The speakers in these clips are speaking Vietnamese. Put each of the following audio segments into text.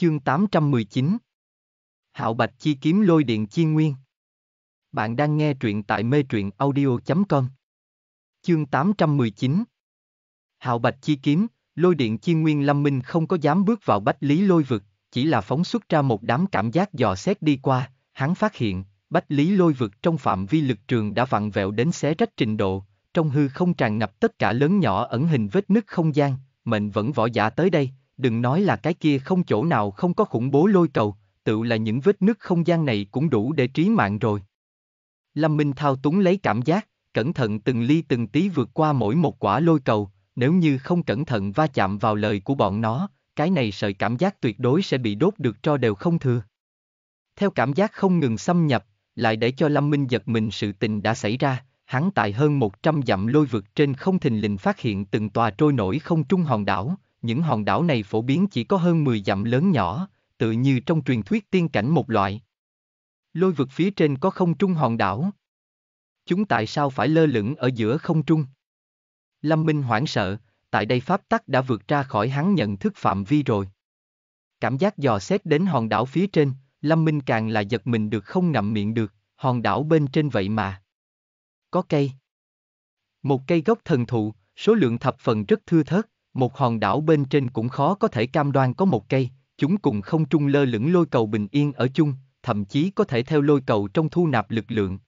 Chương 819 Hạo Bạch Chi Kiếm Lôi Điện Chi Nguyên Bạn đang nghe truyện tại mê truyện audio.com Chương 819 Hạo Bạch Chi Kiếm, Lôi Điện Chi Nguyên Lâm Minh không có dám bước vào Bách Lý Lôi Vực, chỉ là phóng xuất ra một đám cảm giác dò xét đi qua, hắn phát hiện, Bách Lý Lôi Vực trong phạm vi lực trường đã vặn vẹo đến xé rách trình độ, trong hư không tràn ngập tất cả lớn nhỏ ẩn hình vết nứt không gian, mệnh vẫn võ giả tới đây, đừng nói là cái kia không chỗ nào không có khủng bố lôi cầu, tự là những vết nứt không gian này cũng đủ để trí mạng rồi. Lâm Minh thao túng lấy cảm giác, cẩn thận từng ly từng tí vượt qua mỗi một quả lôi cầu, nếu như không cẩn thận va chạm vào lời của bọn nó, cái này sợi cảm giác tuyệt đối sẽ bị đốt được cho đều không thừa. Theo cảm giác không ngừng xâm nhập, lại để cho Lâm Minh giật mình sự tình đã xảy ra, hắn tại hơn 100 dặm lôi vực trên không thình lình phát hiện từng tòa trôi nổi không trung hòn đảo, những hòn đảo này phổ biến chỉ có hơn 10 dặm lớn nhỏ, tự như trong truyền thuyết tiên cảnh một loại. Lôi vực phía trên có không trung hòn đảo. Chúng tại sao phải lơ lửng ở giữa không trung? Lâm Minh hoảng sợ, tại đây pháp tắc đã vượt ra khỏi hắn nhận thức phạm vi rồi. Cảm giác dò xét đến hòn đảo phía trên, Lâm Minh càng là giật mình được không ngậm miệng được, hòn đảo bên trên vậy mà. Có cây. Một cây gốc thần thụ, số lượng thập phần rất thưa thớt, một hòn đảo bên trên cũng khó có thể cam đoan có một cây, chúng cùng không trung lơ lửng lôi cầu bình yên ở chung, thậm chí có thể theo lôi cầu trong thu nạp lực lượng.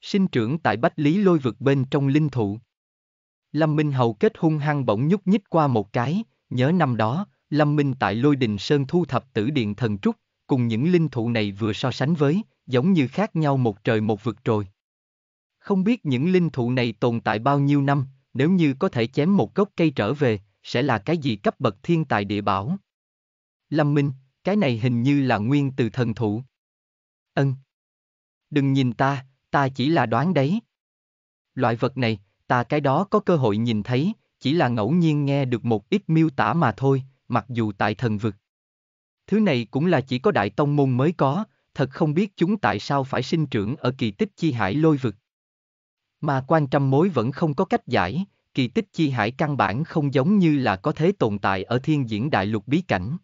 Sinh trưởng tại bách lý lôi vực bên trong linh thụ. Lâm Minh hầu kết hung hăng bỗng nhúc nhích qua một cái, nhớ năm đó, Lâm Minh tại lôi đình sơn thu thập tử điện thần trúc, cùng những linh thụ này vừa so sánh với, giống như khác nhau một trời một vực rồi. Không biết những linh thụ này tồn tại bao nhiêu năm, nếu như có thể chém một gốc cây trở về, sẽ là cái gì cấp bậc thiên tài địa bảo. Lâm Minh, cái này hình như là nguyên từ thần thụ. Ân. Đừng nhìn ta, ta chỉ là đoán đấy. Loại vật này, ta cái đó có cơ hội nhìn thấy, chỉ là ngẫu nhiên nghe được một ít miêu tả mà thôi, mặc dù tại thần vực. Thứ này cũng là chỉ có đại tông môn mới có, thật không biết chúng tại sao phải sinh trưởng ở kỳ tích chi hải lôi vực. Mà quan trăm mối vẫn không có cách giải, kỳ tích chi hải căn bản không giống như là có thế tồn tại ở thiên diễn đại lục bí cảnh.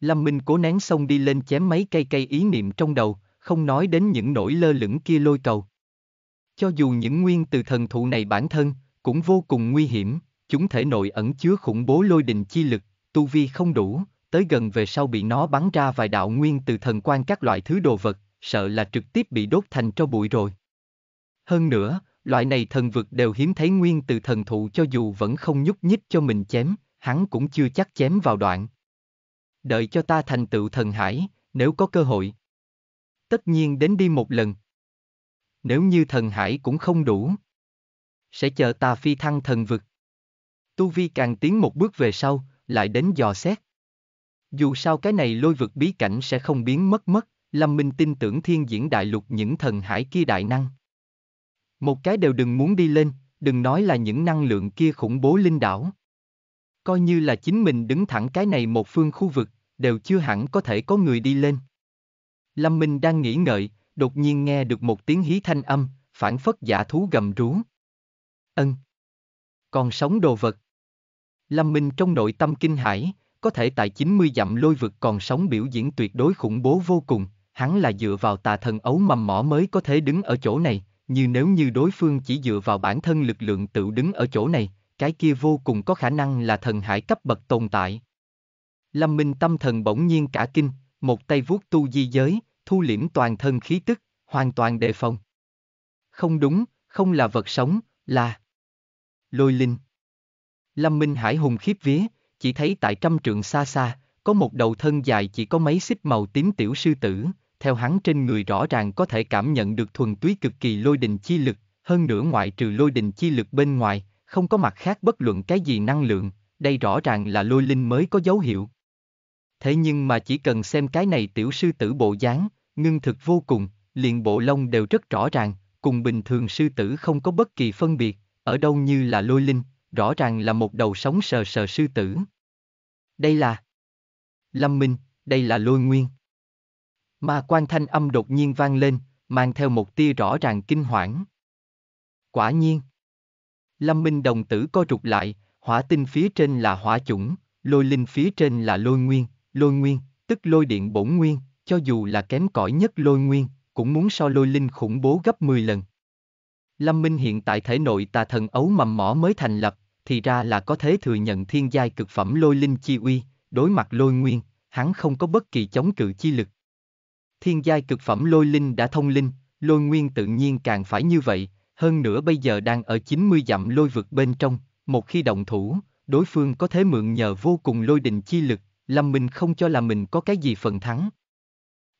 Lâm Minh cố nén xong đi lên chém mấy cây cây ý niệm trong đầu, không nói đến những nỗi lơ lửng kia lôi cầu. Cho dù những nguyên từ thần thụ này bản thân, cũng vô cùng nguy hiểm, chúng thể nội ẩn chứa khủng bố lôi đình chi lực, tu vi không đủ, tới gần về sau bị nó bắn ra vài đạo nguyên từ thần quan các loại thứ đồ vật, sợ là trực tiếp bị đốt thành tro bụi rồi. Hơn nữa, loại này thần vực đều hiếm thấy nguyên từ thần thụ cho dù vẫn không nhúc nhích cho mình chém, hắn cũng chưa chắc chém vào đoạn. Đợi cho ta thành tựu thần hải, nếu có cơ hội. Tất nhiên đến đi một lần. Nếu như thần hải cũng không đủ. Sẽ chờ ta phi thăng thần vực. Tu Vi càng tiến một bước về sau, lại đến dò xét. Dù sao cái này lôi vực bí cảnh sẽ không biến mất mất, Lâm Minh tin tưởng thiên diễn đại lục những thần hải kia đại năng. Một cái đều đừng muốn đi lên, đừng nói là những năng lượng kia khủng bố linh đảo. Coi như là chính mình đứng thẳng cái này một phương khu vực, đều chưa hẳn có thể có người đi lên. Lâm Minh đang nghĩ ngợi, đột nhiên nghe được một tiếng hí thanh âm, phản phất giả thú gầm rú. Ân. Còn sống đồ vật. Lâm Minh trong nội tâm kinh hãi, có thể tại 90 dặm lôi vực còn sống biểu diễn tuyệt đối khủng bố vô cùng, hắn là dựa vào tà thần ấu mầm mỏ mới có thể đứng ở chỗ này, như nếu như đối phương chỉ dựa vào bản thân lực lượng tự đứng ở chỗ này, cái kia vô cùng có khả năng là thần hải cấp bậc tồn tại. Lâm Minh tâm thần bỗng nhiên cả kinh, một tay vuốt tu di giới, thu liễm toàn thân khí tức, hoàn toàn đề phòng. Không đúng, không là vật sống, là lôi linh. Lâm Minh Hải hùng khiếp vía, chỉ thấy tại trăm trượng xa xa, có một đầu thân dài chỉ có mấy xích màu tím tiểu sư tử, theo hắn trên người rõ ràng có thể cảm nhận được thuần túy cực kỳ lôi đình chi lực, hơn nữa ngoại trừ lôi đình chi lực bên ngoài, không có mặt khác bất luận cái gì năng lượng, đây rõ ràng là lôi linh mới có dấu hiệu. Thế nhưng mà chỉ cần xem cái này tiểu sư tử bộ dáng, ngưng thực vô cùng, liền bộ lông đều rất rõ ràng, cùng bình thường sư tử không có bất kỳ phân biệt, ở đâu như là lôi linh, rõ ràng là một đầu sống sờ sờ sư tử. Đây là Lâm Minh, đây là lôi nguyên. Ma quan thanh âm đột nhiên vang lên, mang theo một tia rõ ràng kinh hoảng. Quả nhiên. Lâm Minh đồng tử co rụt lại, hỏa tinh phía trên là hỏa chủng, lôi linh phía trên là lôi nguyên, lôi nguyên, tức lôi điện bổn nguyên, cho dù là kém cỏi nhất lôi nguyên, cũng muốn so lôi linh khủng bố gấp 10 lần. Lâm Minh hiện tại thể nội tà thần ấu mầm mỏ mới thành lập, thì ra là có thể thừa nhận thiên giai cực phẩm lôi linh chi uy, đối mặt lôi nguyên, hắn không có bất kỳ chống cự chi lực thiên giai cực phẩm lôi linh đã thông linh, lôi nguyên tự nhiên càng phải như vậy, hơn nữa bây giờ đang ở 90 dặm lôi vực bên trong, một khi động thủ, đối phương có thể mượn nhờ vô cùng lôi đình chi lực, Lâm Minh không cho là mình có cái gì phần thắng.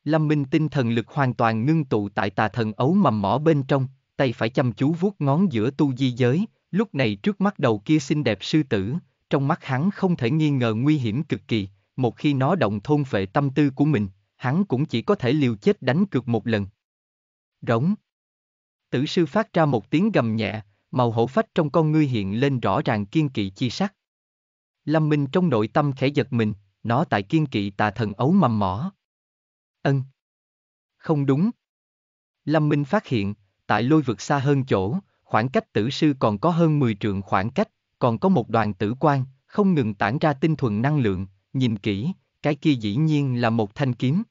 Lâm Minh tinh thần lực hoàn toàn ngưng tụ tại tà thần ấu mầm mỏ bên trong, tay phải chăm chú vuốt ngón giữa tu di giới, lúc này trước mắt đầu kia xinh đẹp sư tử, trong mắt hắn không thể nghi ngờ nguy hiểm cực kỳ, một khi nó động thôn vệ tâm tư của mình, hắn cũng chỉ có thể liều chết đánh cược một lần. Rống. Tử sư phát ra một tiếng gầm nhẹ, màu hổ phách trong con ngươi hiện lên rõ ràng kiên kỵ chi sắc. Lâm Minh trong nội tâm khẽ giật mình, nó tại kiên kỵ tà thần ấu mầm mỏ. Ân. Không đúng. Lâm Minh phát hiện, tại lôi vực xa hơn chỗ, khoảng cách tử sư còn có hơn 10 trượng khoảng cách, còn có một đoàn tử quan, không ngừng tản ra tinh thuần năng lượng, nhìn kỹ, cái kia dĩ nhiên là một thanh kiếm.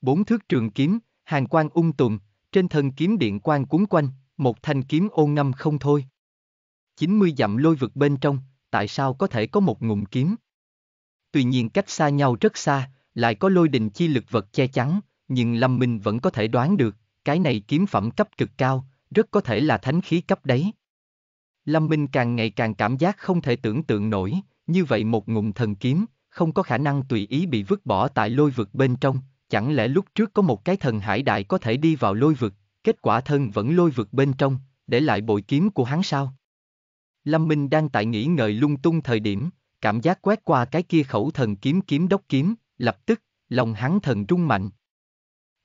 Bốn thước trường kiếm, hàng quang ung tùm, trên thân kiếm điện quang cuốn quanh, một thanh kiếm ôn ngâm không thôi. 90 dặm lôi vực bên trong, tại sao có thể có một ngụm kiếm? Tuy nhiên cách xa nhau rất xa, lại có lôi đình chi lực vật che chắn, nhưng Lâm Minh vẫn có thể đoán được, cái này kiếm phẩm cấp cực cao, rất có thể là thánh khí cấp đấy. Lâm Minh càng ngày càng cảm giác không thể tưởng tượng nổi, như vậy một ngụm thần kiếm, không có khả năng tùy ý bị vứt bỏ tại lôi vực bên trong, Chẳng lẽ lúc trước có một cái thần hải đại có thể đi vào lôi vực, kết quả thân vẫn lôi vực bên trong, để lại bội kiếm của hắn sao? Lâm Minh đang tại nghĩ ngợi lung tung thời điểm, cảm giác quét qua cái kia khẩu thần kiếm kiếm đốc kiếm, lập tức, lòng hắn thần rung mạnh.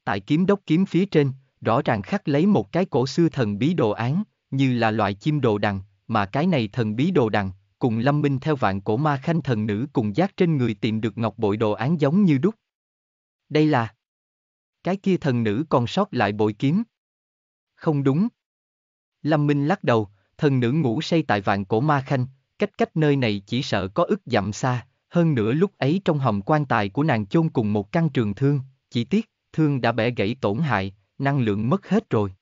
Tại kiếm đốc kiếm phía trên, rõ ràng khắc lấy một cái cổ xưa thần bí đồ án, như là loại chim đồ đằng, mà cái này thần bí đồ đằng, cùng Lâm Minh theo vạn cổ ma khanh thần nữ cùng giác trên người tìm được ngọc bội đồ án giống như đúc, đây là Cái kia thần nữ còn sót lại bội kiếm. Không đúng. Lâm Minh lắc đầu, thần nữ ngủ say tại vạn cổ ma khanh, cách cách nơi này chỉ sợ có ức dặm xa, hơn nữa lúc ấy trong hòm quan tài của nàng chôn cùng một căn trường thương, chỉ tiếc, thương đã bẻ gãy tổn hại, năng lượng mất hết rồi.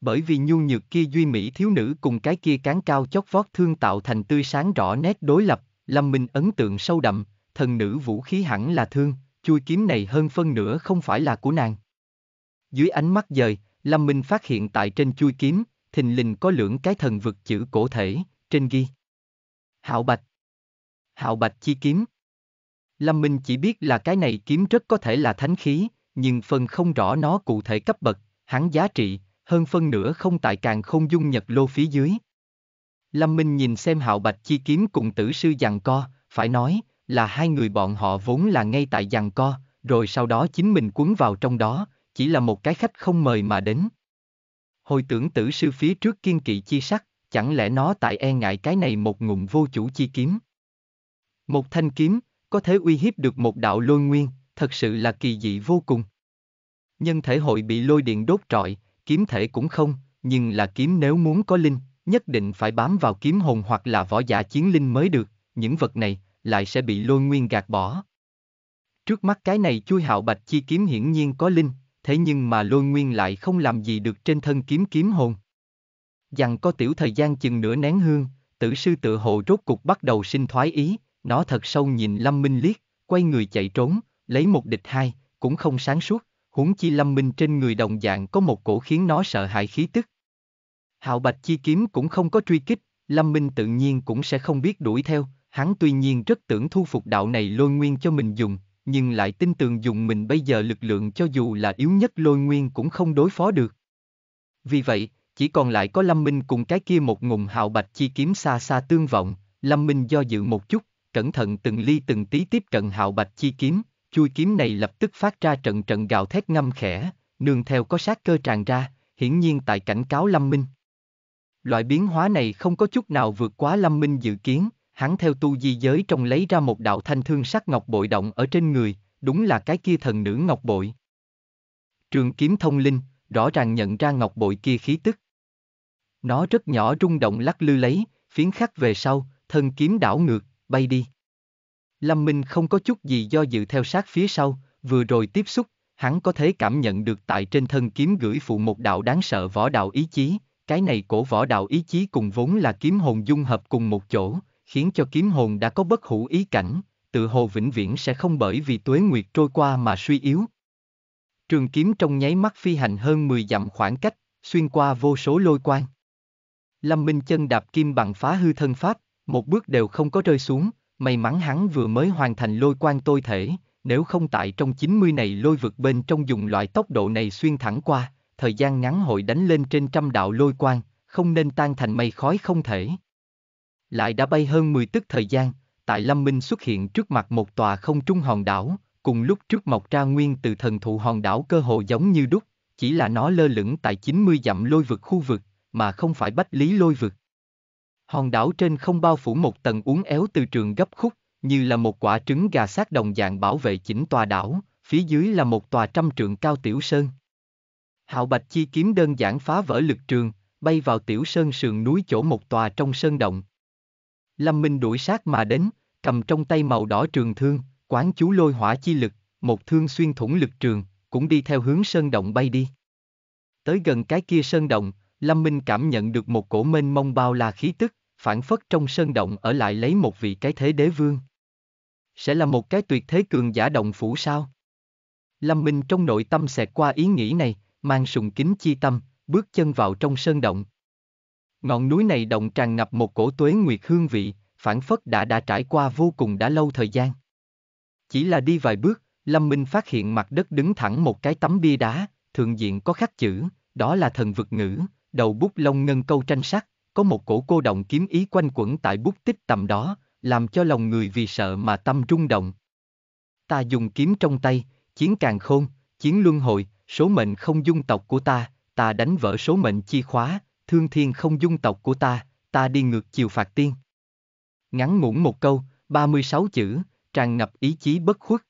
Bởi vì nhu nhược kia duy mỹ thiếu nữ cùng cái kia cán cao chót vót thương tạo thành tươi sáng rõ nét đối lập, Lâm Minh ấn tượng sâu đậm, thần nữ vũ khí hẳn là thương, Chui kiếm này hơn phân nửa không phải là của nàng. Dưới ánh mắt dời, Lâm Minh phát hiện tại trên chui kiếm, thình lình có lưỡng cái thần vực chữ cổ thể, trên ghi. Hạo Bạch Hạo Bạch chi kiếm Lâm Minh chỉ biết là cái này kiếm rất có thể là thánh khí, nhưng phần không rõ nó cụ thể cấp bậc, hắn giá trị, hơn phân nửa không tại càng không dung nhật lô phía dưới. Lâm Minh nhìn xem Hạo Bạch chi kiếm cùng tử sư dằn co, phải nói, là hai người bọn họ vốn là ngay tại giằng co, rồi sau đó chính mình cuốn vào trong đó, chỉ là một cái khách không mời mà đến. Hồi tưởng tử sư phía trước kiên kỵ chi sắc, chẳng lẽ nó tại e ngại cái này một ngụm vô chủ chi kiếm. Một thanh kiếm, có thể uy hiếp được một đạo lôi nguyên, thật sự là kỳ dị vô cùng. Nhân thể hội bị lôi điện đốt trọi, kiếm thể cũng không, nhưng là kiếm nếu muốn có linh, nhất định phải bám vào kiếm hồn hoặc là võ giả chiến linh mới được, những vật này, lại sẽ bị lôi nguyên gạt bỏ. Trước mắt cái này chui hạo bạch chi kiếm hiển nhiên có linh, thế nhưng mà lôi nguyên lại không làm gì được trên thân kiếm kiếm hồn. Dằn có tiểu thời gian chừng nửa nén hương, tử sư tự hộ rốt cục bắt đầu sinh thoái ý, nó thật sâu nhìn Lâm Minh liếc, quay người chạy trốn, lấy một địch hai, cũng không sáng suốt, huống chi Lâm Minh trên người đồng dạng có một cổ khiến nó sợ hãi khí tức. Hạo Bạch chi kiếm cũng không có truy kích, Lâm Minh tự nhiên cũng sẽ không biết đuổi theo, hắn tuy nhiên rất tưởng thu phục đạo này lôi nguyên cho mình dùng, nhưng lại tin tưởng dùng mình bây giờ lực lượng cho dù là yếu nhất lôi nguyên cũng không đối phó được. Vì vậy, chỉ còn lại có Lâm Minh cùng cái kia một ngụm hào bạch chi kiếm xa xa tương vọng, Lâm Minh do dự một chút, cẩn thận từng ly từng tí tiếp cận hào bạch chi kiếm, chui kiếm này lập tức phát ra trận trận gào thét ngâm khẽ, nương theo có sát cơ tràn ra, hiển nhiên tại cảnh cáo Lâm Minh. Loại biến hóa này không có chút nào vượt quá Lâm Minh dự kiến, hắn theo tu di giới trong lấy ra một đạo thanh thương sắc ngọc bội động ở trên người, đúng là cái kia thần nữ ngọc bội. Trường kiếm thông linh, rõ ràng nhận ra ngọc bội kia khí tức. Nó rất nhỏ rung động lắc lư lấy, phiến khắc về sau, thân kiếm đảo ngược, bay đi. Lâm Minh không có chút gì do dự theo sát phía sau, vừa rồi tiếp xúc, hắn có thể cảm nhận được tại trên thân kiếm gửi phụ một đạo đáng sợ võ đạo ý chí, cái này cổ võ đạo ý chí cùng vốn là kiếm hồn dung hợp cùng một chỗ, khiến cho kiếm hồn đã có bất hủ ý cảnh, tự hồ vĩnh viễn sẽ không bởi vì tuế nguyệt trôi qua mà suy yếu. Trường kiếm trong nháy mắt phi hành hơn 10 dặm khoảng cách, xuyên qua vô số lôi quang. Lâm Minh chân đạp kim bằng phá hư thân pháp, một bước đều không có rơi xuống, may mắn hắn vừa mới hoàn thành lôi quang tôi thể, nếu không tại trong 90 này lôi vực bên trong dùng loại tốc độ này xuyên thẳng qua, thời gian ngắn hội đánh lên trên trăm đạo lôi quang, không nên tan thành mây khói không thể lại đã bay hơn 10 tức thời gian, tại Lâm Minh xuất hiện trước mặt một tòa không trung hòn đảo, cùng lúc trước mọc ra nguyên từ thần thụ hòn đảo cơ hồ giống như đúc, chỉ là nó lơ lửng tại 90 dặm lôi vực khu vực, mà không phải bách lý lôi vực. Hòn đảo trên không bao phủ một tầng uốn éo từ trường gấp khúc, như là một quả trứng gà sát đồng dạng bảo vệ chỉnh tòa đảo, phía dưới là một tòa trăm trượng cao tiểu sơn. Hạo Bạch Chi kiếm đơn giản phá vỡ lực trường, bay vào tiểu sơn sườn núi chỗ một tòa trong sơn động, Lâm Minh đuổi sát mà đến, cầm trong tay màu đỏ trường thương, quán chú lôi hỏa chi lực, một thương xuyên thủng lực trường, cũng đi theo hướng sơn động bay đi. Tới gần cái kia sơn động, Lâm Minh cảm nhận được một cổ mênh mông bao la khí tức, phản phất trong sơn động ở lại lấy một vị cái thế đế vương. Sẽ là một cái tuyệt thế cường giả động phủ sao? Lâm Minh trong nội tâm xẹt qua ý nghĩ này, mang sùng kính chi tâm, bước chân vào trong sơn động. Ngọn núi này động tràn ngập một cổ tuế nguyệt hương vị, phản phất đã đã trải qua vô cùng đã lâu thời gian. Chỉ là đi vài bước, Lâm Minh phát hiện mặt đất đứng thẳng một cái tấm bia đá, thượng diện có khắc chữ, đó là thần vực ngữ, đầu bút lông ngân câu tranh sắc, có một cổ cô động kiếm ý quanh quẩn tại bút tích tầm đó, làm cho lòng người vì sợ mà tâm rung động. Ta dùng kiếm trong tay, chiến càng khôn, chiến luân hồi, số mệnh không dung tộc của ta, ta đánh vỡ số mệnh chi khóa, thương thiên không dung tộc của ta, ta đi ngược chiều phạt tiên. Ngắn ngủn một câu, 36 chữ, tràn ngập ý chí bất khuất.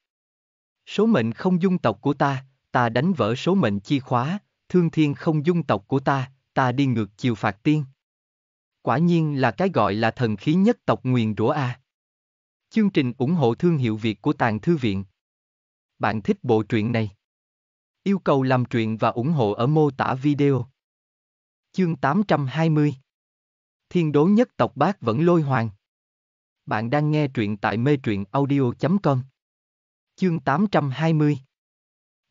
Số mệnh không dung tộc của ta, ta đánh vỡ số mệnh chi khóa, thương thiên không dung tộc của ta, ta đi ngược chiều phạt tiên. Quả nhiên là cái gọi là thần khí nhất tộc nguyền rủa a. Chương trình ủng hộ thương hiệu Việt của Tàng Thư Viện. Bạn thích bộ truyện này? Yêu cầu làm truyện và ủng hộ ở mô tả video. Chương 820 Thiên Đố nhất tộc bác vẫn lôi hoàng. Bạn đang nghe truyện tại mê truyện audio.com Chương 820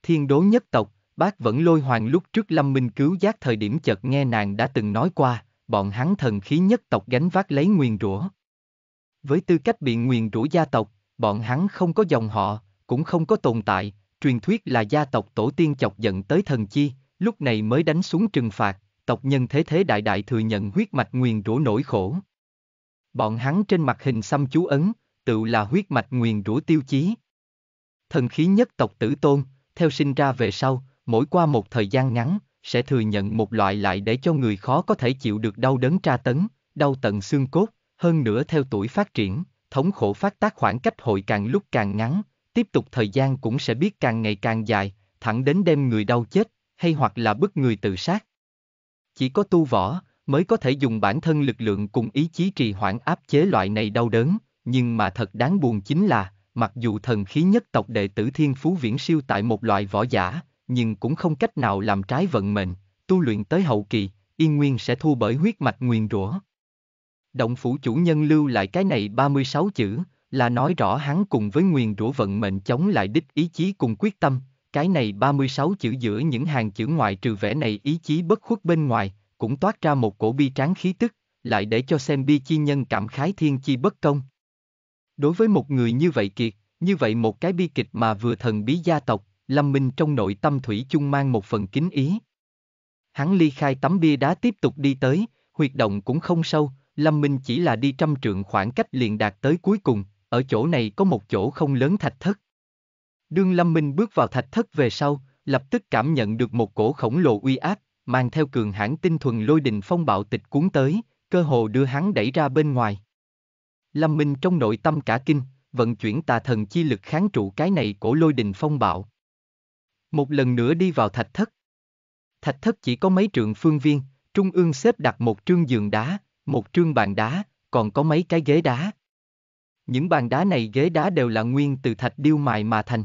Thiên Đố nhất tộc, bác vẫn lôi hoàng lúc trước Lâm Minh cứu giác thời điểm chợt nghe nàng đã từng nói qua, bọn hắn thần khí nhất tộc gánh vác lấy nguyền rủa. Với tư cách bị nguyền rủa gia tộc, bọn hắn không có dòng họ, cũng không có tồn tại, truyền thuyết là gia tộc tổ tiên chọc giận tới thần chi, lúc này mới đánh xuống trừng phạt, tộc nhân thế thế đại đại thừa nhận huyết mạch nguyền rủa nỗi khổ. Bọn hắn trên mặt hình xăm chú ấn, tự là huyết mạch nguyền rủa tiêu chí. Thần khí nhất tộc tử tôn, theo sinh ra về sau, mỗi qua một thời gian ngắn, sẽ thừa nhận một loại lại để cho người khó có thể chịu được đau đớn tra tấn, đau tận xương cốt, hơn nữa theo tuổi phát triển, thống khổ phát tác khoảng cách hội càng lúc càng ngắn, tiếp tục thời gian cũng sẽ biết càng ngày càng dài, thẳng đến đem người đau chết, hay hoặc là bức người tự sát, chỉ có tu võ, mới có thể dùng bản thân lực lượng cùng ý chí trì hoãn áp chế loại này đau đớn, nhưng mà thật đáng buồn chính là, mặc dù thần khí nhất tộc đệ tử thiên phú viễn siêu tại một loại võ giả, nhưng cũng không cách nào làm trái vận mệnh, tu luyện tới hậu kỳ, yên nguyên sẽ thua bởi huyết mạch nguyền rủa. Động phủ chủ nhân lưu lại cái này 36 chữ, là nói rõ hắn cùng với nguyền rủa vận mệnh chống lại đích ý chí cùng quyết tâm, cái này 36 chữ giữa những hàng chữ ngoại trừ vẻ này ý chí bất khuất bên ngoài, cũng toát ra một cổ bi tráng khí tức, lại để cho xem bi chi nhân cảm khái thiên chi bất công. Đối với một người như vậy kiệt, như vậy một cái bi kịch mà vừa thần bí gia tộc, Lâm Minh trong nội tâm thủy chung mang một phần kính ý. Hắn ly khai tấm bia đá tiếp tục đi tới, huyệt động cũng không sâu, Lâm Minh chỉ là đi trăm trượng khoảng cách liền đạt tới cuối cùng, ở chỗ này có một chỗ không lớn thạch thất. Đương Lâm Minh bước vào thạch thất về sau, lập tức cảm nhận được một cổ khổng lồ uy áp, mang theo cường hãn tinh thuần lôi đình phong bạo tịch cuốn tới, cơ hồ đưa hắn đẩy ra bên ngoài. Lâm Minh trong nội tâm cả kinh, vận chuyển tà thần chi lực kháng trụ cái này cổ lôi đình phong bạo. Một lần nữa đi vào thạch thất. Thạch thất chỉ có mấy trường phương viên, trung ương xếp đặt một trương giường đá, một trương bàn đá, còn có mấy cái ghế đá. Những bàn đá này ghế đá đều là nguyên từ thạch điêu mài mà thành.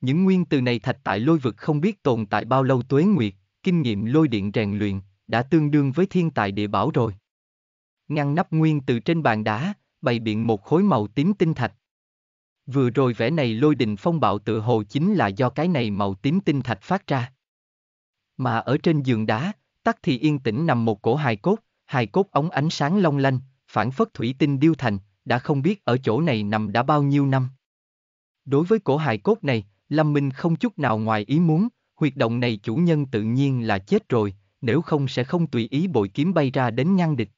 Những nguyên từ này thạch tại lôi vực không biết tồn tại bao lâu tuế nguyệt, kinh nghiệm lôi điện rèn luyện, đã tương đương với thiên tài địa bảo rồi. Ngăn nắp nguyên từ trên bàn đá, bày biện một khối màu tím tinh thạch. Vừa rồi vẽ này lôi đình phong bạo tự hồ chính là do cái này màu tím tinh thạch phát ra. Mà ở trên giường đá, tắc thì yên tĩnh nằm một cổ hài cốt, hài cốt ống ánh sáng long lanh, phản phất thủy tinh điêu thành, đã không biết ở chỗ này nằm đã bao nhiêu năm. Đối với cổ hài cốt này, Lâm Minh không chút nào ngoài ý muốn, huyệt động này chủ nhân tự nhiên là chết rồi, nếu không sẽ không tùy ý bội kiếm bay ra đến ngăn địch.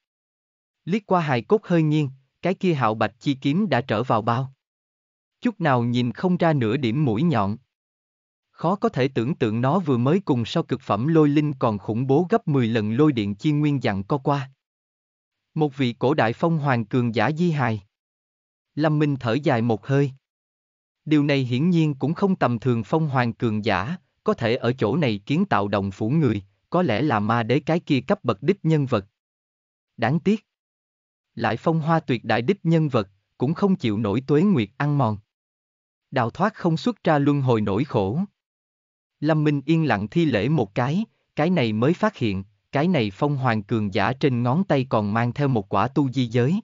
Liếc qua hài cốt hơi nghiêng, cái kia hạo bạch chi kiếm đã trở vào bao. Chút nào nhìn không ra nửa điểm mũi nhọn. Khó có thể tưởng tượng nó vừa mới cùng sau cực phẩm lôi linh còn khủng bố gấp 10 lần lôi điện chi nguyên dặn co qua. Một vị cổ đại phong hoàng cường giả di hài. Lâm Minh thở dài một hơi. Điều này hiển nhiên cũng không tầm thường phong hoàng cường giả, có thể ở chỗ này kiến tạo đồng phủ người, có lẽ là ma đế cái kia cấp bậc đích nhân vật. Đáng tiếc. Lại phong hoa tuyệt đại đích nhân vật, cũng không chịu nổi tuế nguyệt ăn mòn. Đào thoát không xuất ra luân hồi nỗi khổ. Lâm Minh yên lặng thi lễ một cái, cái này mới phát hiện, cái này phong hoàng cường giả trên ngón tay còn mang theo một quả tu di giới.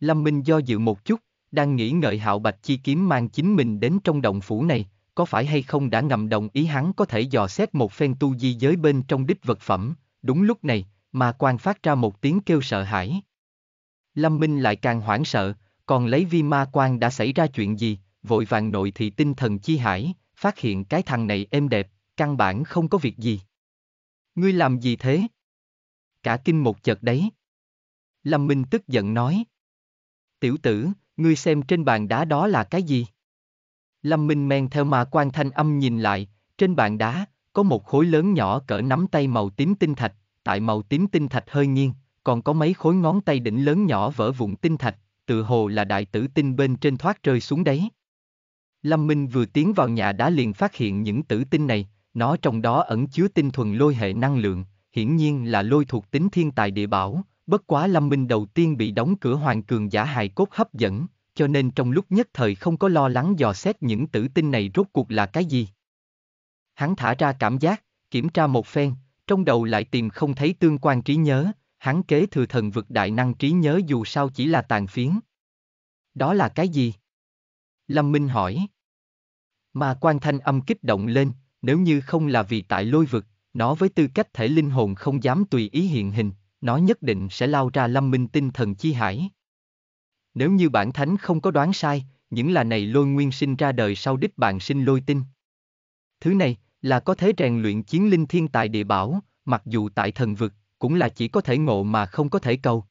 Lâm Minh do dự một chút, đang nghĩ ngợi hạo bạch chi kiếm mang chính mình đến trong động phủ này, có phải hay không đã ngầm đồng ý hắn có thể dò xét một phen tu di giới bên trong đích vật phẩm, đúng lúc này, mà quan phát ra một tiếng kêu sợ hãi. Lâm Minh lại càng hoảng sợ, còn lấy vi ma quan đã xảy ra chuyện gì, vội vàng nội thì tinh thần chi hải, phát hiện cái thằng này êm đẹp, căn bản không có việc gì. Ngươi làm gì thế? Cả kinh một chợt đấy. Lâm Minh tức giận nói. Tiểu tử, ngươi xem trên bàn đá đó là cái gì? Lâm Minh men theo mà quan thanh âm nhìn lại, trên bàn đá, có một khối lớn nhỏ cỡ nắm tay màu tím tinh thạch, tại màu tím tinh thạch hơi nghiêng, còn có mấy khối ngón tay đỉnh lớn nhỏ vỡ vụn tinh thạch, tự hồ là đại tử tinh bên trên thoát rơi xuống đấy. Lâm Minh vừa tiến vào nhà đá liền phát hiện những tử tinh này, nó trong đó ẩn chứa tinh thuần lôi hệ năng lượng, hiển nhiên là lôi thuộc tính thiên tài địa bảo, Bất quá Lâm Minh đầu tiên bị đóng cửa hoàng cường giả hài cốt hấp dẫn, cho nên trong lúc nhất thời không có lo lắng dò xét những tử tin này rốt cuộc là cái gì. Hắn thả ra cảm giác, kiểm tra một phen, trong đầu lại tìm không thấy tương quan trí nhớ, hắn kế thừa thần vực đại năng trí nhớ dù sao chỉ là tàn phiến. Đó là cái gì? Lâm Minh hỏi. Mà quan thanh âm kích động lên, nếu như không là vì tại lôi vực, nó với tư cách thể linh hồn không dám tùy ý hiện hình, nó nhất định sẽ lao ra lâm minh tinh thần chi hải. Nếu như bản thánh không có đoán sai, những là này lôi nguyên sinh ra đời sau đích bạn sinh lôi tinh. Thứ này là có thể rèn luyện chiến linh thiên tài địa bảo, mặc dù tại thần vực, cũng là chỉ có thể ngộ mà không có thể cầu.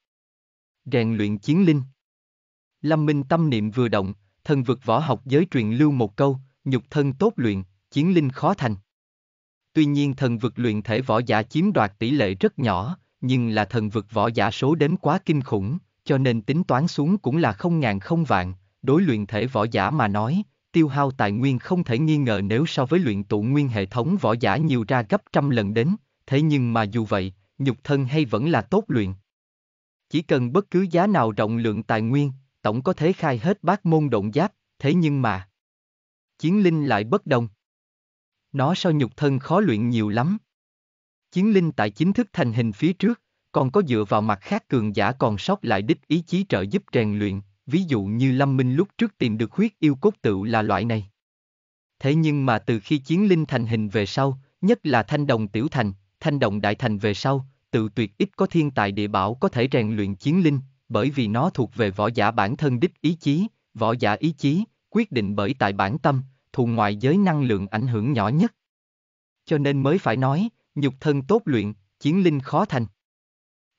Rèn luyện chiến linh Lâm Minh tâm niệm vừa động, thần vực võ học giới truyền lưu một câu, nhục thân tốt luyện, chiến linh khó thành. Tuy nhiên thần vực luyện thể võ giả chiếm đoạt tỷ lệ rất nhỏ, nhưng là thần vực võ giả số đến quá kinh khủng, cho nên tính toán xuống cũng là không ngàn không vạn, đối luyện thể võ giả mà nói, tiêu hao tài nguyên không thể nghi ngờ nếu so với luyện tụ nguyên hệ thống võ giả nhiều ra gấp trăm lần đến, thế nhưng mà dù vậy, nhục thân hay vẫn là tốt luyện. Chỉ cần bất cứ giá nào rộng lượng tài nguyên, tổng có thể khai hết bát môn động giáp, thế nhưng mà... Chiến linh lại bất đồng. Nó so nhục thân khó luyện nhiều lắm, Chiến linh tại chính thức thành hình phía trước, còn có dựa vào mặt khác cường giả còn sót lại đích ý chí trợ giúp rèn luyện, ví dụ như Lâm Minh lúc trước tìm được huyết yêu cốt tự là loại này. Thế nhưng mà từ khi chiến linh thành hình về sau, nhất là thanh đồng tiểu thành, thanh đồng đại thành về sau, tự tuyệt ít có thiên tài địa bảo có thể rèn luyện chiến linh, bởi vì nó thuộc về võ giả bản thân đích ý chí, võ giả ý chí, quyết định bởi tại bản tâm, thù ngoại giới năng lượng ảnh hưởng nhỏ nhất. Cho nên mới phải nói, nhục thân tốt luyện, chiến linh khó thành.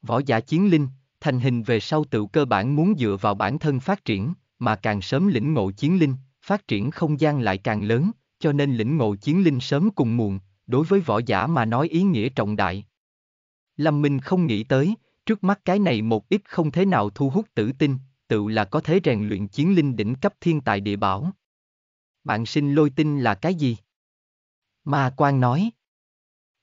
Võ giả chiến linh, thành hình về sau tự cơ bản muốn dựa vào bản thân phát triển, mà càng sớm lĩnh ngộ chiến linh, phát triển không gian lại càng lớn, cho nên lĩnh ngộ chiến linh sớm cùng muộn, đối với võ giả mà nói ý nghĩa trọng đại. Lâm Minh không nghĩ tới, trước mắt cái này một ít không thế nào thu hút tử tinh, tự là có thể rèn luyện chiến linh đỉnh cấp thiên tài địa bảo. Bạn sinh lôi tinh là cái gì? Ma quan nói.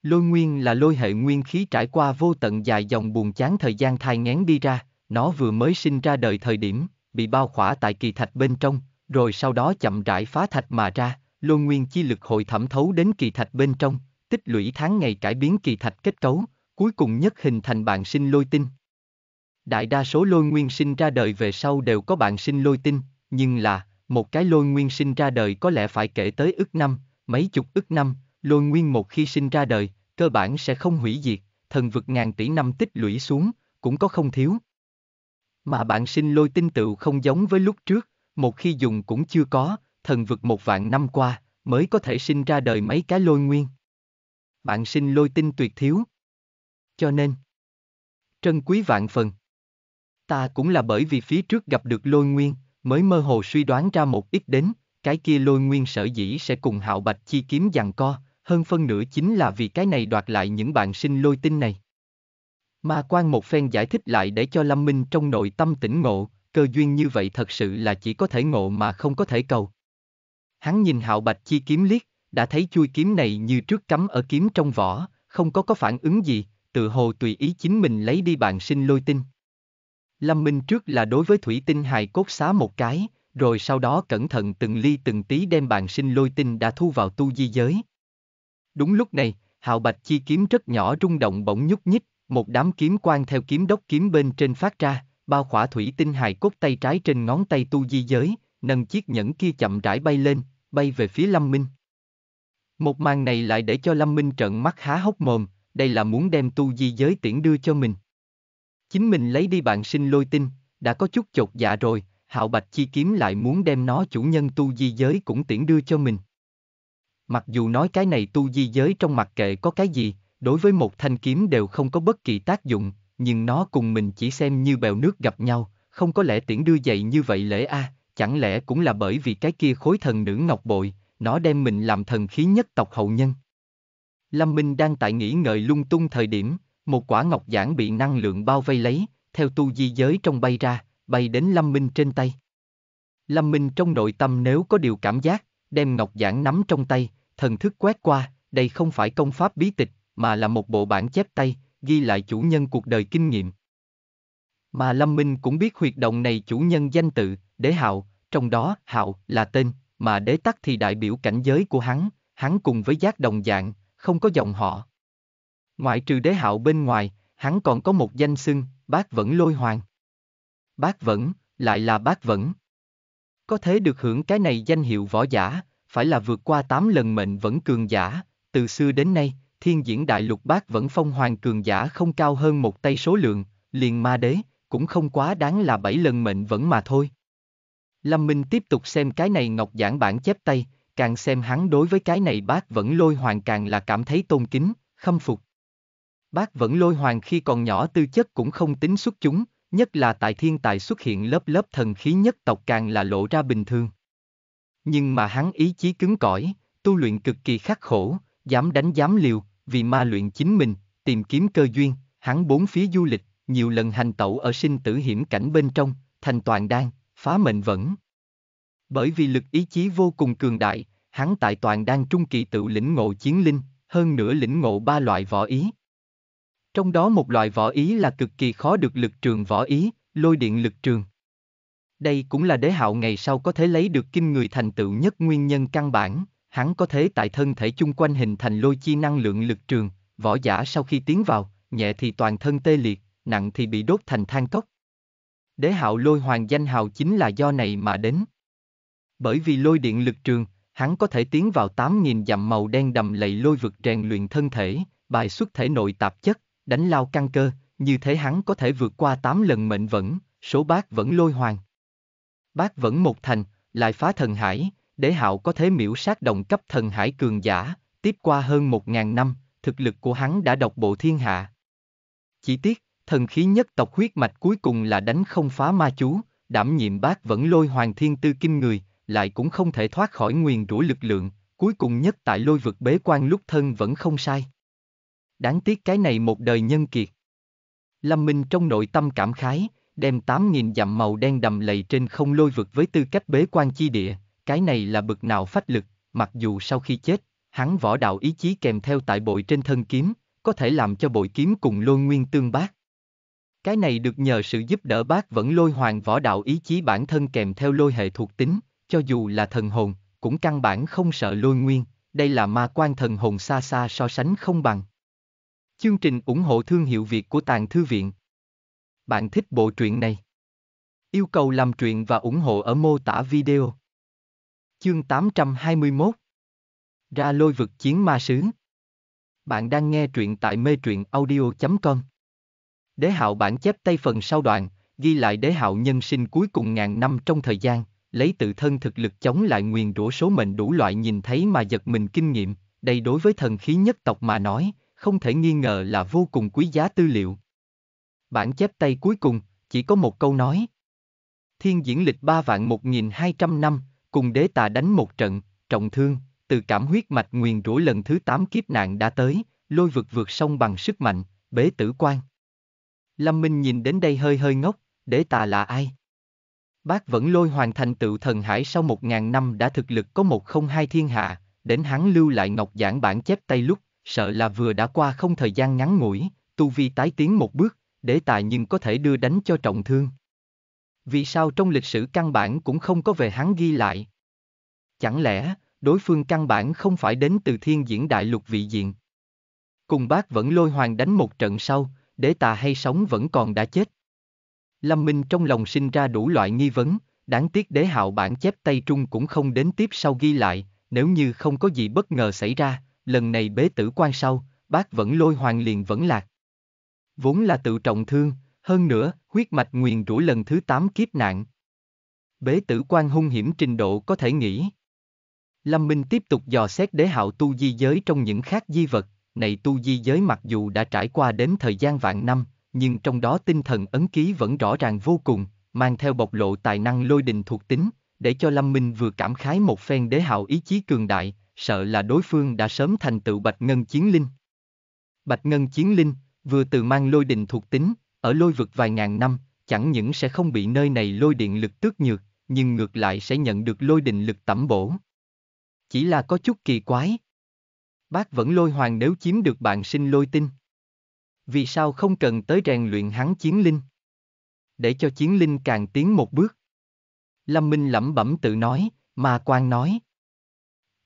Lôi nguyên là lôi hệ nguyên khí trải qua vô tận dài dòng buồn chán thời gian thai ngén đi ra, nó vừa mới sinh ra đời thời điểm, bị bao khỏa tại kỳ thạch bên trong, rồi sau đó chậm rãi phá thạch mà ra, lôi nguyên chi lực hội thẩm thấu đến kỳ thạch bên trong, tích lũy tháng ngày cải biến kỳ thạch kết cấu, cuối cùng nhất hình thành bạn sinh lôi tinh. Đại đa số lôi nguyên sinh ra đời về sau đều có bạn sinh lôi tinh, nhưng là, một cái lôi nguyên sinh ra đời có lẽ phải kể tới ức năm, mấy chục ức năm, lôi nguyên một khi sinh ra đời, cơ bản sẽ không hủy diệt, thần vực ngàn tỷ năm tích lũy xuống, cũng có không thiếu. Mà bạn sinh lôi tinh tựu không giống với lúc trước, một khi dùng cũng chưa có, thần vực một vạn năm qua, mới có thể sinh ra đời mấy cái lôi nguyên. Bạn sinh lôi tinh tuyệt thiếu. Cho nên, trân quý vạn phần. Ta cũng là bởi vì phía trước gặp được lôi nguyên, mới mơ hồ suy đoán ra một ít đến, cái kia lôi nguyên sở dĩ sẽ cùng hạo bạch chi kiếm giằng co, hơn phân nửa chính là vì cái này đoạt lại những bạn sinh lôi tinh này. ma quan một phen giải thích lại để cho Lâm Minh trong nội tâm tỉnh ngộ, cơ duyên như vậy thật sự là chỉ có thể ngộ mà không có thể cầu. Hắn nhìn hạo bạch chi kiếm liếc, đã thấy chui kiếm này như trước cắm ở kiếm trong vỏ, không có có phản ứng gì, tự hồ tùy ý chính mình lấy đi bạn sinh lôi tinh. Lâm Minh trước là đối với thủy tinh hài cốt xá một cái, rồi sau đó cẩn thận từng ly từng tí đem bàn sinh lôi tinh đã thu vào tu di giới. Đúng lúc này, hạo bạch chi kiếm rất nhỏ rung động bỗng nhúc nhích, một đám kiếm quang theo kiếm đốc kiếm bên trên phát ra, bao khỏa thủy tinh hài cốt tay trái trên ngón tay tu di giới, nâng chiếc nhẫn kia chậm rãi bay lên, bay về phía Lâm Minh. Một màn này lại để cho Lâm Minh trợn mắt há hốc mồm, đây là muốn đem tu di giới tiễn đưa cho mình. Chính mình lấy đi bạn sinh lôi tinh, đã có chút chột dạ rồi, hạo bạch chi kiếm lại muốn đem nó chủ nhân tu di giới cũng tiễn đưa cho mình. Mặc dù nói cái này tu di giới trong mặt kệ có cái gì, đối với một thanh kiếm đều không có bất kỳ tác dụng, nhưng nó cùng mình chỉ xem như bèo nước gặp nhau, không có lẽ tiễn đưa dậy như vậy lễ a, chẳng lẽ cũng là bởi vì cái kia khối thần nữ ngọc bội, nó đem mình làm thần khí nhất tộc hậu nhân. Lâm Minh đang tại nghĩ ngợi lung tung thời điểm, một quả ngọc giản bị năng lượng bao vây lấy, theo tu di giới trong bay ra, bay đến Lâm Minh trên tay. Lâm Minh trong nội tâm nếu có điều cảm giác, đem ngọc giản nắm trong tay, thần thức quét qua, đây không phải công pháp bí tịch, mà là một bộ bản chép tay, ghi lại chủ nhân cuộc đời kinh nghiệm. Mà Lâm Minh cũng biết huyệt động này chủ nhân danh tự, đế hạo, trong đó hạo là tên, mà đế tắc thì đại biểu cảnh giới của hắn, hắn cùng với giác đồng dạng, không có dòng họ. Ngoại trừ đế hạo bên ngoài, hắn còn có một danh xưng, bác vẫn lôi hoàng. Bác vẫn, lại là bác vẫn. Có thế được hưởng cái này danh hiệu võ giả, phải là vượt qua 8 lần mệnh vẫn cường giả, từ xưa đến nay, thiên diễn đại lục bác vẫn phong hoàng cường giả không cao hơn một tay số lượng, liền ma đế, cũng không quá đáng là 7 lần mệnh vẫn mà thôi. Lâm Minh tiếp tục xem cái này ngọc giản bản chép tay, càng xem hắn đối với cái này bác vẫn lôi hoàng càng là cảm thấy tôn kính, khâm phục. Bác vẫn lôi hoàng khi còn nhỏ tư chất cũng không tính xuất chúng, nhất là tại thiên tài xuất hiện lớp lớp thần khí nhất tộc càng là lộ ra bình thường. Nhưng mà hắn ý chí cứng cỏi, tu luyện cực kỳ khắc khổ, dám đánh dám liều, vì ma luyện chính mình, tìm kiếm cơ duyên, hắn bốn phía du lịch, nhiều lần hành tẩu ở sinh tử hiểm cảnh bên trong, thành toàn đan, phá mệnh vẫn. Bởi vì lực ý chí vô cùng cường đại, hắn tại toàn đan trung kỳ tự lĩnh ngộ chiến linh, hơn nữa lĩnh ngộ ba loại võ ý. Trong đó một loại võ ý là cực kỳ khó được lực trường võ ý, lôi điện lực trường. Đây cũng là đế hạo ngày sau có thể lấy được kinh người thành tựu nhất nguyên nhân căn bản, hắn có thể tại thân thể chung quanh hình thành lôi chi năng lượng lực trường, võ giả sau khi tiến vào, nhẹ thì toàn thân tê liệt, nặng thì bị đốt thành than cốc. Đế hạo lôi hoàng danh hào chính là do này mà đến. Bởi vì lôi điện lực trường, hắn có thể tiến vào 8.000 dặm màu đen đầm lầy lôi vực rèn luyện thân thể, bài xuất thể nội tạp chất, đánh lao căng cơ, như thế hắn có thể vượt qua 8 lần mệnh vẫn, số bát vẫn lôi hoàng. Bác vẫn một thành, lại phá thần hải, để hạo có thế miễu sát đồng cấp thần hải cường giả, tiếp qua hơn một ngàn năm, thực lực của hắn đã độc bộ thiên hạ. Chỉ tiếc, thần khí nhất tộc huyết mạch cuối cùng là đánh không phá ma chú, đảm nhiệm bác vẫn lôi hoàng thiên tư kinh người, lại cũng không thể thoát khỏi nguyền rủa lực lượng, cuối cùng nhất tại lôi vực bế quan lúc thân vẫn không sai. Đáng tiếc cái này một đời nhân kiệt. Lâm Minh trong nội tâm cảm khái, đem 8.000 dặm màu đen đầm lầy trên không lôi vực với tư cách bế quan chi địa, cái này là bực nào phách lực, mặc dù sau khi chết, hắn võ đạo ý chí kèm theo tại bội trên thân kiếm, có thể làm cho bội kiếm cùng lôi nguyên tương bác. Cái này được nhờ sự giúp đỡ bác vẫn lôi hoàng võ đạo ý chí bản thân kèm theo lôi hệ thuộc tính, cho dù là thần hồn, cũng căn bản không sợ lôi nguyên, đây là ma quan thần hồn xa xa so sánh không bằng. Chương trình ủng hộ thương hiệu Việt của Tàng Thư Viện bạn thích bộ truyện này? Yêu cầu làm truyện và ủng hộ ở mô tả video. Chương 821 Ra lôi vực chiến ma sứ Bạn đang nghe truyện tại mê truyện audio.com Đế hạo bản chép tay phần sau đoạn, ghi lại đế hạo nhân sinh cuối cùng ngàn năm trong thời gian, lấy tự thân thực lực chống lại nguyền rủa số mệnh đủ loại nhìn thấy mà giật mình kinh nghiệm, đây đối với thần khí nhất tộc mà nói, không thể nghi ngờ là vô cùng quý giá tư liệu bản chép tay cuối cùng, chỉ có một câu nói. Thiên diễn lịch ba vạn một nghìn hai trăm năm, cùng đế tà đánh một trận, trọng thương, từ cảm huyết mạch nguyền rủa lần thứ tám kiếp nạn đã tới, lôi vực vượt sông bằng sức mạnh, bế tử quan. Lâm Minh nhìn đến đây hơi hơi ngốc, đế tà là ai? Bác vẫn lôi hoàn thành tựu thần hải sau một ngàn năm đã thực lực có một không hai thiên hạ, đến hắn lưu lại ngọc giảng bản chép tay lúc, sợ là vừa đã qua không thời gian ngắn ngủi, tu vi tái tiến một bước, đế tài nhưng có thể đưa đánh cho trọng thương. Vì sao trong lịch sử căn bản cũng không có về hắn ghi lại? Chẳng lẽ, đối phương căn bản không phải đến từ thiên diễn đại lục vị diện? Cùng bác vẫn lôi hoàng đánh một trận sau, đế tà hay sống vẫn còn đã chết. Lâm Minh trong lòng sinh ra đủ loại nghi vấn, đáng tiếc đế hạo bản chép Tây trung cũng không đến tiếp sau ghi lại, nếu như không có gì bất ngờ xảy ra, lần này bế tử quan sau, bác vẫn lôi hoàng liền vẫn lạc vốn là tự trọng thương, hơn nữa, huyết mạch nguyền rủi lần thứ 8 kiếp nạn. Bế tử quan hung hiểm trình độ có thể nghĩ. Lâm Minh tiếp tục dò xét đế hạo tu di giới trong những khác di vật, này tu di giới mặc dù đã trải qua đến thời gian vạn năm, nhưng trong đó tinh thần ấn ký vẫn rõ ràng vô cùng, mang theo bộc lộ tài năng lôi đình thuộc tính, để cho Lâm Minh vừa cảm khái một phen đế hạo ý chí cường đại, sợ là đối phương đã sớm thành tựu Bạch Ngân Chiến Linh. Bạch Ngân Chiến Linh, vừa từ mang lôi đình thuộc tính, ở lôi vực vài ngàn năm, chẳng những sẽ không bị nơi này lôi điện lực tước nhược, nhưng ngược lại sẽ nhận được lôi đình lực tẩm bổ. Chỉ là có chút kỳ quái. Bác vẫn lôi hoàng nếu chiếm được bạn sinh lôi tinh. Vì sao không cần tới rèn luyện hắn chiến linh? Để cho chiến linh càng tiến một bước. Lâm Minh lẩm bẩm tự nói, mà quan nói.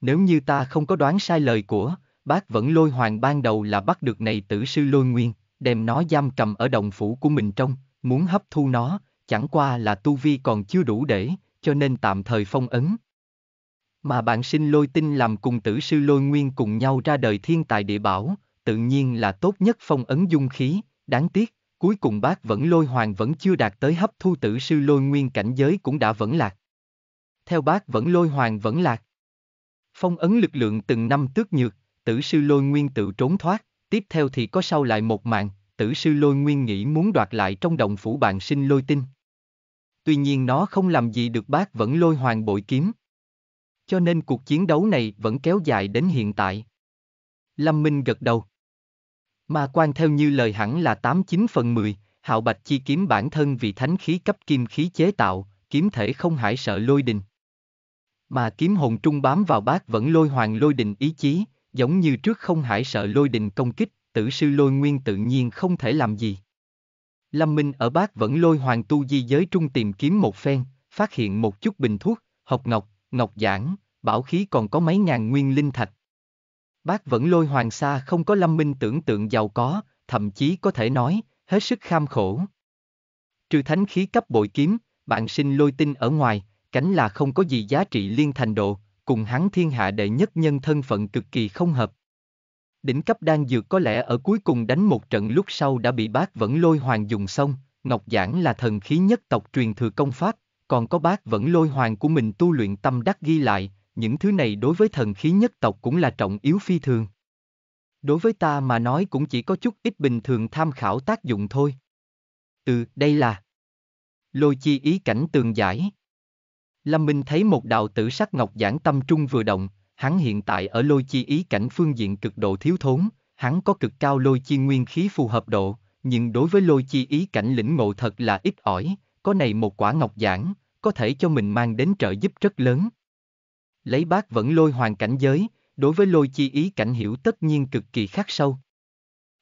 Nếu như ta không có đoán sai lời của, bác vẫn lôi hoàng ban đầu là bắt được này tử sư lôi nguyên, đem nó giam cầm ở đồng phủ của mình trong, muốn hấp thu nó, chẳng qua là tu vi còn chưa đủ để, cho nên tạm thời phong ấn. Mà bạn sinh lôi tinh làm cùng tử sư lôi nguyên cùng nhau ra đời thiên tài địa bảo, tự nhiên là tốt nhất phong ấn dung khí, đáng tiếc, cuối cùng bác vẫn lôi hoàng vẫn chưa đạt tới hấp thu tử sư lôi nguyên cảnh giới cũng đã vẫn lạc. Theo bác vẫn lôi hoàng vẫn lạc. Phong ấn lực lượng từng năm tước nhược, tử sư lôi nguyên tự trốn thoát, tiếp theo thì có sau lại một mạng, tử sư lôi nguyên nghĩ muốn đoạt lại trong đồng phủ bàn sinh lôi tinh. Tuy nhiên nó không làm gì được bác vẫn lôi hoàng bội kiếm. Cho nên cuộc chiến đấu này vẫn kéo dài đến hiện tại. Lâm Minh gật đầu. Mà quan theo như lời hẳn là 89 phần 10, hạo bạch chi kiếm bản thân vì thánh khí cấp kim khí chế tạo, kiếm thể không hải sợ lôi đình. Mà kiếm hồn trung bám vào bác vẫn lôi hoàng lôi đình ý chí, giống như trước không hải sợ lôi đình công kích, tử sư lôi nguyên tự nhiên không thể làm gì. Lâm Minh ở bác vẫn lôi hoàng tu di giới trung tìm kiếm một phen, phát hiện một chút bình thuốc, học ngọc, ngọc giảng, bảo khí còn có mấy ngàn nguyên linh thạch. Bác vẫn lôi hoàng xa không có Lâm Minh tưởng tượng giàu có, thậm chí có thể nói, hết sức kham khổ. Trừ thánh khí cấp bội kiếm, bạn sinh lôi tinh ở ngoài, cánh là không có gì giá trị liên thành độ, cùng hắn thiên hạ đệ nhất nhân thân phận cực kỳ không hợp. Đỉnh cấp đang dược có lẽ ở cuối cùng đánh một trận lúc sau đã bị bác vẫn lôi hoàng dùng xong, Ngọc Giảng là thần khí nhất tộc truyền thừa công pháp, còn có bác vẫn lôi hoàng của mình tu luyện tâm đắc ghi lại, những thứ này đối với thần khí nhất tộc cũng là trọng yếu phi thường. Đối với ta mà nói cũng chỉ có chút ít bình thường tham khảo tác dụng thôi. từ đây là Lôi chi ý cảnh tường giải. Lâm Minh thấy một đạo tử sắc ngọc giảng tâm trung vừa động, hắn hiện tại ở lôi chi ý cảnh phương diện cực độ thiếu thốn, hắn có cực cao lôi chi nguyên khí phù hợp độ, nhưng đối với lôi chi ý cảnh lĩnh ngộ thật là ít ỏi, có này một quả ngọc giảng, có thể cho mình mang đến trợ giúp rất lớn. Lấy bác vẫn lôi hoàn cảnh giới, đối với lôi chi ý cảnh hiểu tất nhiên cực kỳ khắc sâu.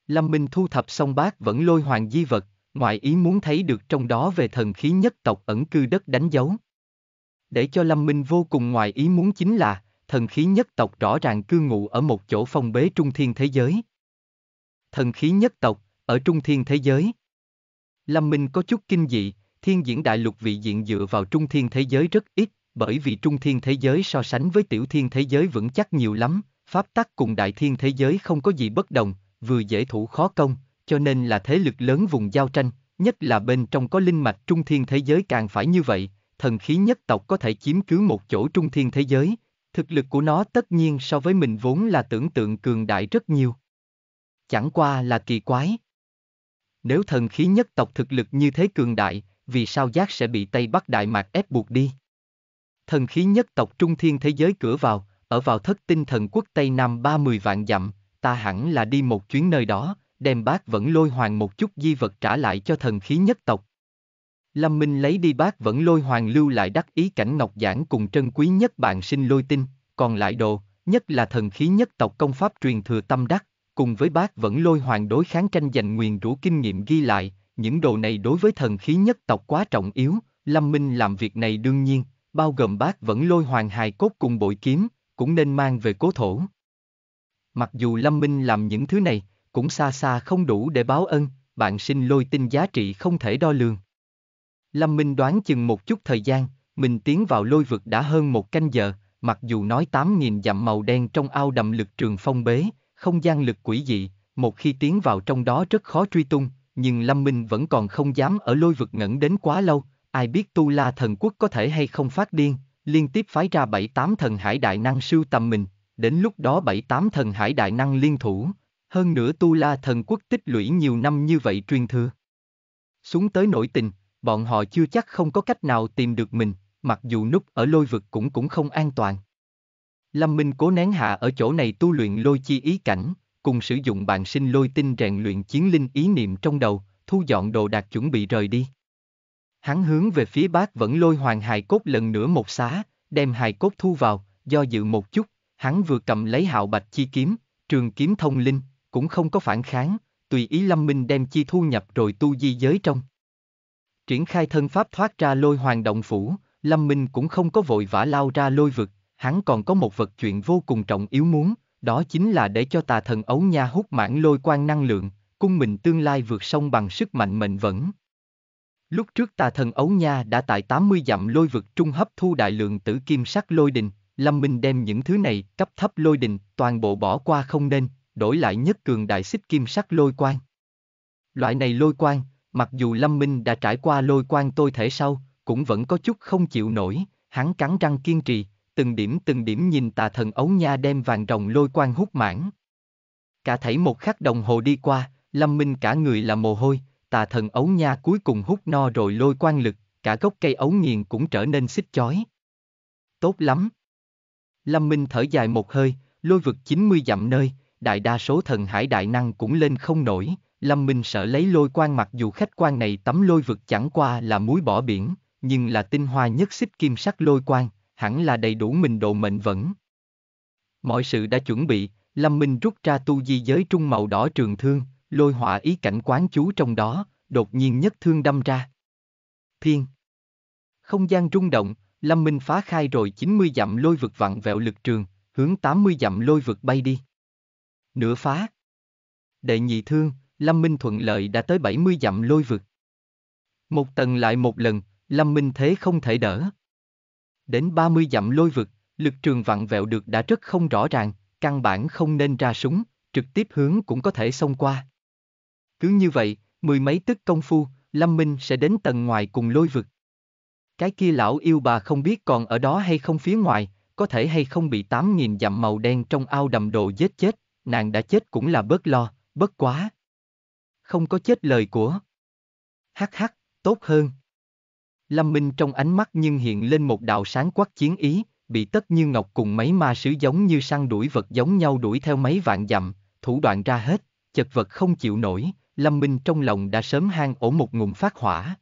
Lâm Minh thu thập xong bác vẫn lôi hoàng di vật, ngoại ý muốn thấy được trong đó về thần khí nhất tộc ẩn cư đất đánh dấu. Để cho Lâm Minh vô cùng ngoài ý muốn chính là, thần khí nhất tộc rõ ràng cư ngụ ở một chỗ phong bế trung thiên thế giới. Thần khí nhất tộc, ở trung thiên thế giới. Lâm Minh có chút kinh dị, thiên diễn đại lục vị diện dựa vào trung thiên thế giới rất ít, bởi vì trung thiên thế giới so sánh với tiểu thiên thế giới vững chắc nhiều lắm, pháp tắc cùng đại thiên thế giới không có gì bất đồng, vừa dễ thủ khó công, cho nên là thế lực lớn vùng giao tranh, nhất là bên trong có linh mạch trung thiên thế giới càng phải như vậy, thần khí nhất tộc có thể chiếm cứ một chỗ trung thiên thế giới, thực lực của nó tất nhiên so với mình vốn là tưởng tượng cường đại rất nhiều. Chẳng qua là kỳ quái. Nếu thần khí nhất tộc thực lực như thế cường đại, vì sao giác sẽ bị Tây Bắc Đại Mạc ép buộc đi? Thần khí nhất tộc trung thiên thế giới cửa vào, ở vào thất tinh thần quốc Tây Nam 30 vạn dặm, ta hẳn là đi một chuyến nơi đó, đem bác vẫn lôi hoàng một chút di vật trả lại cho thần khí nhất tộc, Lâm Minh lấy đi bác vẫn lôi hoàng lưu lại đắc ý cảnh ngọc giảng cùng trân quý nhất bạn sinh lôi tinh, còn lại đồ, nhất là thần khí nhất tộc công pháp truyền thừa tâm đắc, cùng với bác vẫn lôi hoàng đối kháng tranh giành nguyền rũ kinh nghiệm ghi lại, những đồ này đối với thần khí nhất tộc quá trọng yếu, Lâm Minh làm việc này đương nhiên, bao gồm bác vẫn lôi hoàng hài cốt cùng bội kiếm, cũng nên mang về cố thổ. Mặc dù Lâm Minh làm những thứ này, cũng xa xa không đủ để báo ân, bạn sinh lôi tinh giá trị không thể đo lường. Lâm Minh đoán chừng một chút thời gian, mình tiến vào lôi vực đã hơn một canh giờ, mặc dù nói 8.000 dặm màu đen trong ao đầm lực trường phong bế, không gian lực quỷ dị, một khi tiến vào trong đó rất khó truy tung, nhưng Lâm Minh vẫn còn không dám ở lôi vực ngẩn đến quá lâu, ai biết Tu La thần quốc có thể hay không phát điên, liên tiếp phái ra bảy tám thần hải đại năng sưu tầm mình, đến lúc đó bảy tám thần hải đại năng liên thủ, hơn nữa Tu La thần quốc tích lũy nhiều năm như vậy truyền thừa. Xuống tới nội tình, bọn họ chưa chắc không có cách nào tìm được mình, mặc dù núp ở lôi vực cũng cũng không an toàn. Lâm Minh cố nén hạ ở chỗ này tu luyện lôi chi ý cảnh, cùng sử dụng bản sinh lôi tinh rèn luyện chiến linh ý niệm trong đầu, thu dọn đồ đạc chuẩn bị rời đi. Hắn hướng về phía bác vẫn lôi hoàng hài cốt lần nữa một xá, đem hài cốt thu vào, do dự một chút, hắn vừa cầm lấy hạo bạch chi kiếm, trường kiếm thông linh, cũng không có phản kháng, tùy ý Lâm Minh đem chi thu nhập rồi tu di giới trong. Triển khai thân pháp thoát ra lôi hoàng động phủ, Lâm Minh cũng không có vội vã lao ra lôi vực, hắn còn có một vật chuyện vô cùng trọng yếu muốn, đó chính là để cho tà thần ấu nha hút mãn lôi quan năng lượng, cung mình tương lai vượt sông bằng sức mạnh mệnh vẫn. Lúc trước tà thần ấu nha đã tại 80 dặm lôi vực trung hấp thu đại lượng tử kim sắc lôi đình, Lâm Minh đem những thứ này cấp thấp lôi đình toàn bộ bỏ qua không nên, đổi lại nhất cường đại xích kim sắc lôi quan. Loại này lôi quan, Mặc dù Lâm Minh đã trải qua lôi quan tôi thể sau, cũng vẫn có chút không chịu nổi, hắn cắn răng kiên trì, từng điểm từng điểm nhìn tà thần ấu nha đem vàng rồng lôi quan hút mãn. Cả thảy một khắc đồng hồ đi qua, Lâm Minh cả người là mồ hôi, tà thần ấu nha cuối cùng hút no rồi lôi quan lực, cả gốc cây ấu nghiền cũng trở nên xích chói. Tốt lắm. Lâm Minh thở dài một hơi, lôi vực 90 dặm nơi, đại đa số thần hải đại năng cũng lên không nổi, Lâm Minh sợ lấy lôi quan mặc dù khách quan này tấm lôi vực chẳng qua là muối bỏ biển, nhưng là tinh hoa nhất xích kim sắc lôi quan, hẳn là đầy đủ mình độ mệnh vẫn. Mọi sự đã chuẩn bị, Lâm Minh rút ra tu di giới trung màu đỏ trường thương, lôi họa ý cảnh quán chú trong đó, đột nhiên nhất thương đâm ra. Thiên Không gian rung động, Lâm Minh phá khai rồi 90 dặm lôi vực vặn vẹo lực trường, hướng 80 dặm lôi vực bay đi. Nửa phá Đệ nhị thương, Lâm Minh thuận lợi đã tới 70 dặm lôi vực. Một tầng lại một lần, Lâm Minh thế không thể đỡ. Đến 30 dặm lôi vực, lực trường vặn vẹo được đã rất không rõ ràng, căn bản không nên ra súng, trực tiếp hướng cũng có thể xông qua. Cứ như vậy, mười mấy tức công phu, Lâm Minh sẽ đến tầng ngoài cùng lôi vực. Cái kia lão yêu bà không biết còn ở đó hay không phía ngoài, có thể hay không bị 8.000 dặm màu đen trong ao đầm đồ giết chết, nàng đã chết cũng là bớt lo, bất quá, không có chết lời của. Hắc hắc, tốt hơn. Lâm Minh trong ánh mắt nhưng hiện lên một đạo sáng quắc chiến ý, bị tất như ngọc cùng mấy ma sứ giống như săn đuổi vật giống nhau đuổi theo mấy vạn dặm, thủ đoạn ra hết, chật vật không chịu nổi, Lâm Minh trong lòng đã sớm hang ổ một ngụm phát hỏa.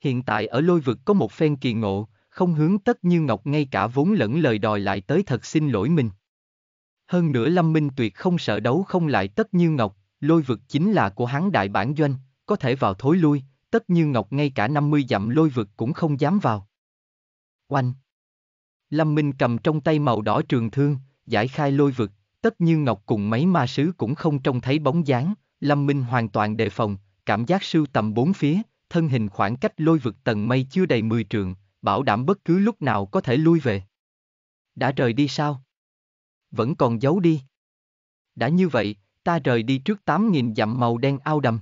Hiện tại ở lôi vực có một phen kỳ ngộ, không hướng tất như ngọc ngay cả vốn lẫn lời đòi lại tới thật xin lỗi mình. Hơn nữa Lâm Minh tuyệt không sợ đấu không lại tất như ngọc, lôi vực chính là của hắn đại bản doanh, có thể vào thối lui, tất như ngọc ngay cả 50 dặm lôi vực cũng không dám vào. Oanh! Lâm Minh cầm trong tay màu đỏ trường thương, giải khai lôi vực, tất như ngọc cùng mấy ma sứ cũng không trông thấy bóng dáng, Lâm Minh hoàn toàn đề phòng, cảm giác sưu tầm bốn phía, thân hình khoảng cách lôi vực tầng mây chưa đầy 10 trường, bảo đảm bất cứ lúc nào có thể lui về. Đã rời đi sao? Vẫn còn giấu đi. Đã như vậy, ta rời đi trước 8.000 dặm màu đen ao đầm.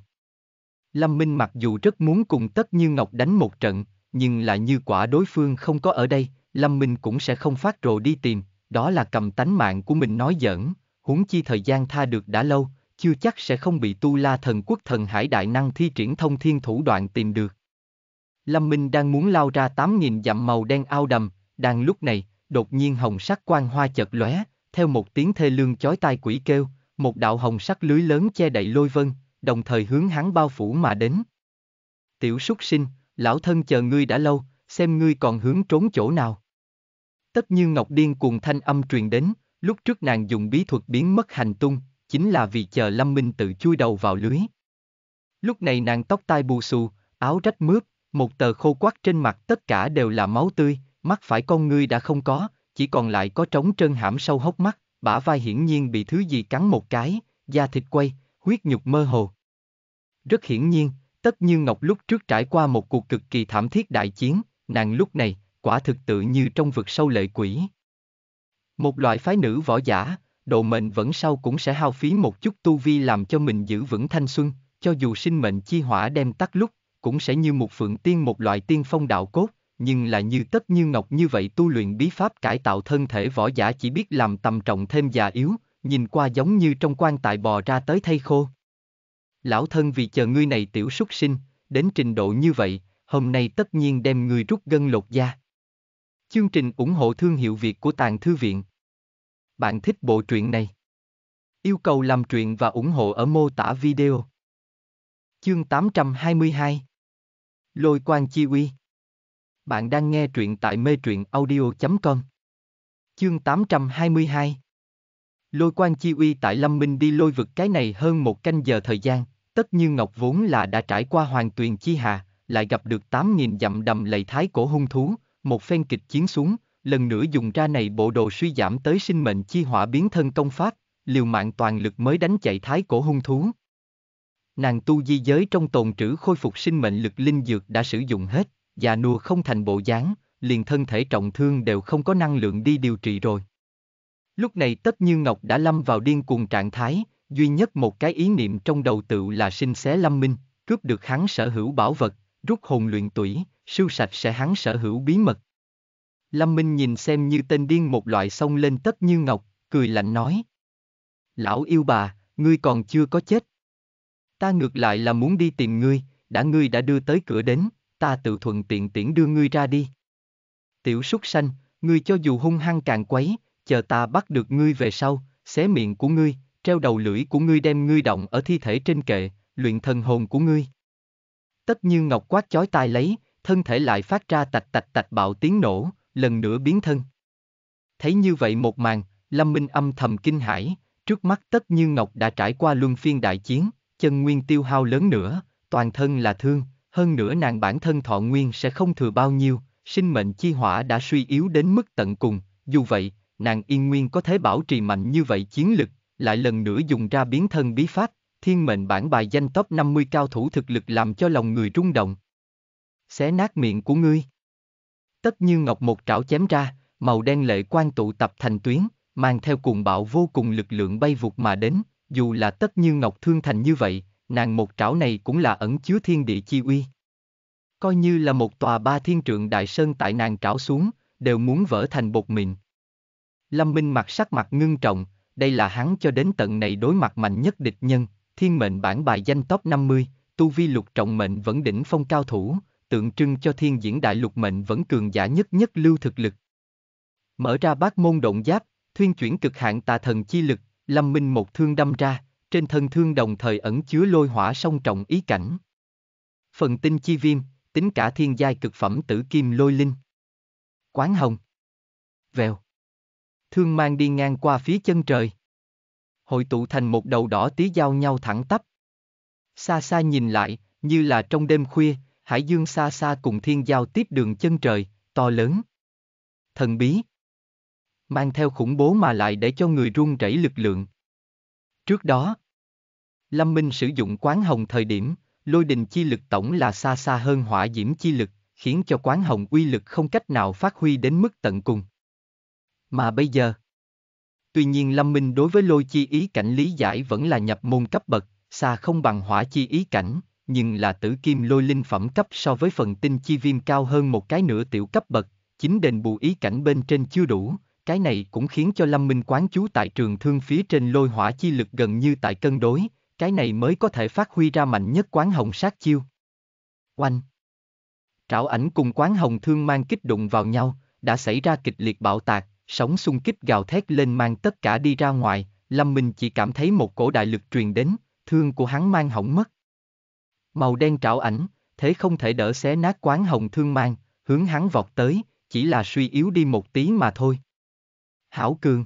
Lâm Minh mặc dù rất muốn cùng tất như Ngọc đánh một trận, nhưng là như quả đối phương không có ở đây, Lâm Minh cũng sẽ không phát rồ đi tìm, đó là cầm tánh mạng của mình nói giỡn, huống chi thời gian tha được đã lâu, chưa chắc sẽ không bị tu la thần quốc thần hải đại năng thi triển thông thiên thủ đoạn tìm được. Lâm Minh đang muốn lao ra 8.000 dặm màu đen ao đầm, đang lúc này, đột nhiên hồng sắc quang hoa chợt lóe, theo một tiếng thê lương chói tai quỷ kêu, một đạo hồng sắc lưới lớn che đậy lôi vân, đồng thời hướng hắn bao phủ mà đến. Tiểu súc sinh, lão thân chờ ngươi đã lâu, xem ngươi còn hướng trốn chỗ nào. Tất như Ngọc Điên cùng thanh âm truyền đến, lúc trước nàng dùng bí thuật biến mất hành tung, chính là vì chờ Lâm Minh tự chui đầu vào lưới. Lúc này nàng tóc tai bù xù, áo rách mướp, một tờ khô quắc trên mặt tất cả đều là máu tươi, mắt phải con ngươi đã không có, chỉ còn lại có trống trơn hãm sâu hốc mắt bả vai hiển nhiên bị thứ gì cắn một cái, da thịt quay, huyết nhục mơ hồ. Rất hiển nhiên, tất như Ngọc lúc trước trải qua một cuộc cực kỳ thảm thiết đại chiến, nàng lúc này, quả thực tự như trong vực sâu lệ quỷ. Một loại phái nữ võ giả, độ mệnh vẫn sau cũng sẽ hao phí một chút tu vi làm cho mình giữ vững thanh xuân, cho dù sinh mệnh chi hỏa đem tắt lúc, cũng sẽ như một phượng tiên một loại tiên phong đạo cốt, nhưng là như tất như ngọc như vậy tu luyện bí pháp cải tạo thân thể võ giả chỉ biết làm tầm trọng thêm già yếu, nhìn qua giống như trong quan tại bò ra tới thay khô. Lão thân vì chờ ngươi này tiểu xuất sinh, đến trình độ như vậy, hôm nay tất nhiên đem ngươi rút gân lột da. Chương trình ủng hộ thương hiệu Việt của Tàng Thư Viện. Bạn thích bộ truyện này? Yêu cầu làm truyện và ủng hộ ở mô tả video. Chương 822 Lôi quan chi uy bạn đang nghe truyện tại mê truyện audio.com. Chương 822 Lôi quan chi uy tại Lâm Minh đi lôi vực cái này hơn một canh giờ thời gian, tất như Ngọc vốn là đã trải qua hoàng tuyền chi hà, lại gặp được 8.000 dặm đầm lầy thái cổ hung thú, một phen kịch chiến xuống, lần nữa dùng ra này bộ đồ suy giảm tới sinh mệnh chi hỏa biến thân công pháp, liều mạng toàn lực mới đánh chạy thái cổ hung thú. Nàng tu di giới trong tồn trữ khôi phục sinh mệnh lực linh dược đã sử dụng hết, già nua không thành bộ dáng, liền thân thể trọng thương đều không có năng lượng đi điều trị rồi. Lúc này tất như Ngọc đã lâm vào điên cuồng trạng thái, duy nhất một cái ý niệm trong đầu tự là sinh xé lâm minh, cướp được hắn sở hữu bảo vật, rút hồn luyện tủy, sưu sạch sẽ hắn sở hữu bí mật. Lâm Minh nhìn xem như tên điên một loại xông lên tất như ngọc, cười lạnh nói. Lão yêu bà, ngươi còn chưa có chết. Ta ngược lại là muốn đi tìm ngươi, đã ngươi đã đưa tới cửa đến, ta tự thuận tiện tiễn đưa ngươi ra đi. Tiểu súc sanh, ngươi cho dù hung hăng càng quấy, chờ ta bắt được ngươi về sau, xé miệng của ngươi, treo đầu lưỡi của ngươi đem ngươi động ở thi thể trên kệ, luyện thần hồn của ngươi. Tất như ngọc quát chói tai lấy, thân thể lại phát ra tạch tạch tạch bạo tiếng nổ, lần nữa biến thân. Thấy như vậy một màn, Lâm Minh âm thầm kinh hãi, trước mắt tất như ngọc đã trải qua luân phiên đại chiến, chân nguyên tiêu hao lớn nữa, toàn thân là thương, hơn nữa nàng bản thân thọ nguyên sẽ không thừa bao nhiêu, sinh mệnh chi hỏa đã suy yếu đến mức tận cùng, dù vậy, nàng yên nguyên có thể bảo trì mạnh như vậy chiến lực, lại lần nữa dùng ra biến thân bí pháp, thiên mệnh bản bài danh top 50 cao thủ thực lực làm cho lòng người rung động. Xé nát miệng của ngươi. Tất như ngọc một trảo chém ra, màu đen lệ quan tụ tập thành tuyến, mang theo cuồng bạo vô cùng lực lượng bay vụt mà đến, dù là tất như ngọc thương thành như vậy, nàng một trảo này cũng là ẩn chứa thiên địa chi uy. Coi như là một tòa ba thiên trượng đại sơn tại nàng trảo xuống, đều muốn vỡ thành bột mịn. Lâm Minh mặt sắc mặt ngưng trọng, đây là hắn cho đến tận này đối mặt mạnh nhất địch nhân, thiên mệnh bản bài danh top 50, tu vi lục trọng mệnh vẫn đỉnh phong cao thủ, tượng trưng cho thiên diễn đại lục mệnh vẫn cường giả nhất nhất lưu thực lực. Mở ra bát môn động giáp, thuyên chuyển cực hạn tà thần chi lực, Lâm Minh một thương đâm ra, trên thân thương đồng thời ẩn chứa lôi hỏa song trọng ý cảnh. Phần tinh chi viêm, tính cả thiên giai cực phẩm tử kim lôi linh. Quán hồng. Vèo. Thương mang đi ngang qua phía chân trời. Hội tụ thành một đầu đỏ tí giao nhau thẳng tắp. Xa xa nhìn lại, như là trong đêm khuya, hải dương xa xa cùng thiên giao tiếp đường chân trời, to lớn. Thần bí. Mang theo khủng bố mà lại để cho người run rẩy lực lượng. Trước đó, Lâm Minh sử dụng quán hồng thời điểm, lôi đình chi lực tổng là xa xa hơn hỏa diễm chi lực, khiến cho quán hồng uy lực không cách nào phát huy đến mức tận cùng. Mà bây giờ, tuy nhiên Lâm Minh đối với lôi chi ý cảnh lý giải vẫn là nhập môn cấp bậc, xa không bằng hỏa chi ý cảnh, nhưng là tử kim lôi linh phẩm cấp so với phần tinh chi viêm cao hơn một cái nửa tiểu cấp bậc, chính đền bù ý cảnh bên trên chưa đủ, cái này cũng khiến cho Lâm Minh quán chú tại trường thương phía trên lôi hỏa chi lực gần như tại cân đối, cái này mới có thể phát huy ra mạnh nhất quán hồng sát chiêu. Oanh! Trảo ảnh cùng quán hồng thương mang kích đụng vào nhau, đã xảy ra kịch liệt bạo tạc, sóng xung kích gào thét lên mang tất cả đi ra ngoài, Lâm Minh chỉ cảm thấy một cổ đại lực truyền đến, thương của hắn mang hỏng mất. Màu đen trảo ảnh, thế không thể đỡ xé nát quán hồng thương mang, hướng hắn vọt tới, chỉ là suy yếu đi một tí mà thôi. Hảo cường!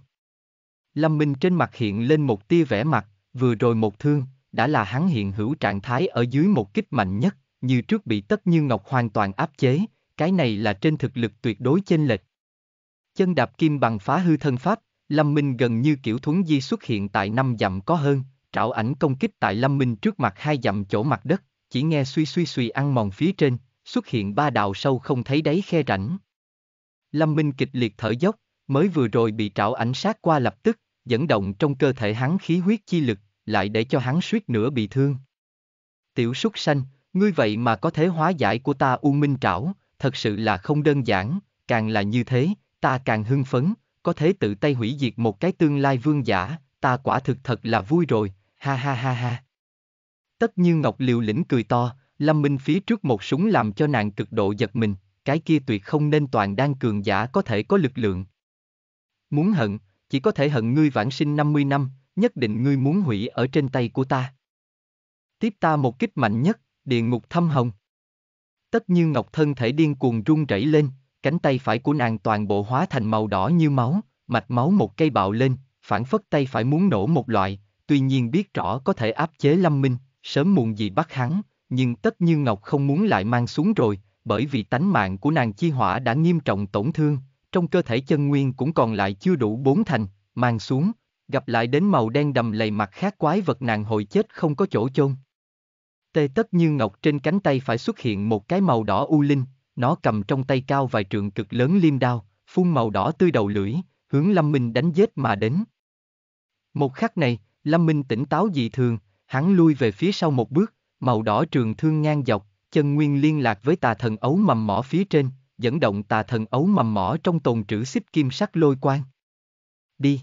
Lâm Minh trên mặt hiện lên một tia vẻ mặt, Vừa rồi một thương, đã là hắn hiện hữu trạng thái ở dưới một kích mạnh nhất, như trước bị tất như ngọc hoàn toàn áp chế, cái này là trên thực lực tuyệt đối chênh lệch. Chân đạp kim bằng phá hư thân pháp, Lâm Minh gần như kiểu thuấn di xuất hiện tại năm dặm có hơn, trảo ảnh công kích tại Lâm Minh trước mặt hai dặm chỗ mặt đất, chỉ nghe suy suy suy ăn mòn phía trên, xuất hiện ba đạo sâu không thấy đáy khe rãnh. Lâm Minh kịch liệt thở dốc, mới vừa rồi bị trảo ảnh sát qua lập tức, dẫn động trong cơ thể hắn khí huyết chi lực, lại để cho hắn suýt nữa bị thương. Tiểu súc sanh, ngươi vậy mà có thể hóa giải của ta U Minh Trảo, thật sự là không đơn giản, càng là như thế, ta càng hưng phấn, có thể tự tay hủy diệt một cái tương lai vương giả, ta quả thực thật là vui rồi, ha ha ha ha. Tất như Ngọc liều lĩnh cười to, Lâm Minh phía trước một súng làm cho nàng cực độ giật mình, cái kia tuyệt không nên toàn đang cường giả có thể có lực lượng. Muốn hận, chỉ có thể hận ngươi vãng sinh 50 năm, nhất định ngươi muốn hủy ở trên tay của ta. Tiếp ta một kích mạnh nhất, địa ngục thâm hồng. Tất như ngọc thân thể điên cuồng rung rẩy lên, cánh tay phải của nàng toàn bộ hóa thành màu đỏ như máu, mạch máu một cây bạo lên, phản phất tay phải muốn nổ một loại, tuy nhiên biết rõ có thể áp chế lâm minh, sớm muộn gì bắt hắn, nhưng tất như ngọc không muốn lại mang xuống rồi, bởi vì tánh mạng của nàng chi hỏa đã nghiêm trọng tổn thương, trong cơ thể chân nguyên cũng còn lại chưa đủ bốn thành, mang xuống, gặp lại đến màu đen đầm lầy mặt khác quái vật nàng hồi chết không có chỗ chôn. Tê tất như ngọc trên cánh tay phải xuất hiện một cái màu đỏ u linh, nó cầm trong tay cao vài trượng cực lớn liêm đao, phun màu đỏ tươi đầu lưỡi, hướng Lâm Minh đánh giết mà đến. Một khắc này, Lâm Minh tỉnh táo dị thường, hắn lui về phía sau một bước, màu đỏ trường thương ngang dọc, chân nguyên liên lạc với tà thần ấu mầm mỏ phía trên, dẫn động tà thần ấu mầm mỏ trong tồn trữ xích kim sắc lôi quang. Đi!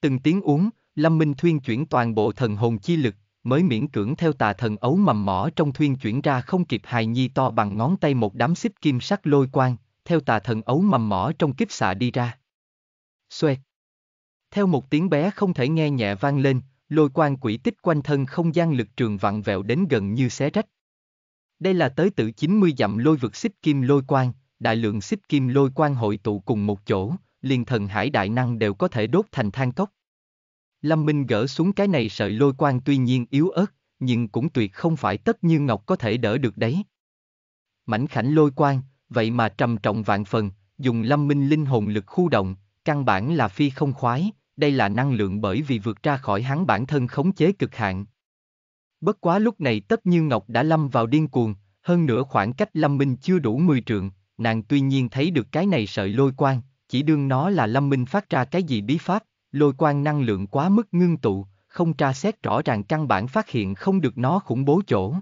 Từng tiếng uống, Lâm Minh Thuyên chuyển toàn bộ thần hồn chi lực, mới miễn cưỡng theo tà thần ấu mầm mỏ trong thuyên chuyển ra không kịp hài nhi to bằng ngón tay một đám xích kim sắc lôi quang, theo tà thần ấu mầm mỏ trong kích xạ đi ra. Xoẹt! Theo một tiếng bé không thể nghe nhẹ vang lên, lôi quang quỷ tích quanh thân không gian lực trường vặn vẹo đến gần như xé rách. Đây là tới tự 90 dặm lôi vực xích kim lôi quang, đại lượng xích kim lôi quang hội tụ cùng một chỗ, liền thần hải đại năng đều có thể đốt thành than cốc. Lâm Minh gỡ xuống cái này sợi lôi quang tuy nhiên yếu ớt, nhưng cũng tuyệt không phải tất như ngọc có thể đỡ được đấy. Mảnh khảnh lôi quang, vậy mà trầm trọng vạn phần, dùng Lâm Minh linh hồn lực khu động, căn bản là phi không khoái, đây là năng lượng bởi vì vượt ra khỏi hắn bản thân khống chế cực hạn. Bất quá lúc này tất như Ngọc đã lâm vào điên cuồng, hơn nữa khoảng cách Lâm Minh chưa đủ 10 trượng, nàng tuy nhiên thấy được cái này sợi lôi quang, chỉ đương nó là Lâm Minh phát ra cái gì bí pháp, lôi quang năng lượng quá mức ngưng tụ, không tra xét rõ ràng căn bản phát hiện không được nó khủng bố chỗ.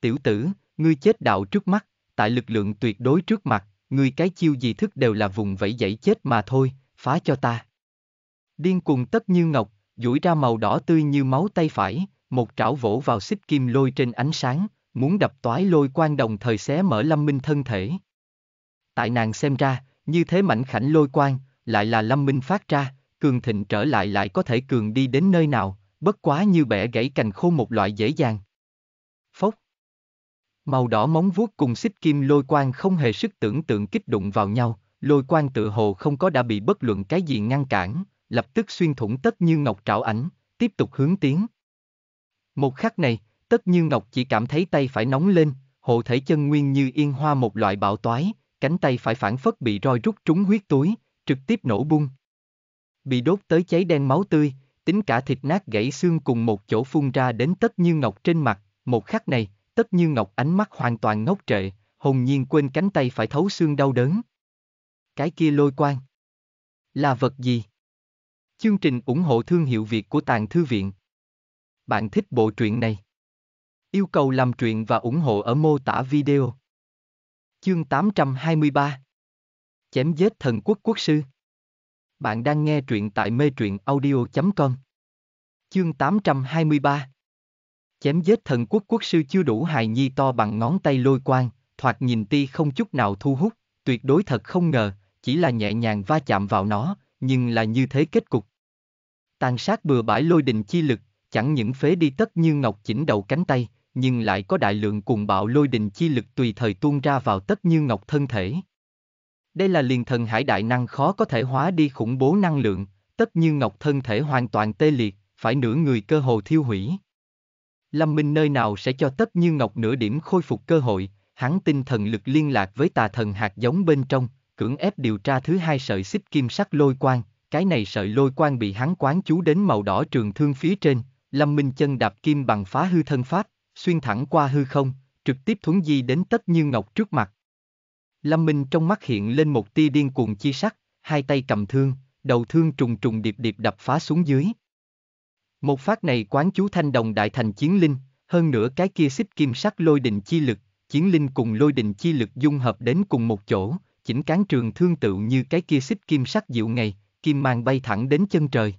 Tiểu tử, ngươi chết đạo trước mắt, tại lực lượng tuyệt đối trước mặt, ngươi cái chiêu gì thức đều là vùng vẫy dãy chết mà thôi, phá cho ta. Điên cuồng tất như ngọc, duỗi ra màu đỏ tươi như máu tay phải, một trảo vỗ vào xích kim lôi trên ánh sáng, muốn đập toái lôi quan đồng thời xé mở lâm minh thân thể. Tại nàng xem ra, như thế mảnh khảnh lôi quan, lại là lâm minh phát ra, cường thịnh trở lại lại có thể cường đi đến nơi nào, bất quá như bẻ gãy cành khô một loại dễ dàng. Phốc. Màu đỏ móng vuốt cùng xích kim lôi quan không hề sức tưởng tượng kích đụng vào nhau, lôi quan tự hồ không có đã bị bất luận cái gì ngăn cản, lập tức xuyên thủng tất như ngọc trảo ảnh, tiếp tục hướng tiến. Một khắc này, tất như Ngọc chỉ cảm thấy tay phải nóng lên, hộ thể chân nguyên như yên hoa một loại bạo toái, cánh tay phải phản phất bị roi rút trúng huyết túi, trực tiếp nổ bung. Bị đốt tới cháy đen máu tươi, tính cả thịt nát gãy xương cùng một chỗ phun ra đến tất như Ngọc trên mặt, một khắc này, tất như Ngọc ánh mắt hoàn toàn ngốc trệ, hồn nhiên quên cánh tay phải thấu xương đau đớn. Cái kia lôi quang. Là vật gì? Chương trình ủng hộ thương hiệu Việt của Tàng Thư Viện bạn thích bộ truyện này? Yêu cầu làm truyện và ủng hộ ở mô tả video. Chương 823 Chém giết thần quốc quốc sư Bạn đang nghe truyện tại mê truyện audio.com Chương 823 Chém giết thần quốc quốc sư chưa đủ hài nhi to bằng ngón tay lôi quang, thoạt nhìn ti không chút nào thu hút, tuyệt đối thật không ngờ, chỉ là nhẹ nhàng va chạm vào nó, nhưng là như thế kết cục. Tàn sát bừa bãi lôi đình chi lực, chẳng những phế đi tất như ngọc chỉnh đầu cánh tay, nhưng lại có đại lượng cuồng bạo lôi đình chi lực tùy thời tuôn ra vào tất như ngọc thân thể. Đây là liền thần hải đại năng khó có thể hóa đi khủng bố năng lượng, tất như ngọc thân thể hoàn toàn tê liệt, phải nửa người cơ hồ thiêu hủy. Lâm Minh nơi nào sẽ cho tất như ngọc nửa điểm khôi phục cơ hội, hắn tinh thần lực liên lạc với tà thần hạt giống bên trong, cưỡng ép điều tra thứ hai sợi xích kim sắc lôi quang, cái này sợi lôi quang bị hắn quán chú đến màu đỏ trường thương phía trên, Lâm Minh chân đạp kim bằng phá hư thân pháp, xuyên thẳng qua hư không, trực tiếp thuấn di đến Tất Như Ngọc trước mặt. Lâm Minh trong mắt hiện lên một tia điên cuồng chi sắc, hai tay cầm thương, đầu thương trùng trùng điệp điệp đập phá xuống dưới. Một phát này quán chú thanh đồng đại thành chiến linh, hơn nữa cái kia xích kim sắc lôi đình chi lực, chiến linh cùng lôi đình chi lực dung hợp đến cùng một chỗ, chỉnh cán trường thương tự như cái kia xích kim sắc dịu ngày, kim mang bay thẳng đến chân trời.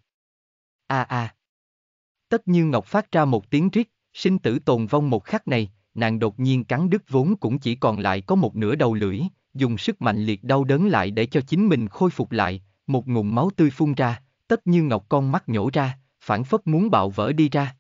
A à a. À. Tất như Ngọc phát ra một tiếng rít, sinh tử tồn vong một khắc này, nàng đột nhiên cắn đứt vốn cũng chỉ còn lại có một nửa đầu lưỡi, dùng sức mạnh liệt đau đớn lại để cho chính mình khôi phục lại, một ngụm máu tươi phun ra, tất như Ngọc con mắt nhổ ra, phản phất muốn bạo vỡ đi ra.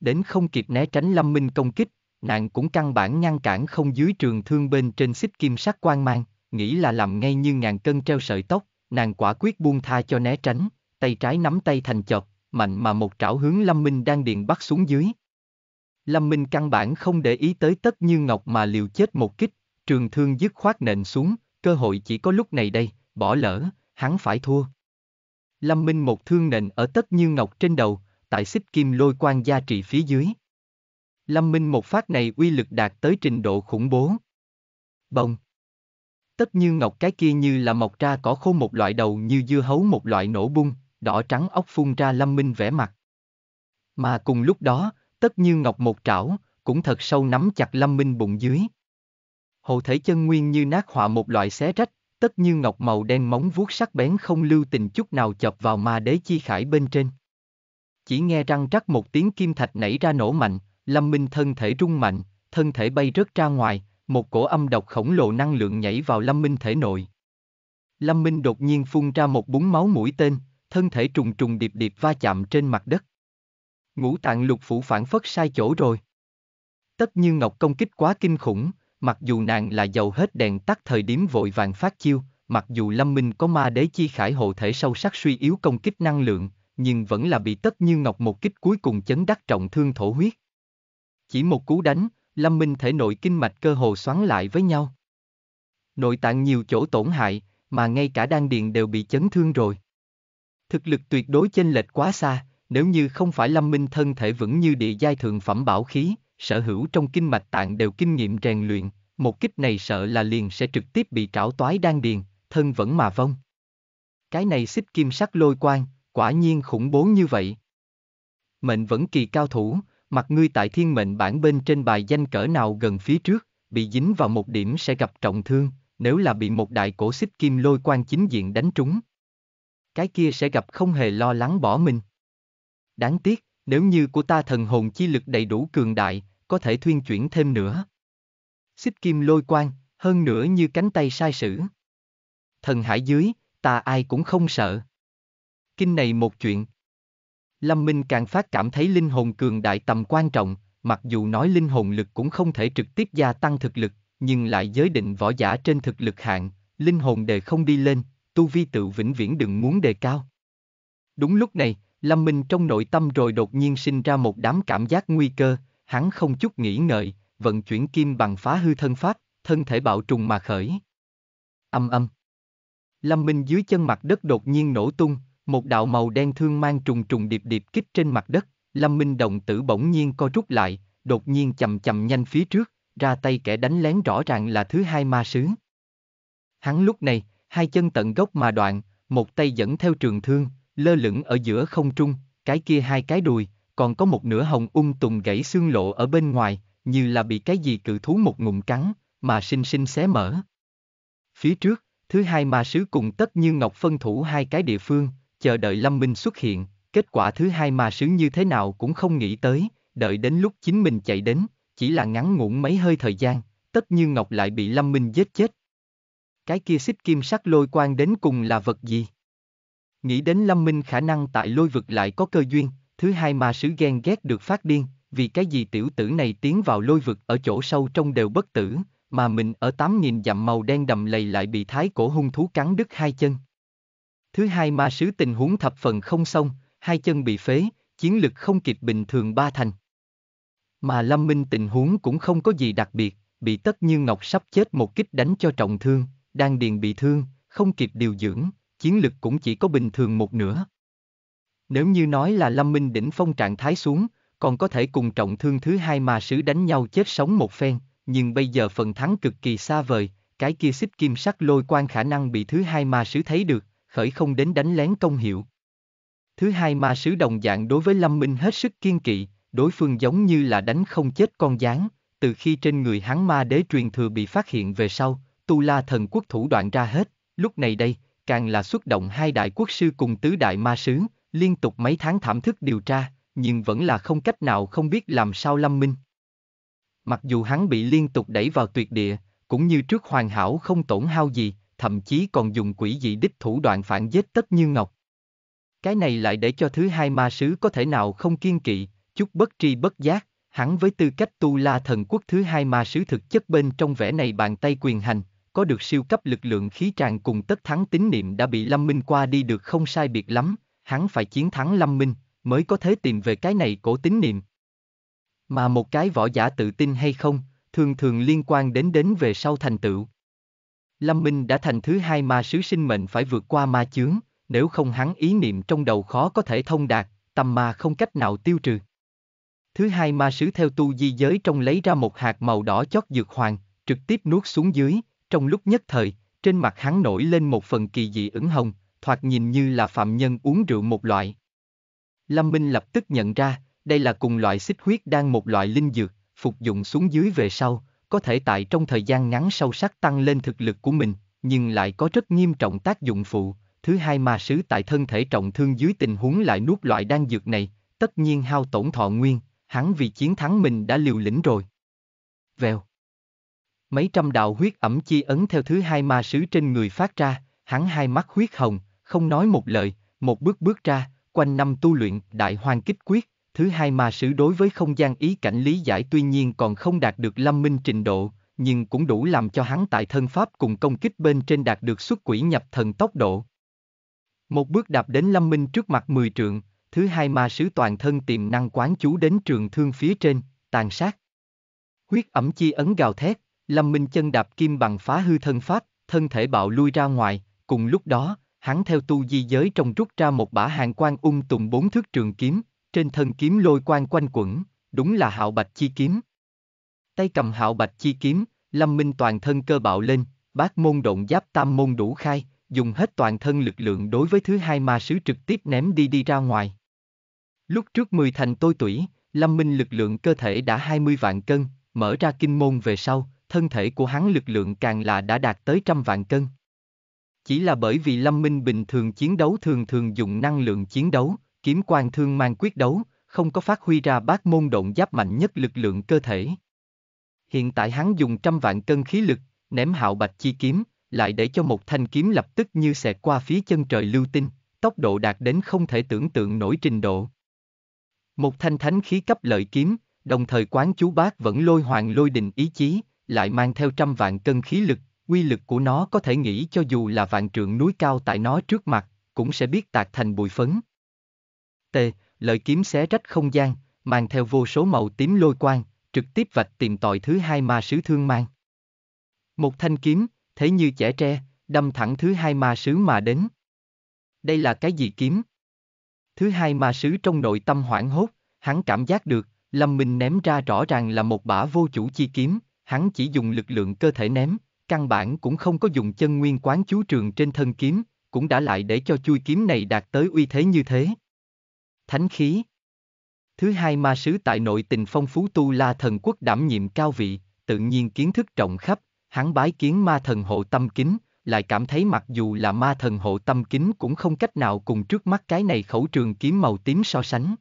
Đến không kịp né tránh Lâm Minh công kích, nàng cũng căn bản ngăn cản không dưới trường thương bên trên xích kim sắc quang mang, nghĩ là làm ngay như ngàn cân treo sợi tóc, nàng quả quyết buông tha cho né tránh, tay trái nắm tay thành chọc, mạnh mà một trảo hướng Lâm Minh đang điện bắt xuống dưới. Lâm Minh căn bản không để ý tới tất như ngọc mà liều chết một kích, trường thương dứt khoát nện xuống, cơ hội chỉ có lúc này đây, bỏ lỡ, hắn phải thua. Lâm Minh một thương nện ở tất như ngọc trên đầu, tại xích kim lôi quan gia trị phía dưới. Lâm Minh một phát này uy lực đạt tới trình độ khủng bố. Bông. Tất như ngọc cái kia như là mọc ra cỏ khô một loại đầu như dưa hấu một loại nổ bung, đỏ trắng ốc phun ra lâm minh vẻ mặt. Mà cùng lúc đó, tất như ngọc một trảo, cũng thật sâu nắm chặt lâm minh bụng dưới. Hồ thể chân nguyên như nát họa một loại xé rách, tất như ngọc màu đen móng vuốt sắc bén không lưu tình chút nào chọc vào ma đế chi khải bên trên. Chỉ nghe răng rắc một tiếng kim thạch nảy ra nổ mạnh, lâm minh thân thể rung mạnh, thân thể bay rớt ra ngoài, một cổ âm độc khổng lồ năng lượng nhảy vào lâm minh thể nội. Lâm minh đột nhiên phun ra một búng máu mũi tên, thân thể trùng trùng điệp điệp va chạm trên mặt đất. Ngũ tạng lục phủ phản phất sai chỗ rồi. Tất như Ngọc công kích quá kinh khủng, mặc dù nàng là giàu hết đèn tắt thời điểm vội vàng phát chiêu, mặc dù Lâm Minh có ma đế chi khải hộ thể sâu sắc suy yếu công kích năng lượng, nhưng vẫn là bị tất như Ngọc một kích cuối cùng chấn đắc trọng thương thổ huyết. Chỉ một cú đánh, Lâm Minh thể nội kinh mạch cơ hồ xoắn lại với nhau. Nội tạng nhiều chỗ tổn hại, mà ngay cả đan điền đều bị chấn thương rồi. Thực lực tuyệt đối chênh lệch quá xa, nếu như không phải Lâm Minh thân thể vững như địa giai thượng phẩm bảo khí, sở hữu trong kinh mạch tạng đều kinh nghiệm rèn luyện, một kích này sợ là liền sẽ trực tiếp bị trảo toái đan điền, thân vẫn mà vong. Cái này xích kim sắc lôi quang, quả nhiên khủng bố như vậy. Mệnh vẫn kỳ cao thủ, mặt ngươi tại thiên mệnh bản bên trên bài danh cỡ nào gần phía trước, bị dính vào một điểm sẽ gặp trọng thương, nếu là bị một đại cổ xích kim lôi quang chính diện đánh trúng, cái kia sẽ gặp không hề lo lắng bỏ mình. Đáng tiếc, nếu như của ta thần hồn chi lực đầy đủ cường đại, có thể thuyên chuyển thêm nữa. Xích kim lôi quang, hơn nữa như cánh tay sai sử. Thần hải dưới, ta ai cũng không sợ. Kinh này một chuyện. Lâm Minh càng phát cảm thấy linh hồn cường đại tầm quan trọng, mặc dù nói linh hồn lực cũng không thể trực tiếp gia tăng thực lực, nhưng lại giới định võ giả trên thực lực hạng, linh hồn đề không đi lên, tu vi tự vĩnh viễn đừng muốn đề cao. Đúng lúc này, Lâm Minh trong nội tâm rồi đột nhiên sinh ra một đám cảm giác nguy cơ, hắn không chút nghĩ ngợi, vận chuyển kim bằng phá hư thân pháp, thân thể bạo trùng mà khởi. Âm âm. Lâm Minh dưới chân mặt đất đột nhiên nổ tung, một đạo màu đen thương mang trùng trùng điệp điệp kích trên mặt đất, Lâm Minh đồng tử bỗng nhiên co rút lại, đột nhiên chậm chậm nhanh phía trước, ra tay kẻ đánh lén rõ ràng là thứ hai ma sứ. Hắn lúc này, hai chân tận gốc mà đoạn, một tay dẫn theo trường thương, lơ lửng ở giữa không trung, cái kia hai cái đùi, còn có một nửa hồng ung tùng gãy xương lộ ở bên ngoài, như là bị cái gì cự thú một ngụm cắn, mà sinh sinh xé mở. Phía trước, thứ hai ma sứ cùng tất như ngọc phân thủ hai cái địa phương, chờ đợi Lâm Minh xuất hiện, kết quả thứ hai ma sứ như thế nào cũng không nghĩ tới, đợi đến lúc chính mình chạy đến, chỉ là ngắn ngủn mấy hơi thời gian, tất như ngọc lại bị Lâm Minh giết chết, cái kia xích kim sắc lôi quan đến cùng là vật gì? Nghĩ đến Lâm Minh khả năng tại lôi vực lại có cơ duyên, thứ hai mà sứ ghen ghét được phát điên, vì cái gì tiểu tử này tiến vào lôi vực ở chỗ sâu trong đều bất tử, mà mình ở tám nghìn dặm màu đen đầm lầy lại bị thái cổ hung thú cắn đứt hai chân. Thứ hai ma sứ tình huống thập phần không xong, hai chân bị phế, chiến lực không kịp bình thường ba thành. Mà Lâm Minh tình huống cũng không có gì đặc biệt, bị tất như ngọc sắp chết một kích đánh cho trọng thương, đan điền bị thương, không kịp điều dưỡng, chiến lực cũng chỉ có bình thường một nửa. Nếu như nói là Lâm Minh đỉnh phong trạng thái xuống, còn có thể cùng trọng thương thứ hai mà sứ đánh nhau chết sống một phen, nhưng bây giờ phần thắng cực kỳ xa vời, cái kia xích kim sắc lôi quan khả năng bị thứ hai mà sứ thấy được, khởi không đến đánh lén công hiệu. Thứ hai mà sứ đồng dạng đối với Lâm Minh hết sức kiên kỵ, đối phương giống như là đánh không chết con gián, từ khi trên người hắn ma đế truyền thừa bị phát hiện về sau, Tu La thần quốc thủ đoạn ra hết, lúc này đây, càng là xuất động hai đại quốc sư cùng tứ đại ma sứ, liên tục mấy tháng thảm thức điều tra, nhưng vẫn là không cách nào không biết làm sao Lâm Minh. Mặc dù hắn bị liên tục đẩy vào tuyệt địa, cũng như trước hoàn hảo không tổn hao gì, thậm chí còn dùng quỷ dị đích thủ đoạn phản giết tất như ngọc. Cái này lại để cho thứ hai ma sứ có thể nào không kiên kỵ, chút bất tri bất giác, hắn với tư cách tu la thần quốc thứ hai ma sứ thực chất bên trong vẻ này bàn tay quyền hành, có được siêu cấp lực lượng khí tràn cùng tất thắng tín niệm đã bị Lâm Minh qua đi được không sai biệt lắm, hắn phải chiến thắng Lâm Minh, mới có thể tìm về cái này cổ tín niệm. Mà một cái võ giả tự tin hay không, thường thường liên quan đến đến về sau thành tựu. Lâm Minh đã thành thứ hai ma sứ sinh mệnh phải vượt qua ma chướng, nếu không hắn ý niệm trong đầu khó có thể thông đạt, tâm ma không cách nào tiêu trừ. Thứ hai ma sứ theo tu di giới trong lấy ra một hạt màu đỏ chót dược hoàng, trực tiếp nuốt xuống dưới, trong lúc nhất thời, trên mặt hắn nổi lên một phần kỳ dị ửng hồng, thoạt nhìn như là phạm nhân uống rượu một loại. Lâm Minh lập tức nhận ra, đây là cùng loại xích huyết đang một loại linh dược, phục dụng xuống dưới về sau, có thể tại trong thời gian ngắn sâu sắc tăng lên thực lực của mình, nhưng lại có rất nghiêm trọng tác dụng phụ. Thứ hai ma sứ tại thân thể trọng thương dưới tình huống lại nuốt loại đan dược này, tất nhiên hao tổn thọ nguyên, hắn vì chiến thắng mình đã liều lĩnh rồi. Vèo. Mấy trăm đạo huyết ẩm chi ấn theo thứ hai ma sứ trên người phát ra, hắn hai mắt huyết hồng, không nói một lời, một bước bước ra, quanh năm tu luyện đại hoang kích quyết, thứ hai ma sứ đối với không gian ý cảnh lý giải tuy nhiên còn không đạt được lâm minh trình độ, nhưng cũng đủ làm cho hắn tại thân pháp cùng công kích bên trên đạt được xuất quỷ nhập thần tốc độ. Một bước đạp đến lâm minh trước mặt mười trượng, thứ hai ma sứ toàn thân tiềm năng quán chú đến trường thương phía trên, tàn sát. Huyết ẩm chi ấn gào thét, Lâm Minh chân đạp kim bằng phá hư thân pháp, thân thể bạo lui ra ngoài, cùng lúc đó, hắn theo tu di giới trong rút ra một bả hàng quan ung tùng bốn thước trường kiếm, trên thân kiếm lôi quan quanh quẩn, đúng là hạo bạch chi kiếm. Tay cầm hạo bạch chi kiếm, Lâm Minh toàn thân cơ bạo lên, bát môn động giáp tam môn đủ khai, dùng hết toàn thân lực lượng đối với thứ hai ma sứ trực tiếp ném đi đi ra ngoài. Lúc trước mười thành tôi tuổi, Lâm Minh lực lượng cơ thể đã 20 vạn cân, mở ra kinh môn về sau, thân thể của hắn lực lượng càng là đã đạt tới trăm vạn cân. Chỉ là bởi vì Lâm Minh bình thường chiến đấu thường thường dùng năng lượng chiến đấu, kiếm quan thương mang quyết đấu, không có phát huy ra bát môn động giáp mạnh nhất lực lượng cơ thể. Hiện tại hắn dùng trăm vạn cân khí lực, ném hạo bạch chi kiếm, lại để cho một thanh kiếm lập tức như xẹt qua phía chân trời lưu tinh, tốc độ đạt đến không thể tưởng tượng nổi trình độ. Một thanh thánh khí cấp lợi kiếm, đồng thời quán chú bác vẫn lôi hoàng lôi đình ý chí, lại mang theo trăm vạn cân khí lực, quy lực của nó có thể nghĩ cho dù là vạn trượng núi cao tại nó trước mặt, cũng sẽ biết tạc thành bụi phấn. T. Lợi kiếm xé rách không gian, mang theo vô số màu tím lôi quang, trực tiếp vạch tìm tội thứ hai ma sứ thương mang. Một thanh kiếm, thế như chẻ tre, đâm thẳng thứ hai ma sứ mà đến. Đây là cái gì kiếm? Thứ hai ma sứ trong nội tâm hoảng hốt, hắn cảm giác được, Lâm Minh ném ra rõ ràng là một bả vô chủ chi kiếm hắn chỉ dùng lực lượng cơ thể ném, căn bản cũng không có dùng chân nguyên quán chú trường trên thân kiếm, cũng đã lại để cho chui kiếm này đạt tới uy thế như thế. Thánh khí Thứ hai ma sứ tại nội tình phong phú tu la thần quốc đảm nhiệm cao vị, tự nhiên kiến thức trọng khắp, hắn bái kiến ma thần hộ tâm kính, lại cảm thấy mặc dù là ma thần hộ tâm kính cũng không cách nào cùng trước mắt cái này khẩu trường kiếm màu tím so sánh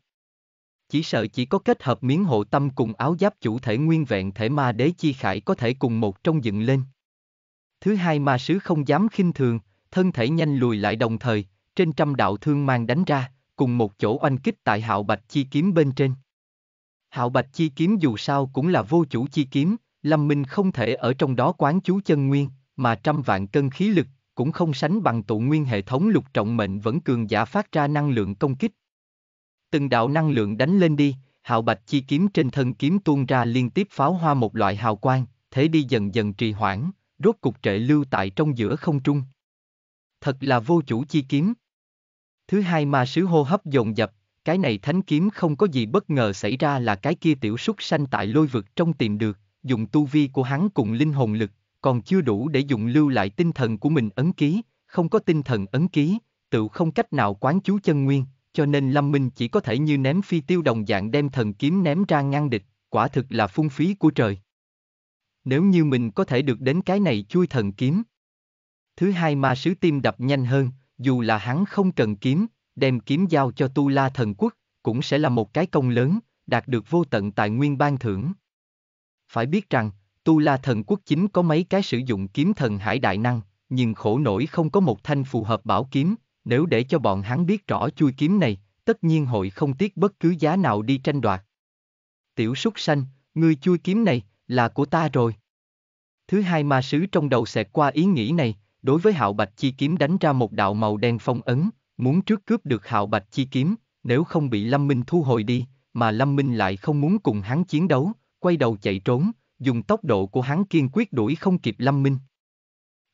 chỉ sợ chỉ có kết hợp miếng hộ tâm cùng áo giáp chủ thể nguyên vẹn thể ma đế chi khải có thể cùng một trong dựng lên. Thứ hai ma sứ không dám khinh thường, thân thể nhanh lùi lại đồng thời, trên trăm đạo thương mang đánh ra, cùng một chỗ oanh kích tại hạo bạch chi kiếm bên trên. Hạo bạch chi kiếm dù sao cũng là vô chủ chi kiếm, Lâm Minh không thể ở trong đó quán chú chân nguyên, mà trăm vạn cân khí lực, cũng không sánh bằng tụ nguyên hệ thống lục trọng mệnh vẫn cường giả phát ra năng lượng công kích, Từng đạo năng lượng đánh lên đi, hạo bạch chi kiếm trên thân kiếm tuôn ra liên tiếp pháo hoa một loại hào quang, thế đi dần dần trì hoãn, rốt cục trệ lưu tại trong giữa không trung. Thật là vô chủ chi kiếm. Thứ hai ma sứ hô hấp dồn dập, cái này thánh kiếm không có gì bất ngờ xảy ra là cái kia tiểu súc sanh tại lôi vực trong tìm được, dùng tu vi của hắn cùng linh hồn lực, còn chưa đủ để dùng lưu lại tinh thần của mình ấn ký, không có tinh thần ấn ký, tự không cách nào quán chú chân nguyên, cho nên Lâm Minh chỉ có thể như ném phi tiêu đồng dạng đem thần kiếm ném ra ngăn địch, quả thực là phung phí của trời. Nếu như mình có thể được đến cái này chui thần kiếm. Thứ hai ma sứ tim đập nhanh hơn, dù là hắn không cần kiếm, đem kiếm giao cho Tu La thần quốc, cũng sẽ là một cái công lớn, đạt được vô tận tài nguyên ban thưởng. Phải biết rằng, Tu La thần quốc chính có mấy cái sử dụng kiếm thần hải đại năng, nhưng khổ nổi không có một thanh phù hợp bảo kiếm, nếu để cho bọn hắn biết rõ chui kiếm này, tất nhiên hội không tiếc bất cứ giá nào đi tranh đoạt. Tiểu súc sanh, người chui kiếm này, là của ta rồi. Thứ hai ma sứ trong đầu xẹt qua ý nghĩ này, đối với hạo bạch chi kiếm đánh ra một đạo màu đen phong ấn, muốn trước cướp được hạo bạch chi kiếm, nếu không bị Lâm Minh thu hồi đi, mà Lâm Minh lại không muốn cùng hắn chiến đấu, quay đầu chạy trốn, dùng tốc độ của hắn kiên quyết đuổi không kịp Lâm Minh.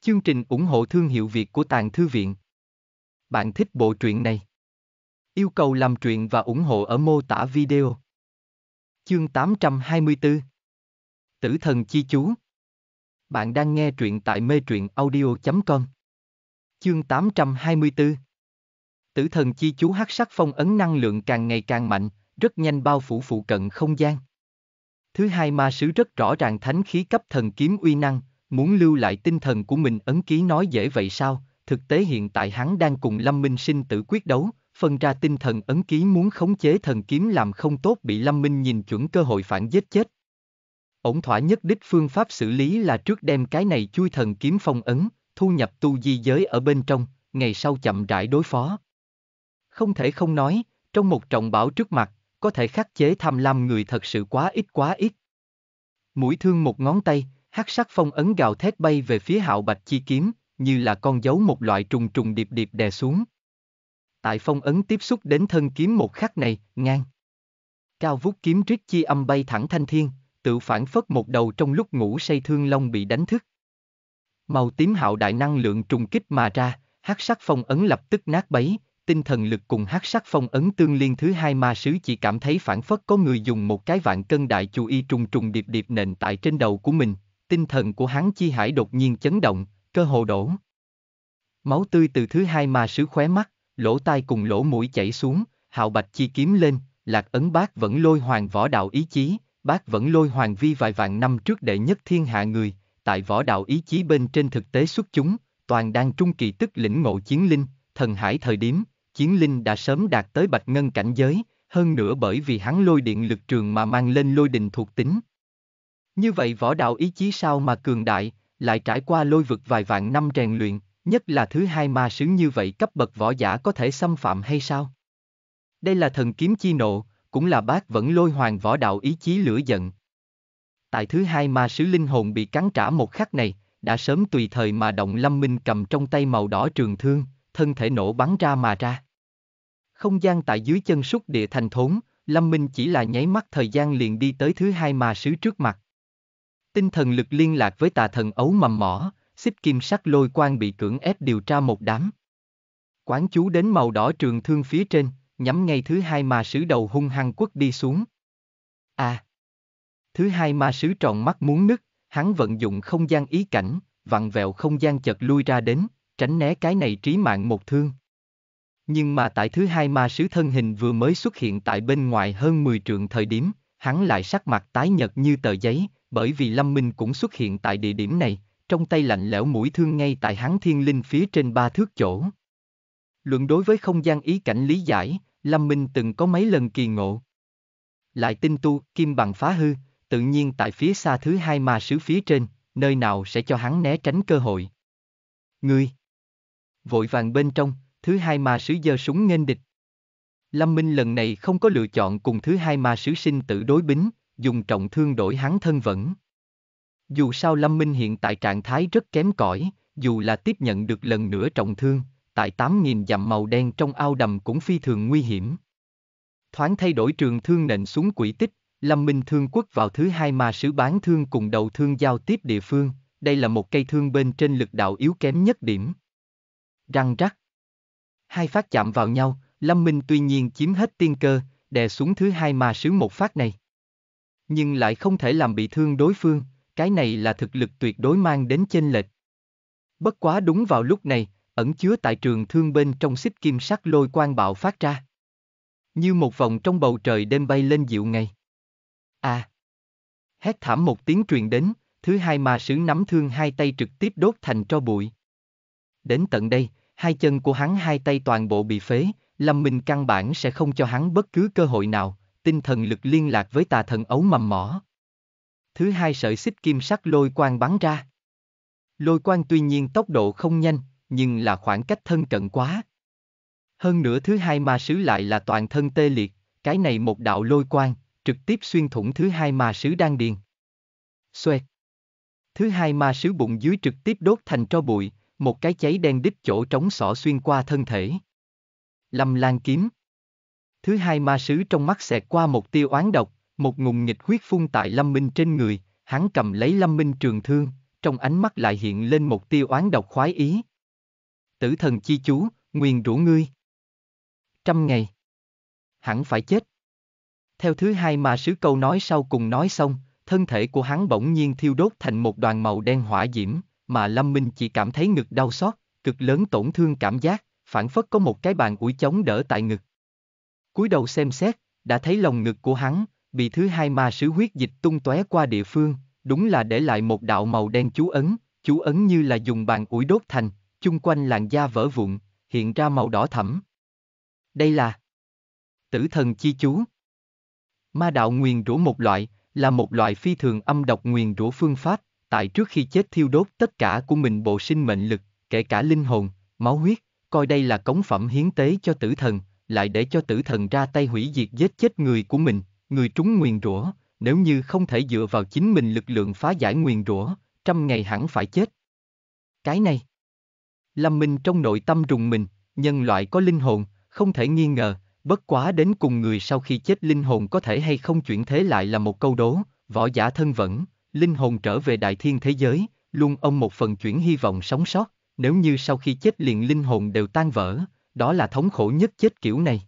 Chương trình ủng hộ thương hiệu Việt của Tàng Thư Viện bạn thích bộ truyện này. Yêu cầu làm truyện và ủng hộ ở mô tả video. Chương 824 Tử thần chi chú Bạn đang nghe truyện tại mê truyện audio.com Chương 824 Tử thần chi chú hắc sắc phong ấn năng lượng càng ngày càng mạnh, rất nhanh bao phủ phụ cận không gian. Thứ hai ma sứ rất rõ ràng thánh khí cấp thần kiếm uy năng, muốn lưu lại tinh thần của mình ấn ký nói dễ vậy sao, Thực tế hiện tại hắn đang cùng Lâm Minh sinh tử quyết đấu, phân ra tinh thần ấn ký muốn khống chế thần kiếm làm không tốt bị Lâm Minh nhìn chuẩn cơ hội phản giết chết. Ổn thỏa nhất đích phương pháp xử lý là trước đem cái này chui thần kiếm phong ấn, thu nhập tu di giới ở bên trong, ngày sau chậm rãi đối phó. Không thể không nói, trong một trọng bão trước mặt, có thể khắc chế tham lam người thật sự quá ít quá ít. Mũi thương một ngón tay, hắc sắc phong ấn gào thét bay về phía hạo bạch chi kiếm, như là con dấu một loại trùng trùng điệp điệp đè xuống. Tại phong ấn tiếp xúc đến thân kiếm một khắc này, ngang. Cao vút kiếm rít chi âm bay thẳng thanh thiên, tự phản phất một đầu trong lúc ngủ say thương long bị đánh thức. Màu tím hạo đại năng lượng trùng kích mà ra, hắc sắc phong ấn lập tức nát bấy, tinh thần lực cùng hắc sắc phong ấn tương liên thứ hai ma sứ chỉ cảm thấy phản phất có người dùng một cái vạn cân đại chủ y trùng trùng điệp điệp nền tại trên đầu của mình, tinh thần của hắn chi hải đột nhiên chấn động, cơ hồ đổ. Máu tươi từ thứ hai ma sứ khóe mắt, lỗ tai cùng lỗ mũi chảy xuống, hạo bạch chi kiếm lên, lạc ấn bác vẫn lôi hoàng võ đạo ý chí, bác vẫn lôi hoàng vi vài vạn năm trước đệ nhất thiên hạ người, tại võ đạo ý chí bên trên thực tế xuất chúng, toàn đang trung kỳ tức lĩnh ngộ chiến linh, thần hải thời điểm, chiến linh đã sớm đạt tới bạch ngân cảnh giới, hơn nữa bởi vì hắn lôi điện lực trường mà mang lên lôi đình thuộc tính. Như vậy võ đạo ý chí sao mà cường đại, lại trải qua lôi vực vài vạn năm rèn luyện, nhất là thứ hai ma sứ như vậy cấp bậc võ giả có thể xâm phạm hay sao? Đây là thần kiếm chi nộ, cũng là bác vẫn lôi hoàng võ đạo ý chí lửa giận. Tại thứ hai ma sứ linh hồn bị cắn trả một khắc này, đã sớm tùy thời mà động lâm minh cầm trong tay màu đỏ trường thương, thân thể nổ bắn ra mà ra. Không gian tại dưới chân xúc địa thành thốn, lâm minh chỉ là nháy mắt thời gian liền đi tới thứ hai ma sứ trước mặt. Tinh thần lực liên lạc với tà thần ấu mầm mỏ, xích kim sắc lôi quan bị cưỡng ép điều tra một đám. Quán chú đến màu đỏ trường thương phía trên, nhắm ngay thứ hai ma sứ đầu hung hăng quất đi xuống. À! Thứ hai ma sứ tròn mắt muốn nứt, hắn vận dụng không gian ý cảnh, vặn vẹo không gian chật lui ra đến, tránh né cái này trí mạng một thương. Nhưng mà tại thứ hai ma sứ thân hình vừa mới xuất hiện tại bên ngoài hơn 10 trượng thời điểm, hắn lại sắc mặt tái nhật như tờ giấy, bởi vì Lâm Minh cũng xuất hiện tại địa điểm này, trong tay lạnh lẽo mũi thương ngay tại hán thiên linh phía trên ba thước chỗ. Luận đối với không gian ý cảnh lý giải, Lâm Minh từng có mấy lần kỳ ngộ. Lại tinh tu, kim bằng phá hư, tự nhiên tại phía xa thứ hai ma sứ phía trên, nơi nào sẽ cho hắn né tránh cơ hội. Ngươi! Vội vàng bên trong, thứ hai ma sứ giơ súng nghênh địch. Lâm Minh lần này không có lựa chọn cùng thứ hai ma sứ sinh tử đối bính, dùng trọng thương đổi hắn thân vẫn. Dù sao Lâm Minh hiện tại trạng thái rất kém cỏi, dù là tiếp nhận được lần nữa trọng thương, tại 8.000 dặm màu đen trong ao đầm cũng phi thường nguy hiểm. Thoáng thay đổi trường thương nện xuống quỷ tích, Lâm Minh thương quất vào thứ hai mà sứ bán thương cùng đầu thương giao tiếp địa phương, đây là một cây thương bên trên lực đạo yếu kém nhất điểm. Răng rắc. Hai phát chạm vào nhau, Lâm Minh tuy nhiên chiếm hết tiên cơ, đè xuống thứ hai mà sứ một phát này nhưng lại không thể làm bị thương đối phương, cái này là thực lực tuyệt đối mang đến chênh lệch. Bất quá đúng vào lúc này, ẩn chứa tại trường thương bên trong xích kim sắc lôi quang bạo phát ra. Như một vòng trong bầu trời đêm bay lên dịu ngày. À! Hét thảm một tiếng truyền đến, thứ hai mà sứ nắm thương hai tay trực tiếp đốt thành tro bụi. Đến tận đây, hai chân của hắn hai tay toàn bộ bị phế, Lâm Minh căn bản sẽ không cho hắn bất cứ cơ hội nào, tinh thần lực liên lạc với tà thần ấu mầm mỏ. Thứ hai sợi xích kim sắc lôi quang bắn ra. Lôi quang tuy nhiên tốc độ không nhanh, nhưng là khoảng cách thân cận quá. Hơn nữa thứ hai ma sứ lại là toàn thân tê liệt, cái này một đạo lôi quang, trực tiếp xuyên thủng thứ hai ma sứ đang điền. Xoẹt. Thứ hai ma sứ bụng dưới trực tiếp đốt thành tro bụi, một cái cháy đen đít chỗ trống xỏ xuyên qua thân thể. Lâm lan kiếm. Thứ hai ma sứ trong mắt xẹt qua một tiêu oán độc, một ngùng nghịch huyết phun tại Lâm Minh trên người, hắn cầm lấy Lâm Minh trường thương, trong ánh mắt lại hiện lên một tiêu oán độc khoái ý. Tử thần chi chú, nguyền rủ ngươi. Trăm ngày. Hẳn phải chết. Theo thứ hai ma sứ câu nói sau cùng nói xong, thân thể của hắn bỗng nhiên thiêu đốt thành một đoàn màu đen hỏa diễm, mà Lâm Minh chỉ cảm thấy ngực đau xót, cực lớn tổn thương cảm giác, phản phất có một cái bàn ủi chống đỡ tại ngực cúi đầu xem xét, đã thấy lồng ngực của hắn, bị thứ hai ma sứ huyết dịch tung tóe qua địa phương, đúng là để lại một đạo màu đen chú ấn, chú ấn như là dùng bàn ủi đốt thành, chung quanh làn da vỡ vụn, hiện ra màu đỏ thẫm. Đây là tử thần chi chú. Ma đạo nguyền rủa một loại, là một loại phi thường âm độc nguyền rủa phương pháp, tại trước khi chết thiêu đốt tất cả của mình bộ sinh mệnh lực, kể cả linh hồn, máu huyết, coi đây là cống phẩm hiến tế cho tử thần, lại để cho tử thần ra tay hủy diệt giết chết người của mình, người trúng nguyền rủa, nếu như không thể dựa vào chính mình lực lượng phá giải nguyền rủa, trăm ngày hẳn phải chết. Cái này. Lâm Minh trong nội tâm rùng mình, nhân loại có linh hồn, không thể nghi ngờ, bất quá đến cùng người sau khi chết linh hồn có thể hay không chuyển thế lại là một câu đố, võ giả thân vẫn, linh hồn trở về đại thiên thế giới, luôn ông một phần chuyển hy vọng sống sót, nếu như sau khi chết liền linh hồn đều tan vỡ, đó là thống khổ nhất chết kiểu này.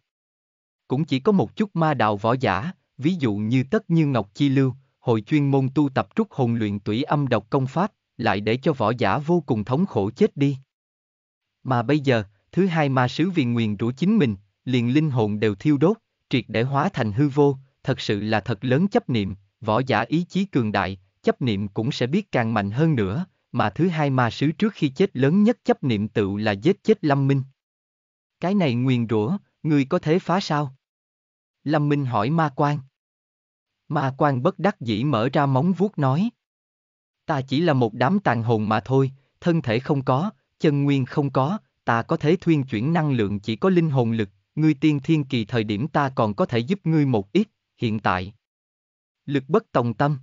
Cũng chỉ có một chút ma đạo võ giả, ví dụ như tất như Ngọc Chi Lưu, hội chuyên môn tu tập trúc hồn luyện tủy âm độc công pháp, lại để cho võ giả vô cùng thống khổ chết đi. Mà bây giờ, thứ hai ma sứ viên nguyền rủ chính mình, liền linh hồn đều thiêu đốt, triệt để hóa thành hư vô, thật sự là thật lớn chấp niệm, võ giả ý chí cường đại, chấp niệm cũng sẽ biết càng mạnh hơn nữa, mà thứ hai ma sứ trước khi chết lớn nhất chấp niệm tự là giết chết Lâm Minh. Cái này nguyền rủa, người có thể phá sao? Lâm Minh hỏi ma quan. Ma quan bất đắc dĩ mở ra móng vuốt nói. Ta chỉ là một đám tàn hồn mà thôi, thân thể không có, chân nguyên không có, ta có thể thuyên chuyển năng lượng chỉ có linh hồn lực, ngươi tiên thiên kỳ thời điểm ta còn có thể giúp ngươi một ít, hiện tại. Lực bất tòng tâm.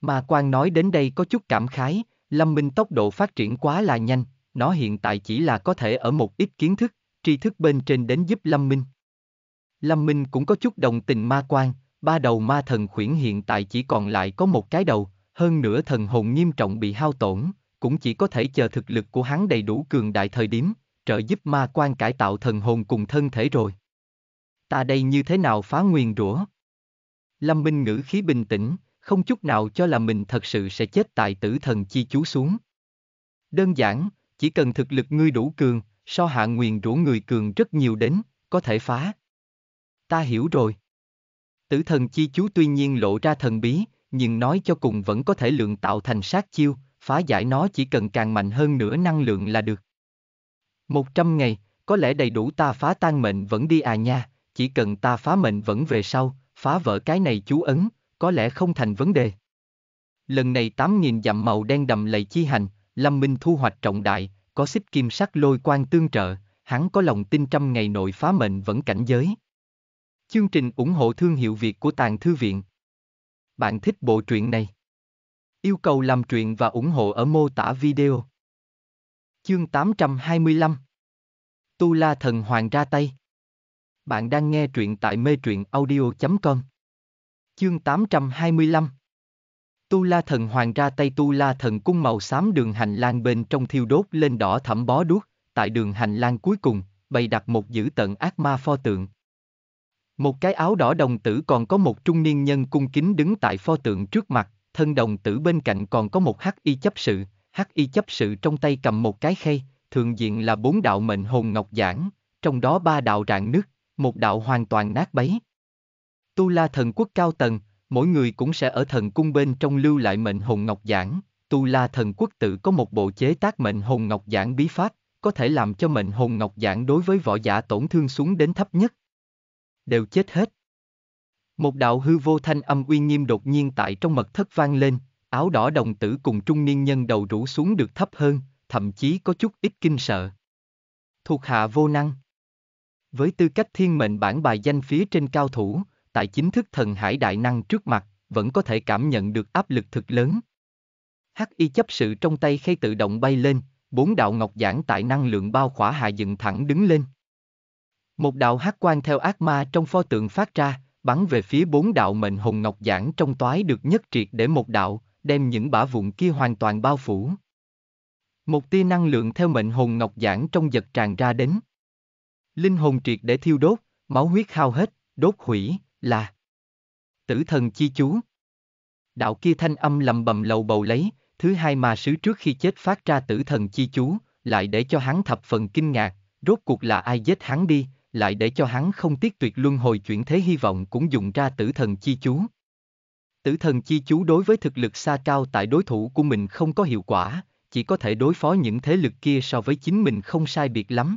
Ma quan nói đến đây có chút cảm khái, Lâm Minh tốc độ phát triển quá là nhanh, nó hiện tại chỉ là có thể ở một ít kiến thức, tri thức bên trên đến giúp Lâm Minh. Lâm Minh cũng có chút đồng tình ma quan, ba đầu ma thần khuyển hiện tại chỉ còn lại có một cái đầu, hơn nữa thần hồn nghiêm trọng bị hao tổn, cũng chỉ có thể chờ thực lực của hắn đầy đủ cường đại thời điểm, trợ giúp ma quan cải tạo thần hồn cùng thân thể rồi. Ta đây như thế nào phá Nguyên rủa? Lâm Minh ngữ khí bình tĩnh, không chút nào cho là mình thật sự sẽ chết tại tử thần chi chú xuống. Đơn giản, chỉ cần thực lực ngươi đủ cường, so hạ nguyền rủ người cường rất nhiều đến, có thể phá. Ta hiểu rồi. Tử thần chi chú tuy nhiên lộ ra thần bí, nhưng nói cho cùng vẫn có thể lượng tạo thành sát chiêu, phá giải nó chỉ cần càng mạnh hơn nữa năng lượng là được. Một trăm ngày, có lẽ đầy đủ ta phá tan mệnh vẫn đi à nha, chỉ cần ta phá mệnh vẫn về sau, phá vỡ cái này chú ấn, có lẽ không thành vấn đề. Lần này tám nghìn dặm màu đen đầm lầy chi hành, Lâm Minh thu hoạch trọng đại, có xích kim sắc lôi quan tương trợ, hắn có lòng tin trăm ngày nội phá mệnh vẫn cảnh giới. Chương trình ủng hộ thương hiệu Việt của Tàng Thư Viện Bạn thích bộ truyện này? Yêu cầu làm truyện và ủng hộ ở mô tả video. Chương 825 Tu La Thần Hoàng ra tay Bạn đang nghe truyện tại mê truyện audio.com Chương 825 Tu La Thần Hoàng ra tay Tu La Thần Cung màu xám đường hành lang bên trong thiêu đốt lên đỏ thẫm bó đuốc, tại đường hành lang cuối cùng, bày đặt một dữ tận ác ma pho tượng. Một cái áo đỏ đồng tử còn có một trung niên nhân cung kính đứng tại pho tượng trước mặt, thân đồng tử bên cạnh còn có một hắc y chấp sự, hắc y chấp sự trong tay cầm một cái khay, thường diện là bốn đạo mệnh hồn ngọc giảng, trong đó ba đạo rạn nứt, một đạo hoàn toàn nát bấy. Tu La Thần Quốc cao tầng, mỗi người cũng sẽ ở thần cung bên trong lưu lại mệnh hồn ngọc giảng. Tu La thần quốc tự có một bộ chế tác mệnh hồn ngọc giảng bí pháp, có thể làm cho mệnh hồn ngọc giảng đối với võ giả tổn thương xuống đến thấp nhất. Đều chết hết. Một đạo hư vô thanh âm uy nghiêm đột nhiên tại trong mật thất vang lên, áo đỏ đồng tử cùng trung niên nhân đầu rũ xuống được thấp hơn, thậm chí có chút ít kinh sợ. Thuộc hạ vô năng. Với tư cách thiên mệnh bản bài danh phía trên cao thủ, tại chính thức thần hải đại năng trước mặt, vẫn có thể cảm nhận được áp lực thực lớn. Hắc y chấp sự trong tay khay tự động bay lên, bốn đạo ngọc giản tại năng lượng bao khỏa hạ dựng thẳng đứng lên. Một đạo hắc quan theo ác ma trong pho tượng phát ra, bắn về phía bốn đạo mệnh hồn ngọc giản trong toái được nhất triệt để một đạo, đem những bả vụn kia hoàn toàn bao phủ. Một tia năng lượng theo mệnh hồn ngọc giản trong giật tràn ra đến. Linh hồn triệt để thiêu đốt, máu huyết khao hết, đốt hủy, là Tử thần chi chú. Đạo kia thanh âm lầm bầm lầu bầu lấy, thứ hai mà sứ trước khi chết phát ra tử thần chi chú, lại để cho hắn thập phần kinh ngạc, rốt cuộc là ai giết hắn đi, lại để cho hắn không tiếc tuyệt luân hồi chuyển thế hy vọng cũng dùng ra tử thần chi chú. Tử thần chi chú đối với thực lực xa cao tại đối thủ của mình không có hiệu quả, chỉ có thể đối phó những thế lực kia so với chính mình không sai biệt lắm.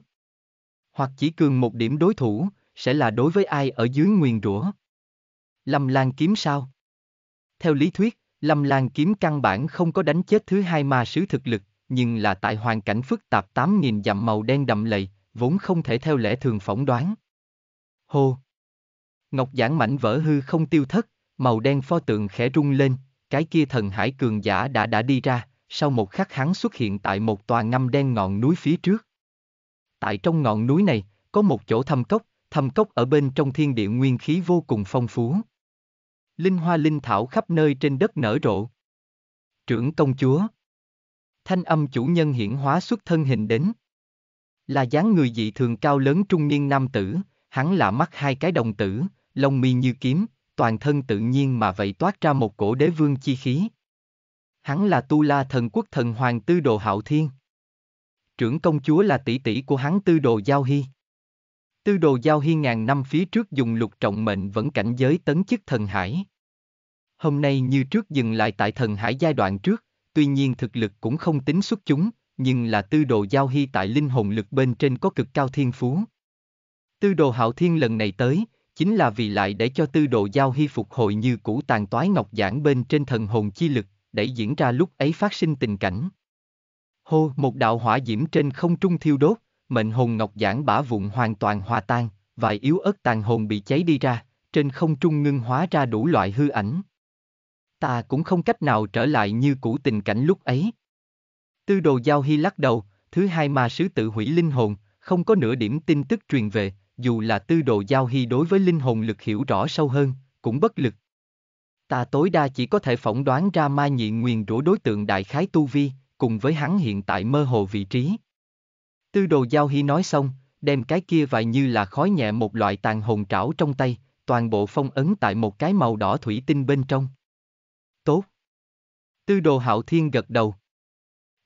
Hoặc chỉ cường một điểm đối thủ, sẽ là đối với ai ở dưới nguyền rủa. Lâm Lan kiếm sao? Theo lý thuyết, Lâm Lan kiếm căn bản không có đánh chết thứ hai ma sứ thực lực, nhưng là tại hoàn cảnh phức tạp 8.000 dặm màu đen đậm lầy, vốn không thể theo lẽ thường phỏng đoán. Hô! Ngọc giản mảnh vỡ hư không tiêu thất, màu đen pho tượng khẽ rung lên, cái kia thần hải cường giả đã đã đi ra, sau một khắc hắn xuất hiện tại một tòa ngâm đen ngọn núi phía trước. Tại trong ngọn núi này, có một chỗ thâm cốc, thâm cốc ở bên trong thiên địa nguyên khí vô cùng phong phú. Linh hoa linh thảo khắp nơi trên đất nở rộ. Trưởng công chúa. Thanh âm chủ nhân hiển hóa xuất thân hình đến. Là dáng người dị thường cao lớn trung niên nam tử, hắn là mắt hai cái đồng tử, lông mi như kiếm, toàn thân tự nhiên mà vậy toát ra một cổ đế vương chi khí. Hắn là Tu La thần quốc thần hoàng tư đồ hạo thiên. Trưởng công chúa là tỷ tỷ của hắn tư đồ giao hy. Tư đồ giao hiên ngàn năm phía trước dùng lục trọng mệnh vẫn cảnh giới tấn chức thần hải. Hôm nay như trước dừng lại tại thần hải giai đoạn trước, tuy nhiên thực lực cũng không tính xuất chúng, nhưng là tư đồ giao hy tại linh hồn lực bên trên có cực cao thiên phú. Tư đồ hạo thiên lần này tới, chính là vì lại để cho tư đồ giao hy phục hồi như cũ tàn toái ngọc giảng bên trên thần hồn chi lực, để diễn ra lúc ấy phát sinh tình cảnh. Hô, một đạo hỏa diễm trên không trung thiêu đốt, mệnh hồn ngọc giản bả vụn hoàn toàn hòa tan, vài yếu ớt tàn hồn bị cháy đi ra, trên không trung ngưng hóa ra đủ loại hư ảnh. Ta cũng không cách nào trở lại như cũ tình cảnh lúc ấy. Tư đồ giao hy lắc đầu, thứ hai ma sứ tự hủy linh hồn, không có nửa điểm tin tức truyền về, dù là tư đồ giao hy đối với linh hồn lực hiểu rõ sâu hơn, cũng bất lực. Ta tối đa chỉ có thể phỏng đoán ra ma nhị nguyền rủa đối tượng đại khái tu vi, cùng với hắn hiện tại mơ hồ vị trí. Tư đồ giao hy nói xong, đem cái kia vài như là khói nhẹ một loại tàn hồn trảo trong tay, toàn bộ phong ấn tại một cái màu đỏ thủy tinh bên trong. Tốt. Tư đồ hạo thiên gật đầu.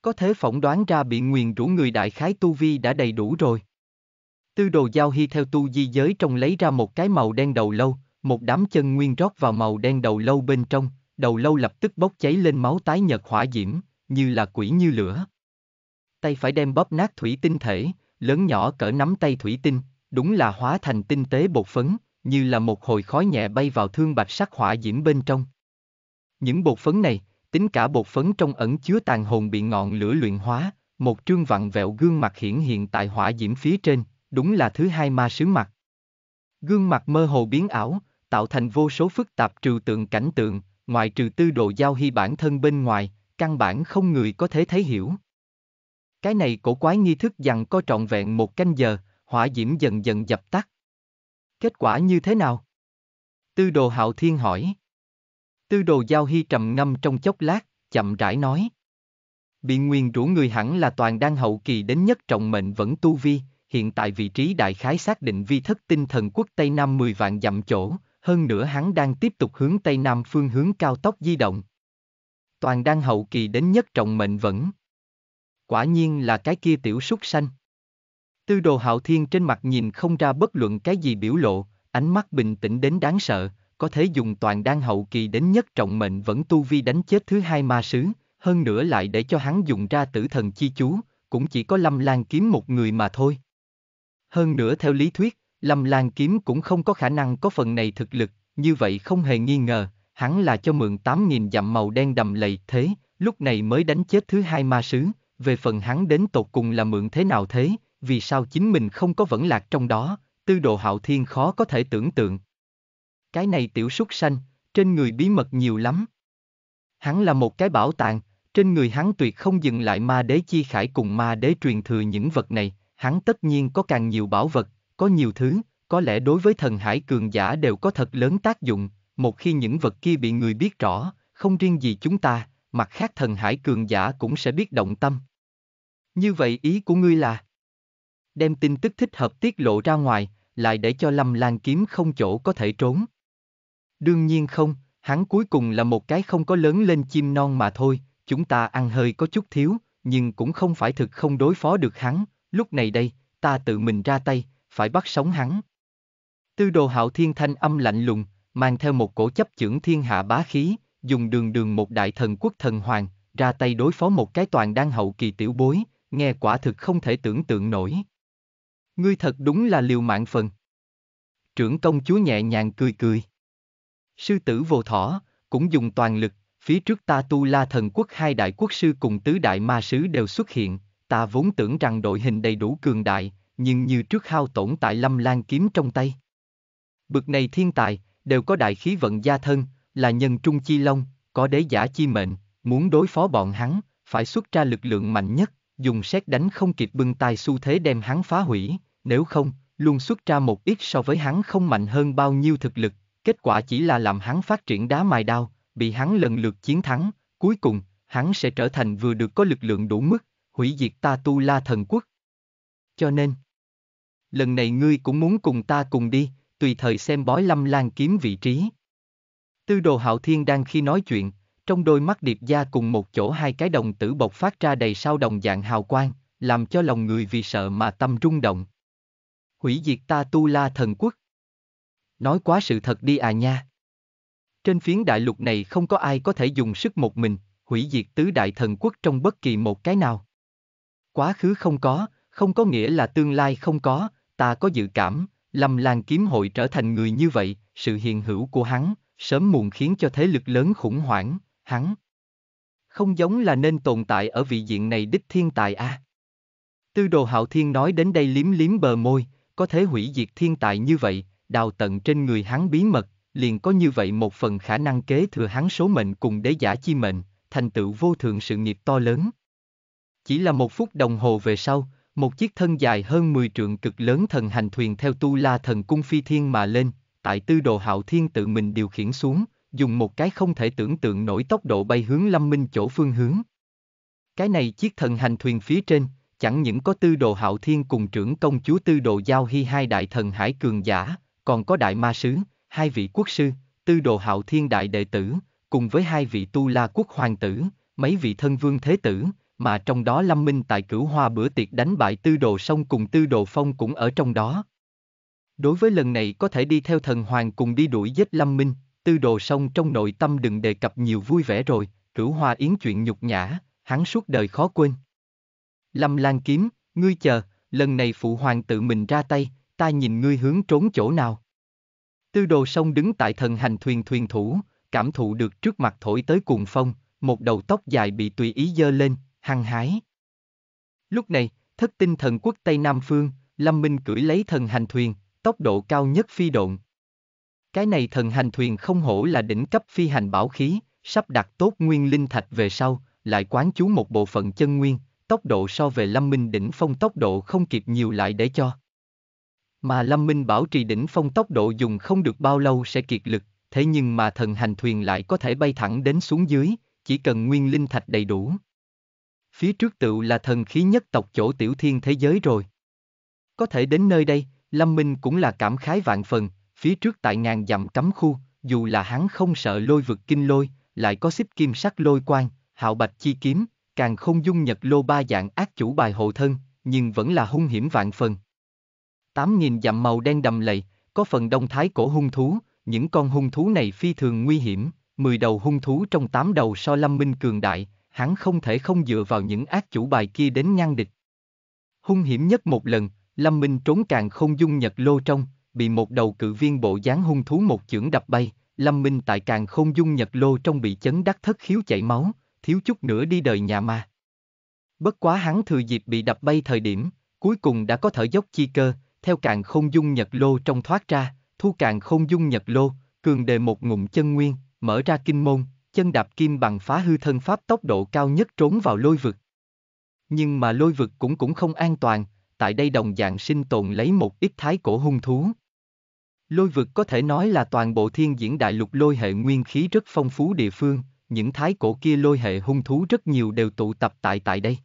Có thể phỏng đoán ra bị nguyền Rủ người đại khái tu vi đã đầy đủ rồi. Tư đồ giao hy theo tu di giới trong lấy ra một cái màu đen đầu lâu, một đám chân nguyên rót vào màu đen đầu lâu bên trong, đầu lâu lập tức bốc cháy lên máu tái nhật hỏa diễm, như là quỷ như lửa tay phải đem bóp nát thủy tinh thể, lớn nhỏ cỡ nắm tay thủy tinh, đúng là hóa thành tinh tế bột phấn, như là một hồi khói nhẹ bay vào thương bạch sắc hỏa diễm bên trong. Những bột phấn này, tính cả bột phấn trong ẩn chứa tàn hồn bị ngọn lửa luyện hóa, một trương vặn vẹo gương mặt hiển hiện tại hỏa diễm phía trên, đúng là thứ hai ma sứ mặt. Gương mặt mơ hồ biến ảo, tạo thành vô số phức tạp trừ tượng cảnh tượng, ngoài trừ tư đồ giao hy bản thân bên ngoài, căn bản không người có thể thấy hiểu. Cái này cổ quái nghi thức dặn có trọn vẹn một canh giờ, hỏa diễm dần dần dập tắt. Kết quả như thế nào? Tư đồ hạo thiên hỏi. Tư đồ giao hy trầm ngâm trong chốc lát, chậm rãi nói. Bị nguyên rủ người hẳn là toàn đang hậu kỳ đến nhất trọng mệnh vẫn tu vi, hiện tại vị trí đại khái xác định vi thất tinh thần quốc Tây Nam 10 vạn dặm chỗ, hơn nữa hắn đang tiếp tục hướng Tây Nam phương hướng cao tốc di động. Toàn đang hậu kỳ đến nhất trọng mệnh vẫn quả nhiên là cái kia tiểu súc sanh. Tư đồ hạo thiên trên mặt nhìn không ra bất luận cái gì biểu lộ, ánh mắt bình tĩnh đến đáng sợ, có thể dùng toàn đan hậu kỳ đến nhất trọng mệnh vẫn tu vi đánh chết thứ hai ma sứ, hơn nữa lại để cho hắn dùng ra tử thần chi chú, cũng chỉ có lâm lan kiếm một người mà thôi. Hơn nữa theo lý thuyết, lâm lan kiếm cũng không có khả năng có phần này thực lực, như vậy không hề nghi ngờ, hắn là cho mượn 8.000 dặm màu đen đầm lầy thế, lúc này mới đánh chết thứ hai ma sứ, về phần hắn đến tột cùng là mượn thế nào thế, vì sao chính mình không có vẫn lạc trong đó, tư độ hạo thiên khó có thể tưởng tượng. Cái này tiểu súc sanh, trên người bí mật nhiều lắm. Hắn là một cái bảo tàng, trên người hắn tuyệt không dừng lại ma đế chi khải cùng ma đế truyền thừa những vật này, hắn tất nhiên có càng nhiều bảo vật, có nhiều thứ, có lẽ đối với thần hải cường giả đều có thật lớn tác dụng, một khi những vật kia bị người biết rõ, không riêng gì chúng ta, mặt khác thần hải cường giả cũng sẽ biết động tâm. Như vậy ý của ngươi là đem tin tức thích hợp tiết lộ ra ngoài, lại để cho Lâm Lan kiếm không chỗ có thể trốn. Đương nhiên không, hắn cuối cùng là một cái không có lớn lên chim non mà thôi, chúng ta ăn hơi có chút thiếu, nhưng cũng không phải thực không đối phó được hắn, lúc này đây, ta tự mình ra tay, phải bắt sống hắn. Tư đồ hạo thiên thanh âm lạnh lùng, mang theo một cổ chấp trưởng thiên hạ bá khí, dùng đường đường một đại thần quốc thần hoàng, ra tay đối phó một cái toàn đang hậu kỳ tiểu bối, nghe quả thực không thể tưởng tượng nổi. Ngươi thật đúng là liều mạng phần. Trưởng công chúa nhẹ nhàng cười cười. Sư tử vô thỏ, cũng dùng toàn lực, phía trước ta tu la thần quốc hai đại quốc sư cùng tứ đại ma sứ đều xuất hiện, ta vốn tưởng rằng đội hình đầy đủ cường đại, nhưng như trước hao tổn tại lâm lan kiếm trong tay. Bực này thiên tài, đều có đại khí vận gia thân, là nhân trung chi long, có đế giả chi mệnh, muốn đối phó bọn hắn, phải xuất ra lực lượng mạnh nhất, dùng xét đánh không kịp bưng tay xu thế đem hắn phá hủy, nếu không, luôn xuất ra một ít so với hắn không mạnh hơn bao nhiêu thực lực, kết quả chỉ là làm hắn phát triển đá mài đao, bị hắn lần lượt chiến thắng, cuối cùng, hắn sẽ trở thành vừa được có lực lượng đủ mức, hủy diệt ta tu la thần quốc. Cho nên, lần này ngươi cũng muốn cùng ta cùng đi, tùy thời xem bói lâm lan kiếm vị trí. Tư đồ hạo thiên đang khi nói chuyện, trong đôi mắt điệp gia cùng một chỗ hai cái đồng tử bộc phát ra đầy sao đồng dạng hào quang, làm cho lòng người vì sợ mà tâm rung động. Hủy diệt ta tu la thần quốc. Nói quá sự thật đi à nha. Trên phiến đại lục này không có ai có thể dùng sức một mình, hủy diệt tứ đại thần quốc trong bất kỳ một cái nào. Quá khứ không có, không có nghĩa là tương lai không có, ta có dự cảm, Lâm Lan Kiếm Hội trở thành người như vậy, sự hiện hữu của hắn, sớm muộn khiến cho thế lực lớn khủng hoảng, hắn. Không giống là nên tồn tại ở vị diện này đích thiên tài a. À? Tư đồ hạo thiên nói đến đây liếm liếm bờ môi, có thể hủy diệt thiên tài như vậy, đào tận trên người hắn bí mật, liền có như vậy một phần khả năng kế thừa hắn số mệnh cùng đế giả chi mệnh, thành tựu vô thường sự nghiệp to lớn. Chỉ là một phút đồng hồ về sau, một chiếc thân dài hơn 10 trượng cực lớn thần hành thuyền theo tu la thần cung phi thiên mà lên, tại tư đồ hạo thiên tự mình điều khiển xuống, dùng một cái không thể tưởng tượng nổi tốc độ bay hướng lâm minh chỗ phương hướng. Cái này chiếc thần hành thuyền phía trên, chẳng những có tư đồ hạo thiên cùng trưởng công chúa tư đồ giao hy hai đại thần hải cường giả, còn có đại ma sứ, hai vị quốc sư, tư đồ hạo thiên đại đệ tử, cùng với hai vị tu la quốc hoàng tử, mấy vị thân vương thế tử, mà trong đó Lâm Minh tại cửu hoa bữa tiệc đánh bại tư đồ sông cùng tư đồ phong cũng ở trong đó. Đối với lần này có thể đi theo thần hoàng cùng đi đuổi giết Lâm Minh, tư đồ sông trong nội tâm đừng đề cập nhiều vui vẻ rồi, cửu hoa yến chuyện nhục nhã, hắn suốt đời khó quên. Lâm Lan Kiếm, ngươi chờ, lần này phụ hoàng tự mình ra tay, ta nhìn ngươi hướng trốn chỗ nào. Tư đồ sông đứng tại thần hành thuyền thuyền thủ, cảm thụ được trước mặt thổi tới cuồng phong, một đầu tóc dài bị tùy ý dơ lên, hăng hái. Lúc này, thất tinh thần quốc Tây Nam Phương, Lâm Minh cưỡi lấy thần hành thuyền, tốc độ cao nhất phi độn. Cái này thần hành thuyền không hổ là đỉnh cấp phi hành bảo khí, sắp đặt tốt nguyên linh thạch về sau, lại quán chú một bộ phận chân nguyên, tốc độ so về Lâm Minh đỉnh phong tốc độ không kịp nhiều lại để cho. Mà Lâm Minh bảo trì đỉnh phong tốc độ dùng không được bao lâu sẽ kiệt lực, thế nhưng mà thần hành thuyền lại có thể bay thẳng đến xuống dưới, chỉ cần nguyên linh thạch đầy đủ. Phía trước tựu là thần khí nhất tộc chỗ tiểu thiên thế giới rồi. Có thể đến nơi đây, Lâm Minh cũng là cảm khái vạn phần, phía trước tại ngàn dặm cấm khu, dù là hắn không sợ lôi vực kinh lôi, lại có xích kim sắc lôi quan, hạo bạch chi kiếm, càng không dung nhật lô ba dạng ác chủ bài hộ thân, nhưng vẫn là hung hiểm vạn phần. Tám nghìn dặm màu đen đầm lầy, có phần đông thái cổ hung thú, những con hung thú này phi thường nguy hiểm, mười đầu hung thú trong tám đầu so lâm minh cường đại, hắn không thể không dựa vào những ác chủ bài kia đến ngăn địch. Hung hiểm nhất một lần, Lâm Minh trốn càng không dung nhật lô trong, bị một đầu cự viên bộ dáng hung thú một chưởng đập bay, Lâm Minh tại càng không dung nhật lô trong bị chấn đắc thất khiếu chảy máu, thiếu chút nữa đi đời nhà ma. Bất quá hắn thừa dịp bị đập bay thời điểm, cuối cùng đã có thở dốc chi cơ, theo càng không dung nhật lô trong thoát ra, thu càng không dung nhật lô, cường đề một ngụm chân nguyên, mở ra kinh môn, chân đạp kim bằng phá hư thân pháp tốc độ cao nhất trốn vào lôi vực. Nhưng mà lôi vực cũng cũng không an toàn, tại đây đồng dạng sinh tồn lấy một ít thái cổ hung thú. Lôi vực có thể nói là toàn bộ thiên diễn đại lục lôi hệ nguyên khí rất phong phú địa phương, những thái cổ kia lôi hệ hung thú rất nhiều đều tụ tập tại tại đây.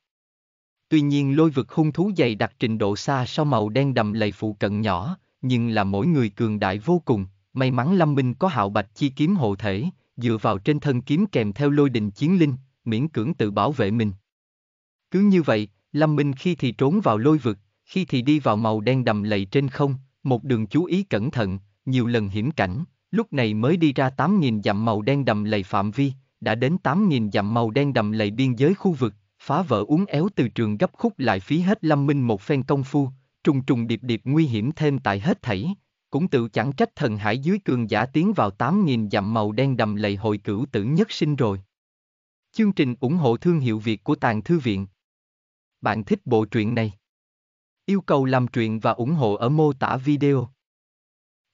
Tuy nhiên lôi vực hung thú dày đặc trình độ xa so màu đen đầm lầy phụ cận nhỏ, nhưng là mỗi người cường đại vô cùng, may mắn Lâm Minh có hạo bạch chi kiếm hộ thể, dựa vào trên thân kiếm kèm theo lôi đình chiến linh, miễn cưỡng tự bảo vệ mình. Cứ như vậy, Lâm Minh khi thì trốn vào lôi vực, khi thì đi vào màu đen đầm lầy trên không, một đường chú ý cẩn thận, nhiều lần hiểm cảnh, lúc này mới đi ra 8.000 dặm màu đen đầm lầy phạm vi, đã đến 8.000 dặm màu đen đầm lầy biên giới khu vực, phá vỡ uống éo từ trường gấp khúc lại phí hết Lâm Minh một phen công phu, trùng trùng điệp điệp nguy hiểm thêm tại hết thảy, cũng tự chẳng trách thần hải dưới cường giả tiến vào 8.000 dặm màu đen đầm lầy hồi cửu tử nhất sinh rồi. Chương trình ủng hộ thương hiệu Việt của Tàng Thư Viện bạn thích bộ truyện này. Yêu cầu làm truyện và ủng hộ ở mô tả video.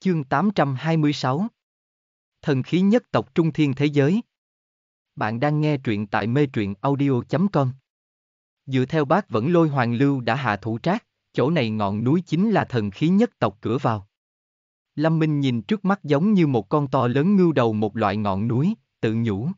Chương 826 Thần khí nhất tộc trung thiên thế giới Bạn đang nghe truyện tại mê truyện audio.com Dựa theo bác vẫn lôi hoàng lưu đã hạ thủ trác, chỗ này ngọn núi chính là thần khí nhất tộc cửa vào. Lâm Minh nhìn trước mắt giống như một con to lớn ngưu đầu một loại ngọn núi, tự nhủ.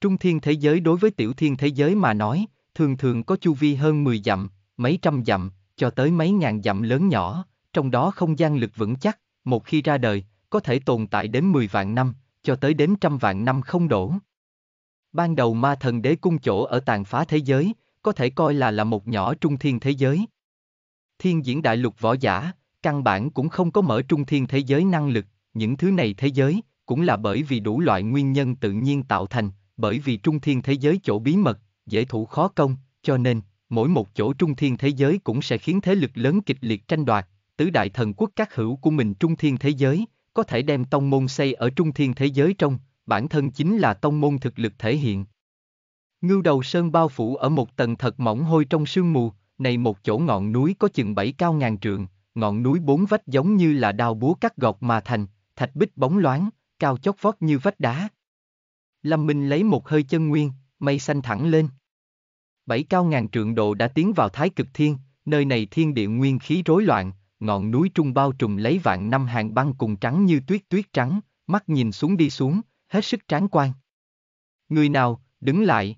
Trung thiên thế giới đối với tiểu thiên thế giới mà nói, thường thường có chu vi hơn 10 dặm, mấy trăm dặm, cho tới mấy ngàn dặm lớn nhỏ, trong đó không gian lực vững chắc, một khi ra đời, có thể tồn tại đến 10 vạn năm, cho tới đến trăm vạn năm không đổ. Ban đầu ma thần đế cung chỗ ở tàn phá thế giới, có thể coi là là một nhỏ trung thiên thế giới. Thiên diễn đại lục võ giả, căn bản cũng không có mở trung thiên thế giới năng lực, những thứ này thế giới, cũng là bởi vì đủ loại nguyên nhân tự nhiên tạo thành, bởi vì trung thiên thế giới chỗ bí mật, dễ thủ khó công, cho nên, mỗi một chỗ trung thiên thế giới cũng sẽ khiến thế lực lớn kịch liệt tranh đoạt, tứ đại thần quốc các hữu của mình trung thiên thế giới, có thể đem tông môn xây ở trung thiên thế giới trong, bản thân chính là tông môn thực lực thể hiện. Ngưu đầu sơn bao phủ ở một tầng thật mỏng hôi trong sương mù, này một chỗ ngọn núi có chừng bảy cao ngàn trượng, ngọn núi bốn vách giống như là đao búa cắt gọt mà thành, thạch bích bóng loáng, cao chót vót như vách đá. Lâm Minh lấy một hơi chân nguyên, mây xanh thẳng lên. Bảy cao ngàn trượng độ đã tiến vào thái cực thiên, nơi này thiên địa nguyên khí rối loạn, ngọn núi trung bao trùm lấy vạn năm hàng băng cùng trắng như tuyết tuyết trắng, mắt nhìn xuống đi xuống, hết sức tráng quan. Người nào, đứng lại.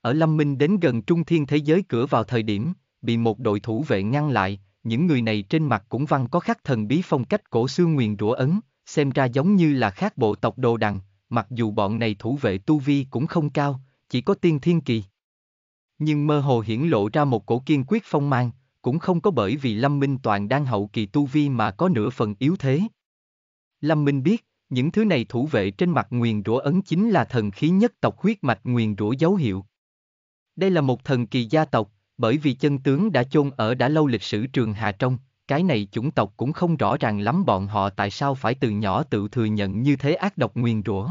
Ở Lâm Minh đến gần trung thiên thế giới cửa vào thời điểm, bị một đội thủ vệ ngăn lại, những người này trên mặt cũng văn có khắc thần bí phong cách cổ xưa nguyền rủa ấn, xem ra giống như là khác bộ tộc đồ đằng, mặc dù bọn này thủ vệ tu vi cũng không cao, chỉ có tiên thiên kỳ. Nhưng mơ hồ hiển lộ ra một cổ kiên quyết phong mang, cũng không có bởi vì Lâm Minh Toàn đang hậu kỳ tu vi mà có nửa phần yếu thế. Lâm Minh biết, những thứ này thủ vệ trên mặt nguyền rủa ấn chính là thần khí nhất tộc huyết mạch nguyền rủa dấu hiệu. Đây là một thần kỳ gia tộc, bởi vì chân tướng đã chôn ở đã lâu lịch sử trường Hà Trong, cái này chủng tộc cũng không rõ ràng lắm bọn họ tại sao phải từ nhỏ tự thừa nhận như thế ác độc nguyền rủa.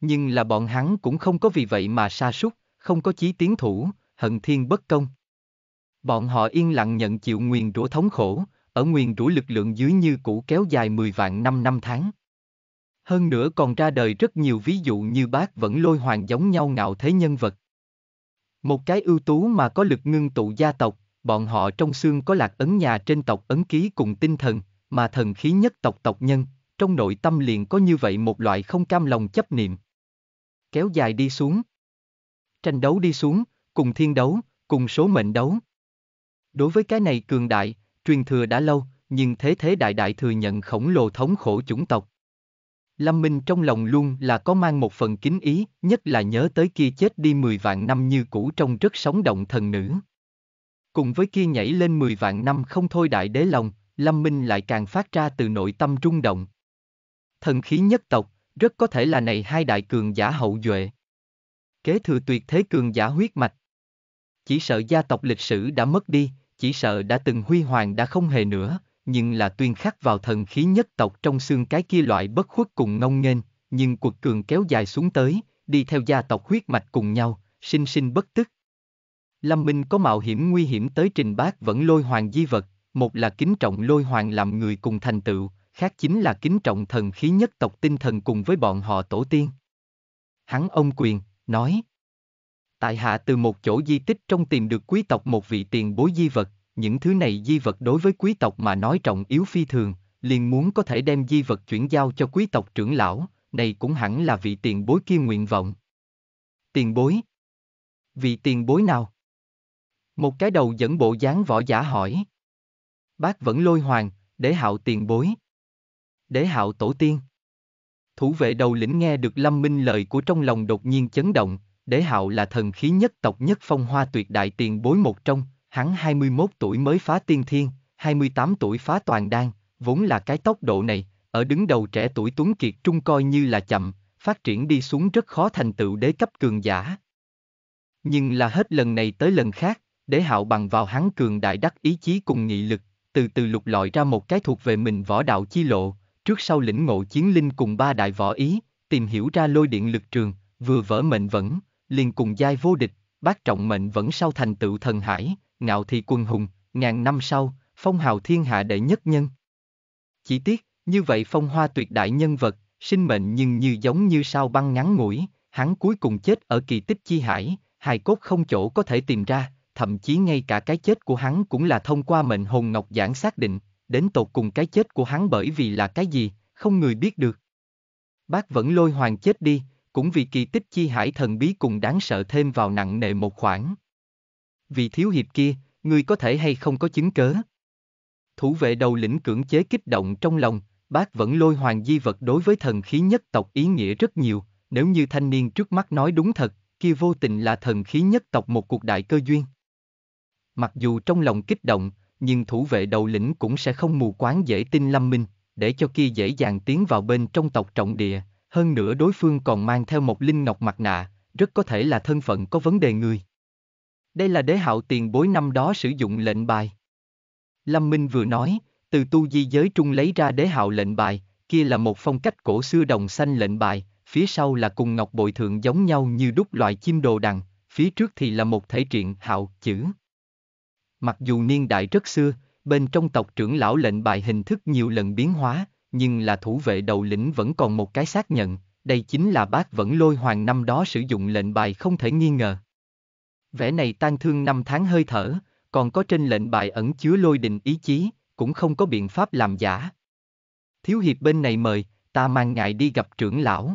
Nhưng là bọn hắn cũng không có vì vậy mà sa sút, không có chí tiến thủ, hận thiên bất công. Bọn họ yên lặng nhận chịu nguyền rủa thống khổ, ở nguyền rủa lực lượng dưới như cũ kéo dài 10 vạn năm năm tháng. Hơn nữa còn ra đời rất nhiều ví dụ như bác vẫn lôi hoàng giống nhau ngạo thế nhân vật. Một cái ưu tú mà có lực ngưng tụ gia tộc, bọn họ trong xương có lạc ấn nhà trên tộc ấn ký cùng tinh thần, mà thần khí nhất tộc tộc nhân, trong nội tâm liền có như vậy một loại không cam lòng chấp niệm kéo dài đi xuống. Tranh đấu đi xuống, cùng thiên đấu, cùng số mệnh đấu. Đối với cái này cường đại, truyền thừa đã lâu, nhưng thế thế đại đại thừa nhận khổng lồ thống khổ chủng tộc. Lâm Minh trong lòng luôn là có mang một phần kính ý, nhất là nhớ tới kia chết đi 10 vạn năm như cũ trong rất sống động thần nữ. Cùng với kia nhảy lên 10 vạn năm không thôi đại đế lòng, Lâm Minh lại càng phát ra từ nội tâm rung động. Thần khí nhất tộc, rất có thể là này hai đại cường giả hậu duệ. Kế thừa tuyệt thế cường giả huyết mạch. Chỉ sợ gia tộc lịch sử đã mất đi, chỉ sợ đã từng huy hoàng đã không hề nữa, nhưng là tuyên khắc vào thần khí nhất tộc trong xương cái kia loại bất khuất cùng ngông nghênh, nhưng cuộc cường kéo dài xuống tới, đi theo gia tộc huyết mạch cùng nhau, sinh sinh bất tức. Lâm Minh có mạo hiểm nguy hiểm tới trình bác vẫn lôi hoàng di vật, một là kính trọng lôi hoàng làm người cùng thành tựu, khác chính là kính trọng thần khí nhất tộc tinh thần cùng với bọn họ tổ tiên. Hắn ông quyền, nói. Tại hạ từ một chỗ di tích trong tìm được quý tộc một vị tiền bối di vật, những thứ này di vật đối với quý tộc mà nói trọng yếu phi thường, liền muốn có thể đem di vật chuyển giao cho quý tộc trưởng lão, này cũng hẳn là vị tiền bối kia nguyện vọng. Tiền bối? Vị tiền bối nào? Một cái đầu dẫn bộ dáng võ giả hỏi. Bác vẫn lôi hoàng, để hạo tiền bối đế hạo tổ tiên. Thủ vệ đầu lĩnh nghe được Lâm Minh lời của trong lòng đột nhiên chấn động, đế hạo là thần khí nhất tộc nhất phong hoa tuyệt đại tiền bối một trong, hắn 21 tuổi mới phá tiên thiên, 28 tuổi phá toàn đan, vốn là cái tốc độ này, ở đứng đầu trẻ tuổi tuấn kiệt trung coi như là chậm, phát triển đi xuống rất khó thành tựu đế cấp cường giả. Nhưng là hết lần này tới lần khác, đế hạo bằng vào hắn cường đại đắc ý chí cùng nghị lực, từ từ lục lọi ra một cái thuộc về mình võ đạo chi lộ, trước sau lĩnh ngộ chiến linh cùng ba đại võ ý, tìm hiểu ra lôi điện lực trường, vừa vỡ mệnh vẫn, liền cùng giai vô địch, bác trọng mệnh vẫn sau thành tựu thần hải, ngạo thị quân hùng, ngàn năm sau, phong hào thiên hạ đệ nhất nhân. Chỉ tiếc, như vậy phong hoa tuyệt đại nhân vật, sinh mệnh nhưng như giống như sao băng ngắn ngủi, hắn cuối cùng chết ở kỳ tích chi hải, hài cốt không chỗ có thể tìm ra, thậm chí ngay cả cái chết của hắn cũng là thông qua mệnh hồn ngọc giảng xác định, đến tột cùng cái chết của hắn bởi vì là cái gì, không người biết được. Bác vẫn lôi hoàng chết đi, cũng vì kỳ tích chi hải thần bí cùng đáng sợ thêm vào nặng nề một khoản. Vì thiếu hiệp kia, người có thể hay không có chứng cớ. Thủ vệ đầu lĩnh cưỡng chế kích động trong lòng, bác vẫn lôi hoàng di vật đối với thần khí nhất tộc ý nghĩa rất nhiều, nếu như thanh niên trước mắt nói đúng thật, kia vô tình là thần khí nhất tộc một cuộc đại cơ duyên. Mặc dù trong lòng kích động, nhưng thủ vệ đầu lĩnh cũng sẽ không mù quáng dễ tin Lâm Minh, để cho kia dễ dàng tiến vào bên trong tộc trọng địa, hơn nữa đối phương còn mang theo một linh ngọc mặt nạ, rất có thể là thân phận có vấn đề người. Đây là đế hạo tiền bối năm đó sử dụng lệnh bài. Lâm Minh vừa nói, từ tu di giới trung lấy ra đế hạo lệnh bài, kia là một phong cách cổ xưa đồng xanh lệnh bài, phía sau là cùng ngọc bội thượng giống nhau như đúc loại chim đồ đằng, phía trước thì là một thể triện hạo chữ. Mặc dù niên đại rất xưa, bên trong tộc trưởng lão lệnh bài hình thức nhiều lần biến hóa, nhưng là thủ vệ đầu lĩnh vẫn còn một cái xác nhận, đây chính là bác vẫn lôi hoàng năm đó sử dụng lệnh bài không thể nghi ngờ. Vẻ này tan thương năm tháng hơi thở, còn có trên lệnh bài ẩn chứa lôi đình ý chí, cũng không có biện pháp làm giả. Thiếu hiệp bên này mời, ta mang ngại đi gặp trưởng lão.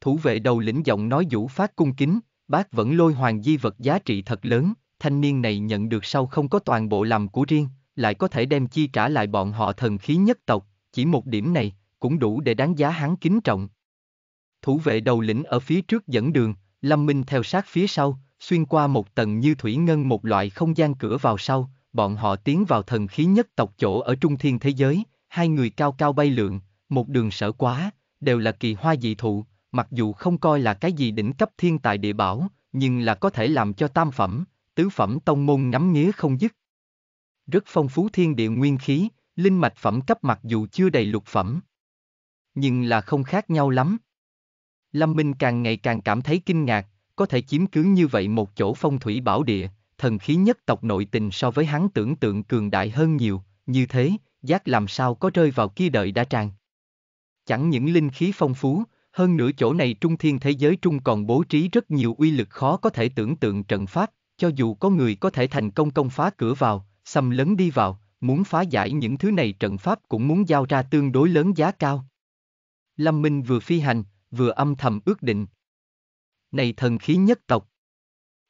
Thủ vệ đầu lĩnh giọng nói vũ phát cung kính, bác vẫn lôi hoàng di vật giá trị thật lớn, thanh niên này nhận được sau không có toàn bộ làm của riêng, lại có thể đem chi trả lại bọn họ thần khí nhất tộc, chỉ một điểm này, cũng đủ để đáng giá hắn kính trọng. Thủ vệ đầu lĩnh ở phía trước dẫn đường, Lâm Minh theo sát phía sau, xuyên qua một tầng như thủy ngân một loại không gian cửa vào sau, bọn họ tiến vào thần khí nhất tộc chỗ ở trung thiên thế giới, hai người cao cao bay lượn, một đường sở quá, đều là kỳ hoa dị thụ, mặc dù không coi là cái gì đỉnh cấp thiên tài địa bảo, nhưng là có thể làm cho tam phẩm, tứ phẩm tông môn ngắm nghía không dứt. Rất phong phú thiên địa nguyên khí, linh mạch phẩm cấp mặc dù chưa đầy lục phẩm. Nhưng là không khác nhau lắm. Lâm Minh càng ngày càng cảm thấy kinh ngạc, có thể chiếm cứ như vậy một chỗ phong thủy bảo địa, thần khí nhất tộc nội tình so với hắn tưởng tượng cường đại hơn nhiều, như thế, giác làm sao có rơi vào kia đợi đã tràn. Chẳng những linh khí phong phú, hơn nữa chỗ này trung thiên thế giới trung còn bố trí rất nhiều uy lực khó có thể tưởng tượng trận pháp, cho dù có người có thể thành công công phá cửa vào, xâm lấn đi vào, muốn phá giải những thứ này trận pháp cũng muốn giao ra tương đối lớn giá cao. Lâm Minh vừa phi hành, vừa âm thầm ước định. Này thần khí nhất tộc.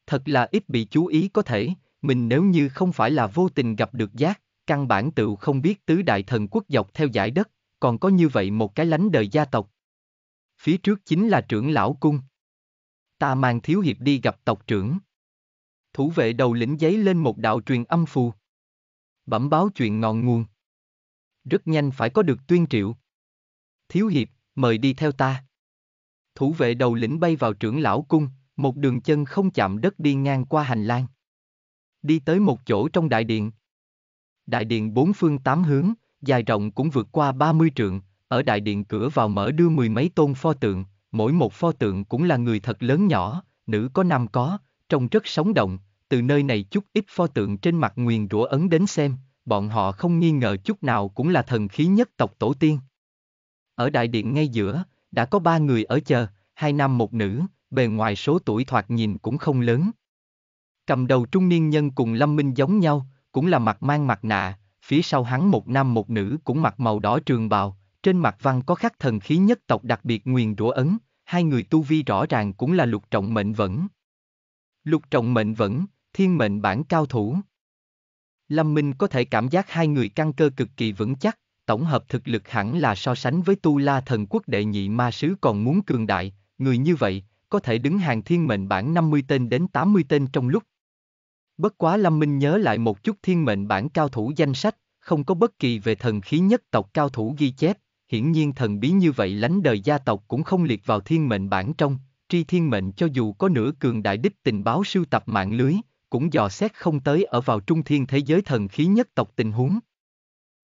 Thật là ít bị chú ý có thể, mình nếu như không phải là vô tình gặp được giác, căn bản tự không biết tứ đại thần quốc dọc theo giải đất, còn có như vậy một cái lánh đời gia tộc. Phía trước chính là trưởng lão cung. Ta mang thiếu hiệp đi gặp tộc trưởng. Thủ vệ đầu lĩnh giấy lên một đạo truyền âm phù. Bẩm báo chuyện ngọn nguồn. Rất nhanh phải có được tuyên triệu. Thiếu hiệp, mời đi theo ta. Thủ vệ đầu lĩnh bay vào trưởng lão cung, một đường chân không chạm đất đi ngang qua hành lang. Đi tới một chỗ trong đại điện. Đại điện bốn phương tám hướng, dài rộng cũng vượt qua 30 trượng, ở đại điện cửa vào mở đưa mười mấy tôn pho tượng, mỗi một pho tượng cũng là người thật lớn nhỏ, nữ có nam có, trông rất sống động, từ nơi này chút ít pho tượng trên mặt nguyền rủa ấn đến xem, bọn họ không nghi ngờ chút nào cũng là thần khí nhất tộc tổ tiên. Ở đại điện ngay giữa, đã có ba người ở chờ, hai nam một nữ, bề ngoài số tuổi thoạt nhìn cũng không lớn. Cầm đầu trung niên nhân cùng Lâm Minh giống nhau, cũng là mặt mang mặt nạ, phía sau hắn một nam một nữ cũng mặc màu đỏ trường bào, trên mặt văn có khắc thần khí nhất tộc đặc biệt nguyền rủa ấn, hai người tu vi rõ ràng cũng là lục trọng mệnh vẫn. Lục trọng mệnh vẫn, thiên mệnh bản cao thủ. Lâm Minh có thể cảm giác hai người căn cơ cực kỳ vững chắc, tổng hợp thực lực hẳn là so sánh với tu la thần quốc đệ nhị ma sứ còn muốn cường đại, người như vậy, có thể đứng hàng thiên mệnh bản 50 tên đến 80 tên trong lúc. Bất quá Lâm Minh nhớ lại một chút thiên mệnh bản cao thủ danh sách, không có bất kỳ về thần khí nhất tộc cao thủ ghi chép, hiển nhiên thần bí như vậy lánh đời gia tộc cũng không liệt vào thiên mệnh bản trong, tri thiên mệnh cho dù có nửa cường đại đích tình báo sưu tập mạng lưới, cũng dò xét không tới ở vào trung thiên thế giới thần khí nhất tộc tình huống.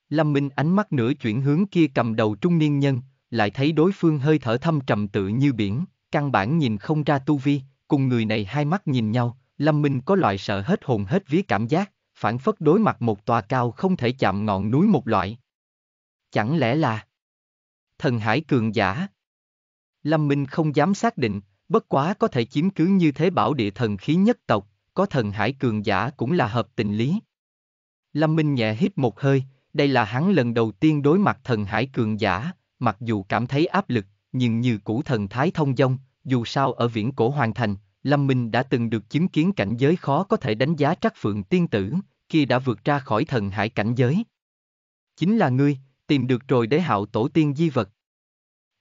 Lâm Minh ánh mắt nửa chuyển hướng kia cầm đầu trung niên nhân, lại thấy đối phương hơi thở thâm trầm tự như biển, căn bản nhìn không ra tu vi, cùng người này hai mắt nhìn nhau, Lâm Minh có loại sợ hết hồn hết vía cảm giác, phản phất đối mặt một tòa cao không thể chạm ngọn núi một loại. Chẳng lẽ là thần hải cường giả? Lâm Minh không dám xác định, bất quá có thể chiếm cứ như thế bảo địa thần khí nhất tộc, có thần hải cường giả cũng là hợp tình lý. Lâm Minh nhẹ hít một hơi, đây là hắn lần đầu tiên đối mặt thần hải cường giả, mặc dù cảm thấy áp lực, nhưng như cũ thần thái thông dong, dù sao ở viễn cổ hoàn thành, Lâm Minh đã từng được chứng kiến cảnh giới khó có thể đánh giá trắc phượng tiên tử, khi đã vượt ra khỏi thần hải cảnh giới. Chính là ngươi, tìm được rồi đế hạo tổ tiên di vật.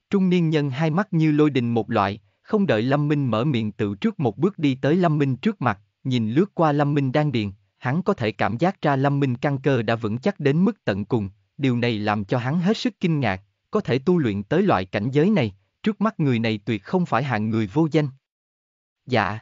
Trung niên nhân hai mắt như lôi đình một loại, không đợi Lâm Minh mở miệng tự trước một bước đi tới Lâm Minh trước mặt, Nhìn lướt qua Lâm Minh đang Điền, hắn có thể cảm giác ra Lâm Minh căn cơ đã vững chắc đến mức tận cùng, điều này làm cho hắn hết sức kinh ngạc, có thể tu luyện tới loại cảnh giới này, trước mắt người này tuyệt không phải hạng người vô danh. Dạ.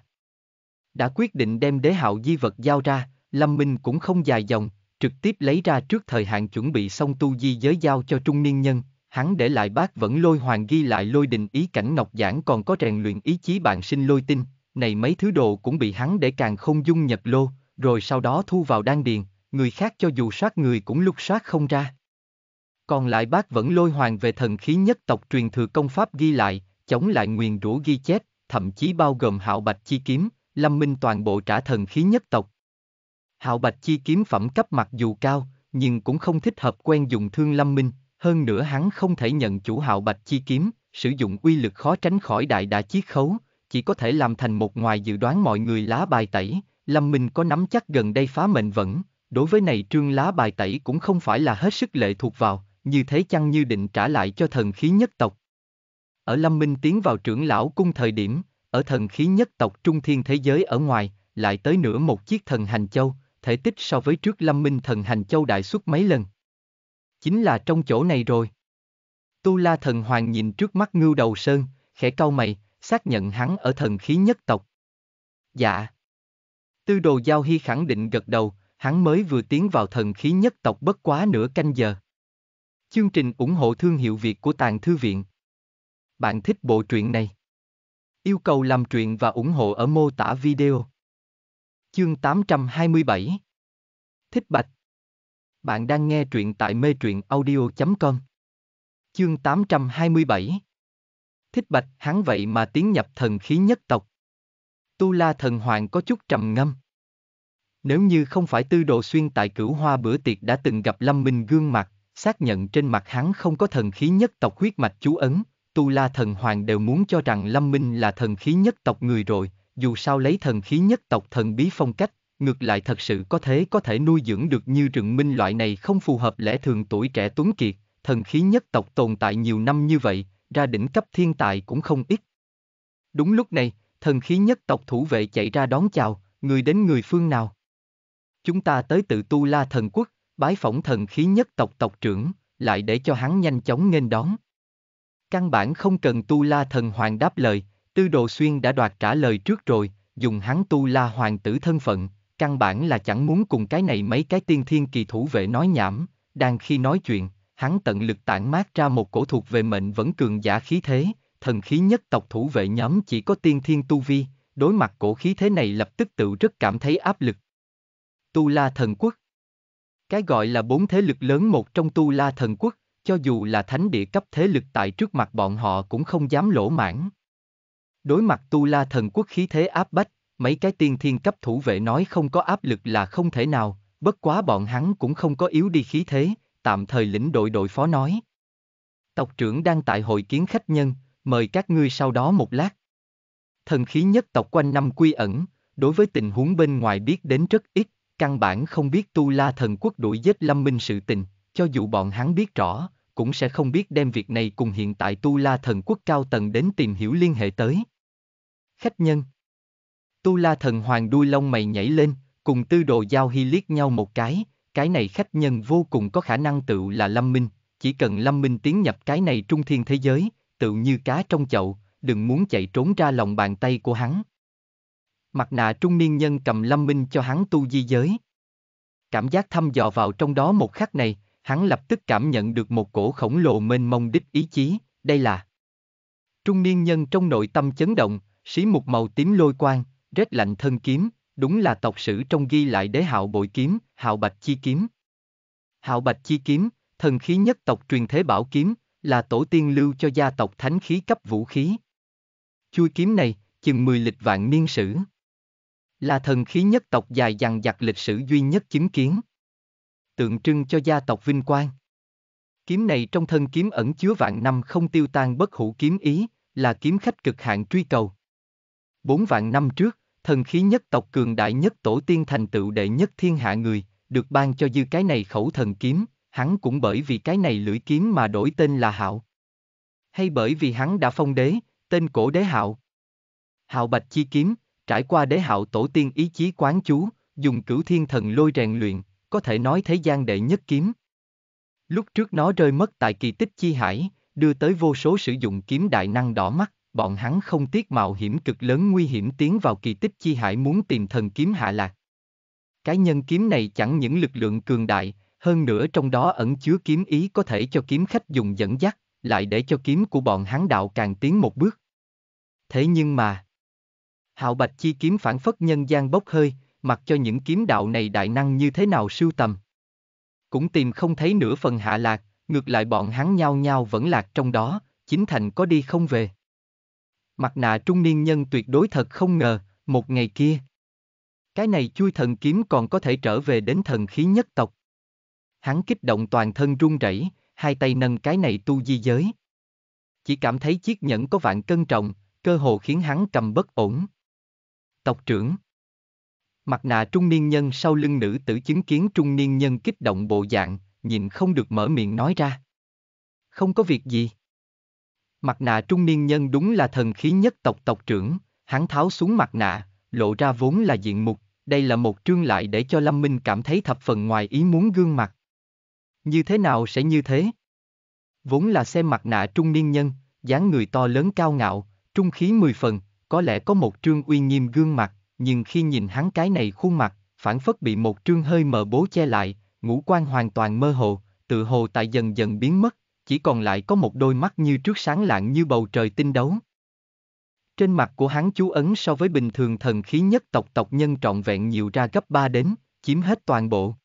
Đã quyết định đem đế hạo di vật giao ra, Lâm Minh cũng không dài dòng, trực tiếp lấy ra trước thời hạn chuẩn bị xong tu di giới giao cho trung niên nhân, hắn để lại bác vẫn lôi hoàng ghi lại lôi định ý cảnh ngọc giảng còn có rèn luyện ý chí bạn sinh lôi tinh, này mấy thứ đồ cũng bị hắn để càng không dung nhập lô, rồi sau đó thu vào đan điền, người khác cho dù soát người cũng lúc soát không ra. Còn lại bác vẫn lôi hoàng về thần khí nhất tộc truyền thừa công pháp ghi lại, chống lại nguyền rũ ghi chép, thậm chí bao gồm hạo bạch chi kiếm, lâm minh toàn bộ trả thần khí nhất tộc. Hạo bạch chi kiếm phẩm cấp mặc dù cao, nhưng cũng không thích hợp quen dùng thương lâm minh, hơn nữa hắn không thể nhận chủ hạo bạch chi kiếm, sử dụng uy lực khó tránh khỏi đại đã chiết khấu, chỉ có thể làm thành một ngoài dự đoán mọi người lá bài tẩy, Lâm Minh có nắm chắc gần đây phá mệnh vẫn, đối với này trương lá bài tẩy cũng không phải là hết sức lệ thuộc vào, như thế chăng như định trả lại cho thần khí nhất tộc. Ở Lâm Minh tiến vào trưởng lão cung thời điểm, ở thần khí nhất tộc trung thiên thế giới ở ngoài, lại tới nửa một chiếc thần hành châu, thể tích so với trước Lâm Minh thần hành châu đại suất mấy lần. Chính là trong chỗ này rồi. Tu La thần hoàng nhìn trước mắt ngưu đầu sơn, khẽ cau mày, xác nhận hắn ở thần khí nhất tộc. Dạ. Tư đồ Giao Hy khẳng định gật đầu, hắn mới vừa tiến vào thần khí nhất tộc bất quá nửa canh giờ. Chương trình ủng hộ thương hiệu Việt của Tàng Thư Viện. Bạn thích bộ truyện này? Yêu cầu làm truyện và ủng hộ ở mô tả video. Chương 827 Thích Bạch Bạn đang nghe truyện tại mê truyện audio.com Chương 827 thích bạch hắn vậy mà tiến nhập thần khí nhất tộc. Tu La thần hoàng có chút trầm ngâm. Nếu như không phải tư đồ xuyên tại cửu hoa bữa tiệc đã từng gặp Lâm Minh gương mặt, xác nhận trên mặt hắn không có thần khí nhất tộc huyết mạch chú ấn, Tu La thần hoàng đều muốn cho rằng Lâm Minh là thần khí nhất tộc người rồi, dù sao lấy thần khí nhất tộc thần bí phong cách, ngược lại thật sự có thế có thể nuôi dưỡng được như rừng minh loại này không phù hợp lẽ thường tuổi trẻ tuấn kiệt, thần khí nhất tộc tồn tại nhiều năm như vậy, ra đỉnh cấp thiên tài cũng không ít. Đúng lúc này, thần khí nhất tộc thủ vệ chạy ra đón chào, người đến người phương nào. Chúng ta tới tự tu la thần quốc, bái phỏng thần khí nhất tộc tộc trưởng, lại để cho hắn nhanh chóng nghênh đón. Căn bản không cần tu la thần hoàng đáp lời, tư đồ xuyên đã đoạt trả lời trước rồi, dùng hắn tu la hoàng tử thân phận, căn bản là chẳng muốn cùng cái này mấy cái tiên thiên kỳ thủ vệ nói nhảm, đang khi nói chuyện, hắn tận lực tản mát ra một cổ thuộc về mệnh vẫn cường giả khí thế, thần khí nhất tộc thủ vệ nhóm chỉ có tiên thiên tu vi, đối mặt cổ khí thế này lập tức tự rất cảm thấy áp lực. Tu La Thần Quốc Cái gọi là bốn thế lực lớn một trong Tu La Thần Quốc, cho dù là thánh địa cấp thế lực tại trước mặt bọn họ cũng không dám lỗ mãn. Đối mặt Tu La Thần Quốc khí thế áp bách, mấy cái tiên thiên cấp thủ vệ nói không có áp lực là không thể nào, bất quá bọn hắn cũng không có yếu đi khí thế, tạm thời lĩnh đội đội phó nói. Tộc trưởng đang tại hội kiến khách nhân, mời các ngươi sau đó một lát. Thần khí nhất tộc quanh năm quy ẩn, đối với tình huống bên ngoài biết đến rất ít, căn bản không biết tu la thần quốc đuổi giết lâm minh sự tình, cho dù bọn hắn biết rõ, cũng sẽ không biết đem việc này cùng hiện tại tu la thần quốc cao tầng đến tìm hiểu liên hệ tới. Khách nhân Tu la thần hoàng đuôi lông mày nhảy lên, cùng tư đồ giao hy liếc nhau một cái, cái này khách nhân vô cùng có khả năng tự là Lâm Minh, chỉ cần Lâm Minh tiến nhập cái này trung thiên thế giới, tự như cá trong chậu, đừng muốn chạy trốn ra lòng bàn tay của hắn. Mặt nạ trung niên nhân cầm Lâm Minh cho hắn tu di giới. Cảm giác thăm dò vào trong đó một khắc này, hắn lập tức cảm nhận được một cổ khổng lồ mênh mông đích ý chí, đây là Trung niên nhân trong nội tâm chấn động, xí một màu tím lôi quang, rét lạnh thân kiếm, Đúng là tộc sử trong ghi lại đế hạo bội kiếm, hạo bạch chi kiếm. Hạo bạch chi kiếm, thần khí nhất tộc truyền thế bảo kiếm, là tổ tiên lưu cho gia tộc thánh khí cấp vũ khí. Chui kiếm này, chừng 10 lịch vạn niên sử. Là thần khí nhất tộc dài dằng dặc lịch sử duy nhất chứng kiến. Tượng trưng cho gia tộc vinh quang. Kiếm này trong thân kiếm ẩn chứa vạn năm không tiêu tan bất hủ kiếm ý, là kiếm khách cực hạn truy cầu. Bốn vạn năm trước, thần khí nhất tộc cường đại nhất tổ tiên thành tựu đệ nhất thiên hạ người, được ban cho dư cái này khẩu thần kiếm, hắn cũng bởi vì cái này lưỡi kiếm mà đổi tên là Hạo. Hay bởi vì hắn đã phong đế, tên cổ đế Hạo. Hạo Bạch Chi Kiếm, trải qua đế Hạo tổ tiên ý chí quán chú, dùng cửu thiên thần lôi rèn luyện, có thể nói thế gian đệ nhất kiếm. Lúc trước nó rơi mất tại kỳ tích chi hải, đưa tới vô số sử dụng kiếm đại năng đỏ mắt bọn hắn không tiếc mạo hiểm cực lớn nguy hiểm tiến vào kỳ tích chi hải muốn tìm thần kiếm hạ lạc. Cái nhân kiếm này chẳng những lực lượng cường đại, hơn nữa trong đó ẩn chứa kiếm ý có thể cho kiếm khách dùng dẫn dắt, lại để cho kiếm của bọn hắn đạo càng tiến một bước. Thế nhưng mà, hạo bạch chi kiếm phản phất nhân gian bốc hơi, mặc cho những kiếm đạo này đại năng như thế nào sưu tầm. Cũng tìm không thấy nửa phần hạ lạc, ngược lại bọn hắn nhau nhau vẫn lạc trong đó, chính thành có đi không về mặt nạ trung niên nhân tuyệt đối thật không ngờ, một ngày kia. Cái này chui thần kiếm còn có thể trở về đến thần khí nhất tộc. Hắn kích động toàn thân run rẩy, hai tay nâng cái này tu di giới. Chỉ cảm thấy chiếc nhẫn có vạn cân trọng, cơ hồ khiến hắn cầm bất ổn. Tộc trưởng Mặt nạ trung niên nhân sau lưng nữ tử chứng kiến trung niên nhân kích động bộ dạng, nhìn không được mở miệng nói ra. Không có việc gì. Mặt nạ trung niên nhân đúng là thần khí nhất tộc tộc trưởng, hắn tháo xuống mặt nạ, lộ ra vốn là diện mục, đây là một trương lại để cho Lâm Minh cảm thấy thập phần ngoài ý muốn gương mặt. Như thế nào sẽ như thế? Vốn là xem mặt nạ trung niên nhân, dáng người to lớn cao ngạo, trung khí mười phần, có lẽ có một trương uy nghiêm gương mặt, nhưng khi nhìn hắn cái này khuôn mặt, phản phất bị một trương hơi mờ bố che lại, ngũ quan hoàn toàn mơ hồ, tự hồ tại dần dần biến mất, chỉ còn lại có một đôi mắt như trước sáng lạng như bầu trời tinh đấu. Trên mặt của hắn chú ấn so với bình thường thần khí nhất tộc tộc nhân trọn vẹn nhiều ra gấp ba đến, chiếm hết toàn bộ.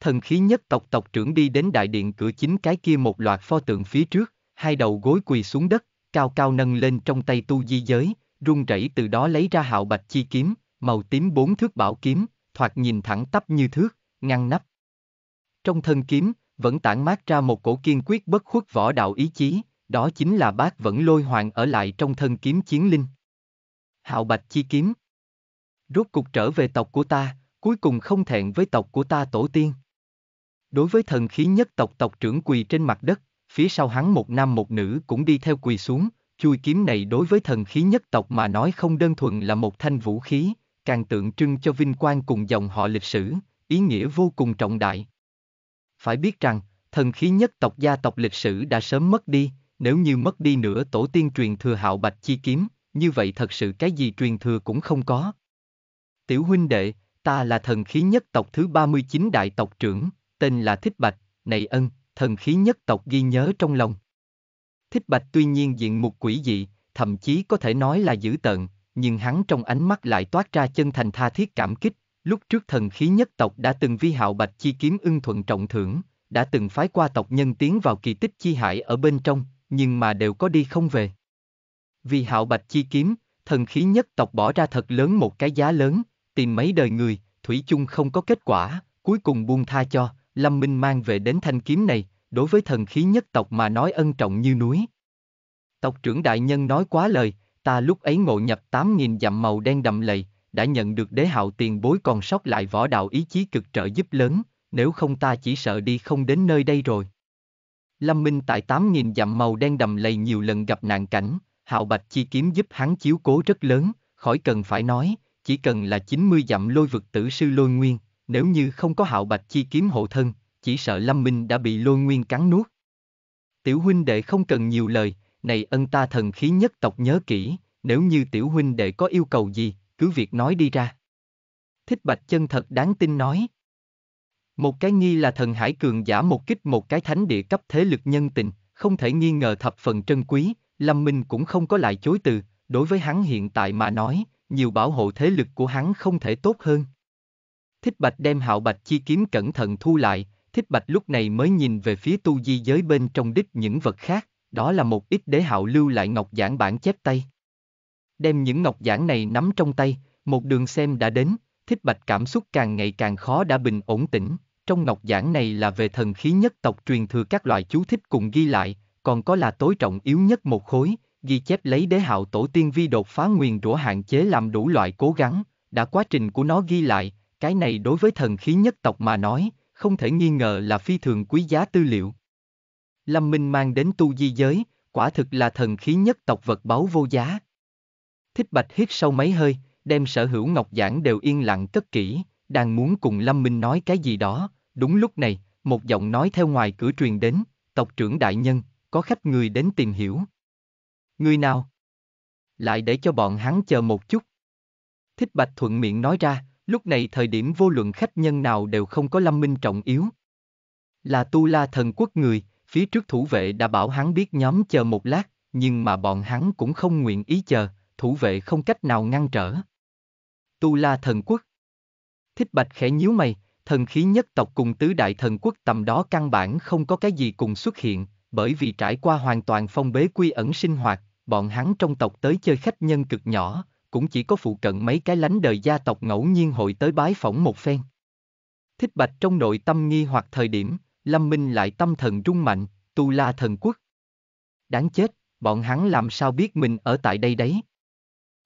Thần khí nhất tộc tộc trưởng đi đến đại điện cửa chính cái kia một loạt pho tượng phía trước, hai đầu gối quỳ xuống đất, cao cao nâng lên trong tay tu di giới, run rẩy từ đó lấy ra hạo bạch chi kiếm, màu tím bốn thước bảo kiếm, thoạt nhìn thẳng tắp như thước, ngăn nắp. Trong thân kiếm, vẫn tản mát ra một cổ kiên quyết bất khuất võ đạo ý chí, đó chính là bác vẫn lôi hoàng ở lại trong thân kiếm chiến linh. Hạo Bạch Chi Kiếm Rốt cục trở về tộc của ta, cuối cùng không thẹn với tộc của ta tổ tiên. Đối với thần khí nhất tộc tộc trưởng quỳ trên mặt đất, phía sau hắn một nam một nữ cũng đi theo quỳ xuống, chui kiếm này đối với thần khí nhất tộc mà nói không đơn thuần là một thanh vũ khí, càng tượng trưng cho vinh quang cùng dòng họ lịch sử, ý nghĩa vô cùng trọng đại. Phải biết rằng, thần khí nhất tộc gia tộc lịch sử đã sớm mất đi, nếu như mất đi nữa tổ tiên truyền thừa hạo bạch chi kiếm, như vậy thật sự cái gì truyền thừa cũng không có. Tiểu huynh đệ, ta là thần khí nhất tộc thứ 39 đại tộc trưởng, tên là Thích Bạch, này ân, thần khí nhất tộc ghi nhớ trong lòng. Thích Bạch tuy nhiên diện mục quỷ dị, thậm chí có thể nói là dữ tợn, nhưng hắn trong ánh mắt lại toát ra chân thành tha thiết cảm kích, Lúc trước thần khí nhất tộc đã từng vi hạo bạch chi kiếm ưng thuận trọng thưởng, đã từng phái qua tộc nhân tiến vào kỳ tích chi hải ở bên trong, nhưng mà đều có đi không về. Vì hạo bạch chi kiếm, thần khí nhất tộc bỏ ra thật lớn một cái giá lớn, tìm mấy đời người, Thủy chung không có kết quả, cuối cùng buông tha cho, Lâm Minh mang về đến thanh kiếm này, đối với thần khí nhất tộc mà nói ân trọng như núi. Tộc trưởng đại nhân nói quá lời, ta lúc ấy ngộ nhập 8.000 dặm màu đen đậm lầy, đã nhận được đế hạo tiền bối còn sót lại võ đạo ý chí cực trợ giúp lớn, nếu không ta chỉ sợ đi không đến nơi đây rồi. Lâm Minh tại 8.000 dặm màu đen đầm lầy nhiều lần gặp nạn cảnh, hạo bạch chi kiếm giúp hắn chiếu cố rất lớn, khỏi cần phải nói, chỉ cần là 90 dặm lôi vực tử sư lôi nguyên, nếu như không có hạo bạch chi kiếm hộ thân, chỉ sợ Lâm Minh đã bị lôi nguyên cắn nuốt. Tiểu huynh đệ không cần nhiều lời, này ân ta thần khí nhất tộc nhớ kỹ, nếu như tiểu huynh đệ có yêu cầu gì, cứ việc nói đi ra. Thích Bạch chân thật đáng tin nói. Một cái nghi là thần hải cường giả một kích một cái thánh địa cấp thế lực nhân tình, không thể nghi ngờ thập phần trân quý, Lâm Minh cũng không có lại chối từ, đối với hắn hiện tại mà nói, nhiều bảo hộ thế lực của hắn không thể tốt hơn. Thích Bạch đem hạo bạch chi kiếm cẩn thận thu lại, Thích Bạch lúc này mới nhìn về phía tu di giới bên trong đích những vật khác, đó là một ít đế hạo lưu lại ngọc giản bản chép tay đem những ngọc giản này nắm trong tay, một đường xem đã đến, thích bạch cảm xúc càng ngày càng khó đã bình ổn tĩnh. Trong ngọc giản này là về thần khí nhất tộc truyền thừa các loại chú thích cùng ghi lại, còn có là tối trọng yếu nhất một khối, ghi chép lấy đế hạo tổ tiên vi đột phá nguyền rủa hạn chế làm đủ loại cố gắng, đã quá trình của nó ghi lại, cái này đối với thần khí nhất tộc mà nói, không thể nghi ngờ là phi thường quý giá tư liệu. Lâm Minh mang đến tu di giới, quả thực là thần khí nhất tộc vật báu vô giá, Thích Bạch hít sâu mấy hơi, đem sở hữu ngọc giản đều yên lặng cất kỹ, đang muốn cùng Lâm Minh nói cái gì đó, đúng lúc này, một giọng nói theo ngoài cửa truyền đến, tộc trưởng đại nhân, có khách người đến tìm hiểu. Người nào? Lại để cho bọn hắn chờ một chút. Thích Bạch thuận miệng nói ra, lúc này thời điểm vô luận khách nhân nào đều không có Lâm Minh trọng yếu. Là tu la thần quốc người, phía trước thủ vệ đã bảo hắn biết nhóm chờ một lát, nhưng mà bọn hắn cũng không nguyện ý chờ, thủ vệ không cách nào ngăn trở. Tu La thần quốc Thích Bạch khẽ nhíu mày, thần khí nhất tộc cùng tứ đại thần quốc tầm đó căn bản không có cái gì cùng xuất hiện, bởi vì trải qua hoàn toàn phong bế quy ẩn sinh hoạt, bọn hắn trong tộc tới chơi khách nhân cực nhỏ, cũng chỉ có phụ cận mấy cái lánh đời gia tộc ngẫu nhiên hội tới bái phỏng một phen. Thích Bạch trong nội tâm nghi hoặc thời điểm, Lâm Minh lại tâm thần rung mạnh, tu la thần quốc. Đáng chết, bọn hắn làm sao biết mình ở tại đây đấy?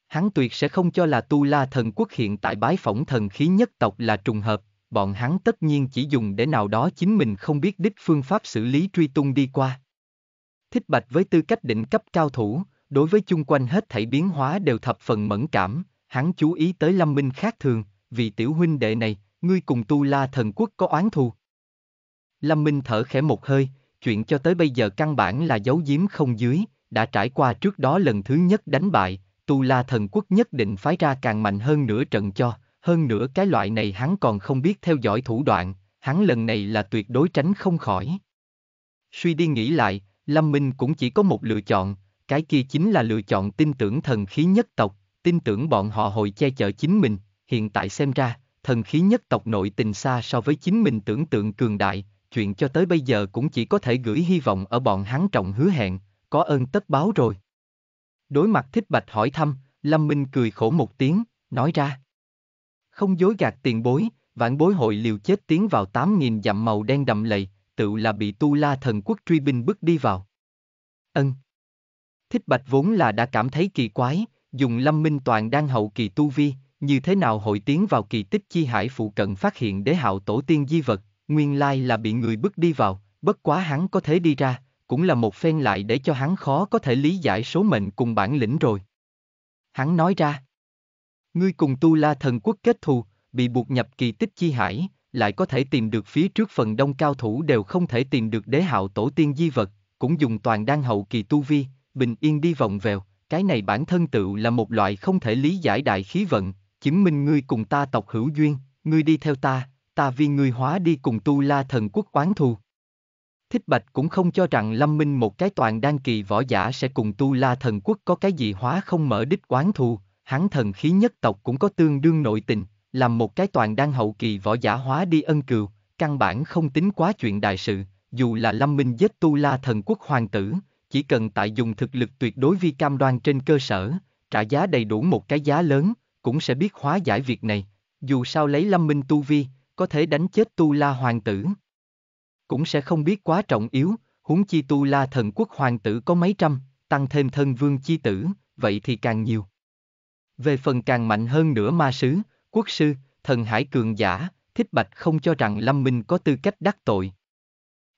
hắn tuyệt sẽ không cho là tu la thần quốc hiện tại bái phỏng thần khí nhất tộc là trùng hợp, bọn hắn tất nhiên chỉ dùng để nào đó chính mình không biết đích phương pháp xử lý truy tung đi qua. Thích Bạch với tư cách định cấp cao thủ, đối với chung quanh hết thảy biến hóa đều thập phần mẫn cảm, hắn chú ý tới Lâm Minh khác thường, vì tiểu huynh đệ này, ngươi cùng tu la thần quốc có oán thù. Lâm Minh thở khẽ một hơi, chuyện cho tới bây giờ căn bản là giấu giếm không dưới, đã trải qua trước đó lần thứ nhất đánh bại, Tu La thần quốc nhất định phái ra càng mạnh hơn nửa trận cho, hơn nữa cái loại này hắn còn không biết theo dõi thủ đoạn, hắn lần này là tuyệt đối tránh không khỏi. Suy đi nghĩ lại, Lâm Minh cũng chỉ có một lựa chọn, cái kia chính là lựa chọn tin tưởng thần khí nhất tộc, tin tưởng bọn họ hội che chở chính mình, hiện tại xem ra, thần khí nhất tộc nội tình xa so với chính mình tưởng tượng cường đại, chuyện cho tới bây giờ cũng chỉ có thể gửi hy vọng ở bọn hắn trọng hứa hẹn, có ơn tất báo rồi. Đối mặt thích bạch hỏi thăm, Lâm Minh cười khổ một tiếng, nói ra. Không dối gạt tiền bối, vãn bối hội liều chết tiến vào 8.000 dặm màu đen đậm lầy, tự là bị tu la thần quốc truy binh bước đi vào. Ân. Thích bạch vốn là đã cảm thấy kỳ quái, dùng lâm minh toàn đang hậu kỳ tu vi, như thế nào hội tiến vào kỳ tích chi hải phụ cận phát hiện đế hạo tổ tiên di vật, nguyên lai là bị người bước đi vào, bất quá hắn có thể đi ra, cũng là một phen lại để cho hắn khó có thể lý giải số mệnh cùng bản lĩnh rồi. Hắn nói ra, ngươi cùng tu la thần quốc kết thù, bị buộc nhập kỳ tích chi hải, lại có thể tìm được phía trước phần đông cao thủ đều không thể tìm được đế hạo tổ tiên di vật, cũng dùng toàn đan hậu kỳ tu vi, bình yên đi vòng vèo, cái này bản thân tự là một loại không thể lý giải đại khí vận, chứng minh ngươi cùng ta tộc hữu duyên, ngươi đi theo ta, ta vì ngươi hóa đi cùng tu la thần quốc quán thù. Thích Bạch cũng không cho rằng Lâm Minh một cái toàn đan kỳ võ giả sẽ cùng tu la thần quốc có cái gì hóa không mở đích quán thù, hắn thần khí nhất tộc cũng có tương đương nội tình, làm một cái toàn đan hậu kỳ võ giả hóa đi ân cừu, căn bản không tính quá chuyện đại sự, dù là Lâm Minh giết tu la thần quốc hoàng tử, chỉ cần tại dùng thực lực tuyệt đối vi cam đoan trên cơ sở, trả giá đầy đủ một cái giá lớn, cũng sẽ biết hóa giải việc này, dù sao lấy Lâm Minh tu vi, có thể đánh chết tu la hoàng tử cũng sẽ không biết quá trọng yếu, huống chi tu la thần quốc hoàng tử có mấy trăm, tăng thêm thân vương chi tử, vậy thì càng nhiều. Về phần càng mạnh hơn nữa ma sứ, quốc sư, thần hải cường giả, Thích Bạch không cho rằng Lâm Minh có tư cách đắc tội.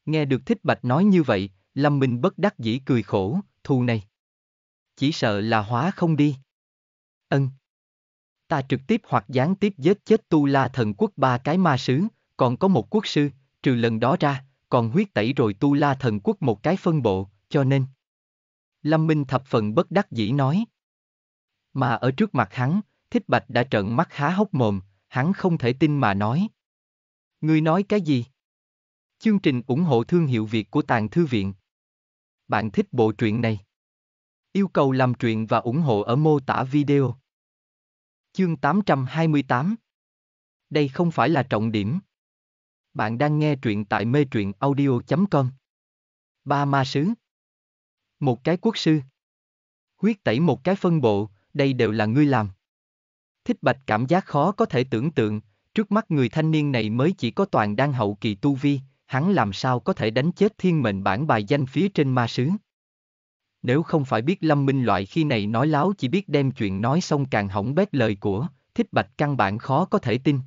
Nghe được Thích Bạch nói như vậy, Lâm Minh bất đắc dĩ cười khổ, thù này. Chỉ sợ là hóa không đi. Ân. Ta trực tiếp hoặc gián tiếp giết chết tu la thần quốc ba cái ma sứ, còn có một quốc sư, trừ lần đó ra, còn huyết tẩy rồi tu la thần quốc một cái phân bộ, cho nên. Lâm Minh thập phần bất đắc dĩ nói. Mà ở trước mặt hắn, Thích Bạch đã trợn mắt há hốc mồm, hắn không thể tin mà nói. Ngươi nói cái gì? Chương trình ủng hộ thương hiệu Việt của Tàng Thư Viện. Bạn thích bộ truyện này? Yêu cầu làm truyện và ủng hộ ở mô tả video. Chương 828 Đây không phải là trọng điểm. Bạn đang nghe truyện tại mê truyện audio.com Ba ma sứ Một cái quốc sư Huyết tẩy một cái phân bộ, đây đều là ngươi làm. Thích bạch cảm giác khó có thể tưởng tượng, trước mắt người thanh niên này mới chỉ có toàn đang hậu kỳ tu vi, hắn làm sao có thể đánh chết thiên mệnh bản bài danh phía trên ma sứ. Nếu không phải biết lâm minh loại khi này nói láo chỉ biết đem chuyện nói xong càng hỏng bét lời của, thích bạch căn bản khó có thể tin.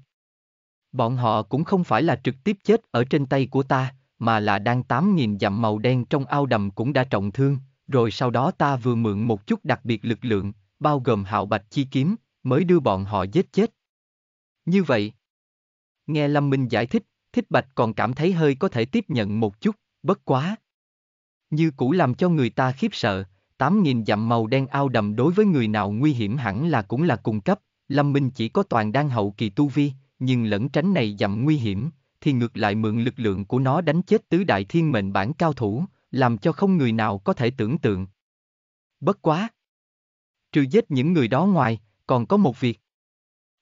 Bọn họ cũng không phải là trực tiếp chết ở trên tay của ta, mà là đang tám nghìn dặm màu đen trong ao đầm cũng đã trọng thương, rồi sau đó ta vừa mượn một chút đặc biệt lực lượng, bao gồm hạo bạch chi kiếm, mới đưa bọn họ giết chết. Như vậy, nghe Lâm Minh giải thích, Thích Bạch còn cảm thấy hơi có thể tiếp nhận một chút, bất quá. Như cũ làm cho người ta khiếp sợ, tám nghìn dặm màu đen ao đầm đối với người nào nguy hiểm hẳn là cũng là cùng cấp, Lâm Minh chỉ có toàn đang hậu kỳ tu vi, nhưng lẫn tránh này dặm nguy hiểm, thì ngược lại mượn lực lượng của nó đánh chết tứ đại thiên mệnh bản cao thủ, làm cho không người nào có thể tưởng tượng. Bất quá! Trừ giết những người đó ngoài, còn có một việc.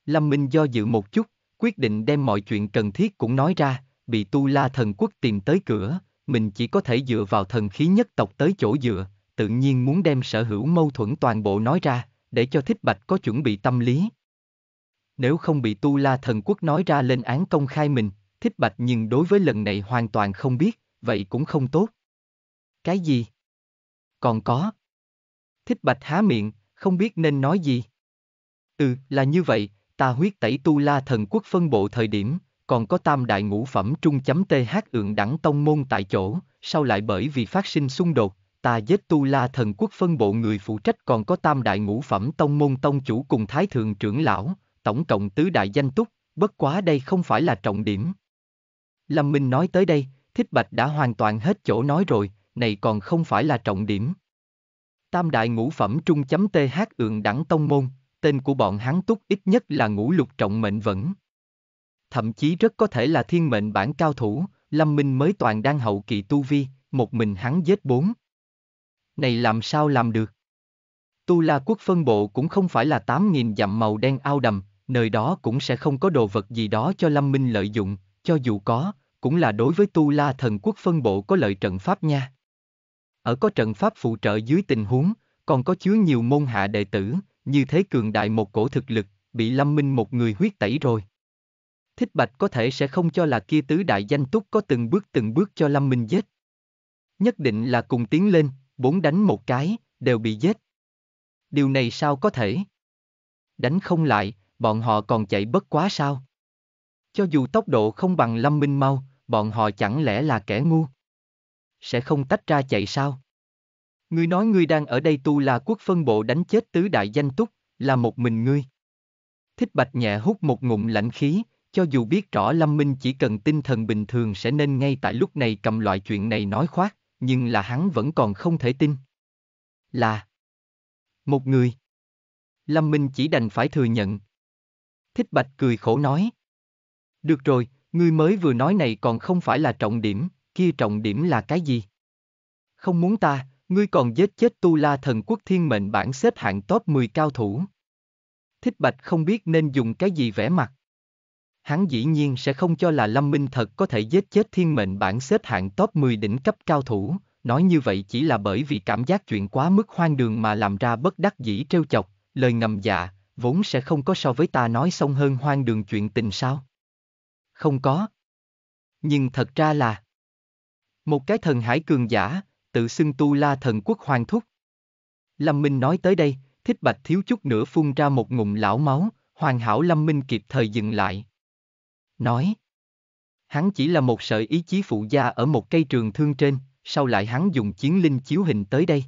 Lâm Minh do dự một chút, quyết định đem mọi chuyện cần thiết cũng nói ra, bị tu la thần quốc tìm tới cửa, mình chỉ có thể dựa vào thần khí nhất tộc tới chỗ dựa, tự nhiên muốn đem sở hữu mâu thuẫn toàn bộ nói ra, để cho thích bạch có chuẩn bị tâm lý nếu không bị Tu La Thần Quốc nói ra lên án công khai mình, thích bạch nhưng đối với lần này hoàn toàn không biết, vậy cũng không tốt. Cái gì? Còn có. Thích bạch há miệng, không biết nên nói gì. Ừ, là như vậy, ta huyết tẩy Tu La Thần Quốc phân bộ thời điểm, còn có tam đại ngũ phẩm trung chấm TH ượng đẳng tông môn tại chỗ, sau lại bởi vì phát sinh xung đột, ta giết tu la thần quốc phân bộ người phụ trách còn có tam đại ngũ phẩm tông môn tông chủ cùng thái thượng trưởng lão, tổng cộng tứ đại danh túc, bất quá đây không phải là trọng điểm. Lâm Minh nói tới đây, Thích Bạch đã hoàn toàn hết chỗ nói rồi, này còn không phải là trọng điểm. Tam đại ngũ phẩm trung chấm TH ượng đẳng tông môn, tên của bọn hắn túc ít nhất là ngũ lục trọng mệnh vẫn. Thậm chí rất có thể là thiên mệnh bản cao thủ, Lâm Minh mới toàn đang hậu kỳ tu vi, một mình hắn giết bốn. Này làm sao làm được? Tu La Quốc phân bộ cũng không phải là 8.000 dặm màu đen ao đầm, nơi đó cũng sẽ không có đồ vật gì đó cho Lâm Minh lợi dụng, cho dù có, cũng là đối với Tu La Thần Quốc phân bộ có lợi trận pháp nha. Ở có trận pháp phụ trợ dưới tình huống, còn có chứa nhiều môn hạ đệ tử, như thế cường đại một cổ thực lực, bị Lâm Minh một người huyết tẩy rồi. Thích Bạch có thể sẽ không cho là kia tứ đại danh túc có từng bước từng bước cho Lâm Minh giết. Nhất định là cùng tiến lên, bốn đánh một cái, đều bị giết. Điều này sao có thể? Đánh không lại, bọn họ còn chạy bất quá sao? Cho dù tốc độ không bằng Lâm Minh mau, bọn họ chẳng lẽ là kẻ ngu? Sẽ không tách ra chạy sao? Ngươi nói ngươi đang ở đây tu là quốc phân bộ đánh chết tứ đại danh túc, là một mình ngươi. Thích Bạch nhẹ hút một ngụm lạnh khí, cho dù biết rõ Lâm Minh chỉ cần tinh thần bình thường sẽ nên ngay tại lúc này cầm loại chuyện này nói khoác, nhưng là hắn vẫn còn không thể tin. Là một người. Lâm Minh chỉ đành phải thừa nhận, Thích Bạch cười khổ nói. Được rồi, ngươi mới vừa nói này còn không phải là trọng điểm, kia trọng điểm là cái gì? Không muốn ta, ngươi còn giết chết tu la thần quốc thiên mệnh bản xếp hạng top 10 cao thủ. Thích Bạch không biết nên dùng cái gì vẽ mặt. Hắn dĩ nhiên sẽ không cho là Lâm Minh thật có thể giết chết thiên mệnh bản xếp hạng top 10 đỉnh cấp cao thủ, nói như vậy chỉ là bởi vì cảm giác chuyện quá mức hoang đường mà làm ra bất đắc dĩ trêu chọc, lời ngầm dạ, vốn sẽ không có so với ta nói xong hơn hoang đường chuyện tình sao? Không có. Nhưng thật ra là một cái thần hải cường giả, tự xưng tu la thần quốc hoàng thúc. Lâm Minh nói tới đây, thích bạch thiếu chút nữa phun ra một ngụm lão máu, hoàn hảo Lâm Minh kịp thời dừng lại. Nói, hắn chỉ là một sợi ý chí phụ gia ở một cây trường thương trên, sau lại hắn dùng chiến linh chiếu hình tới đây.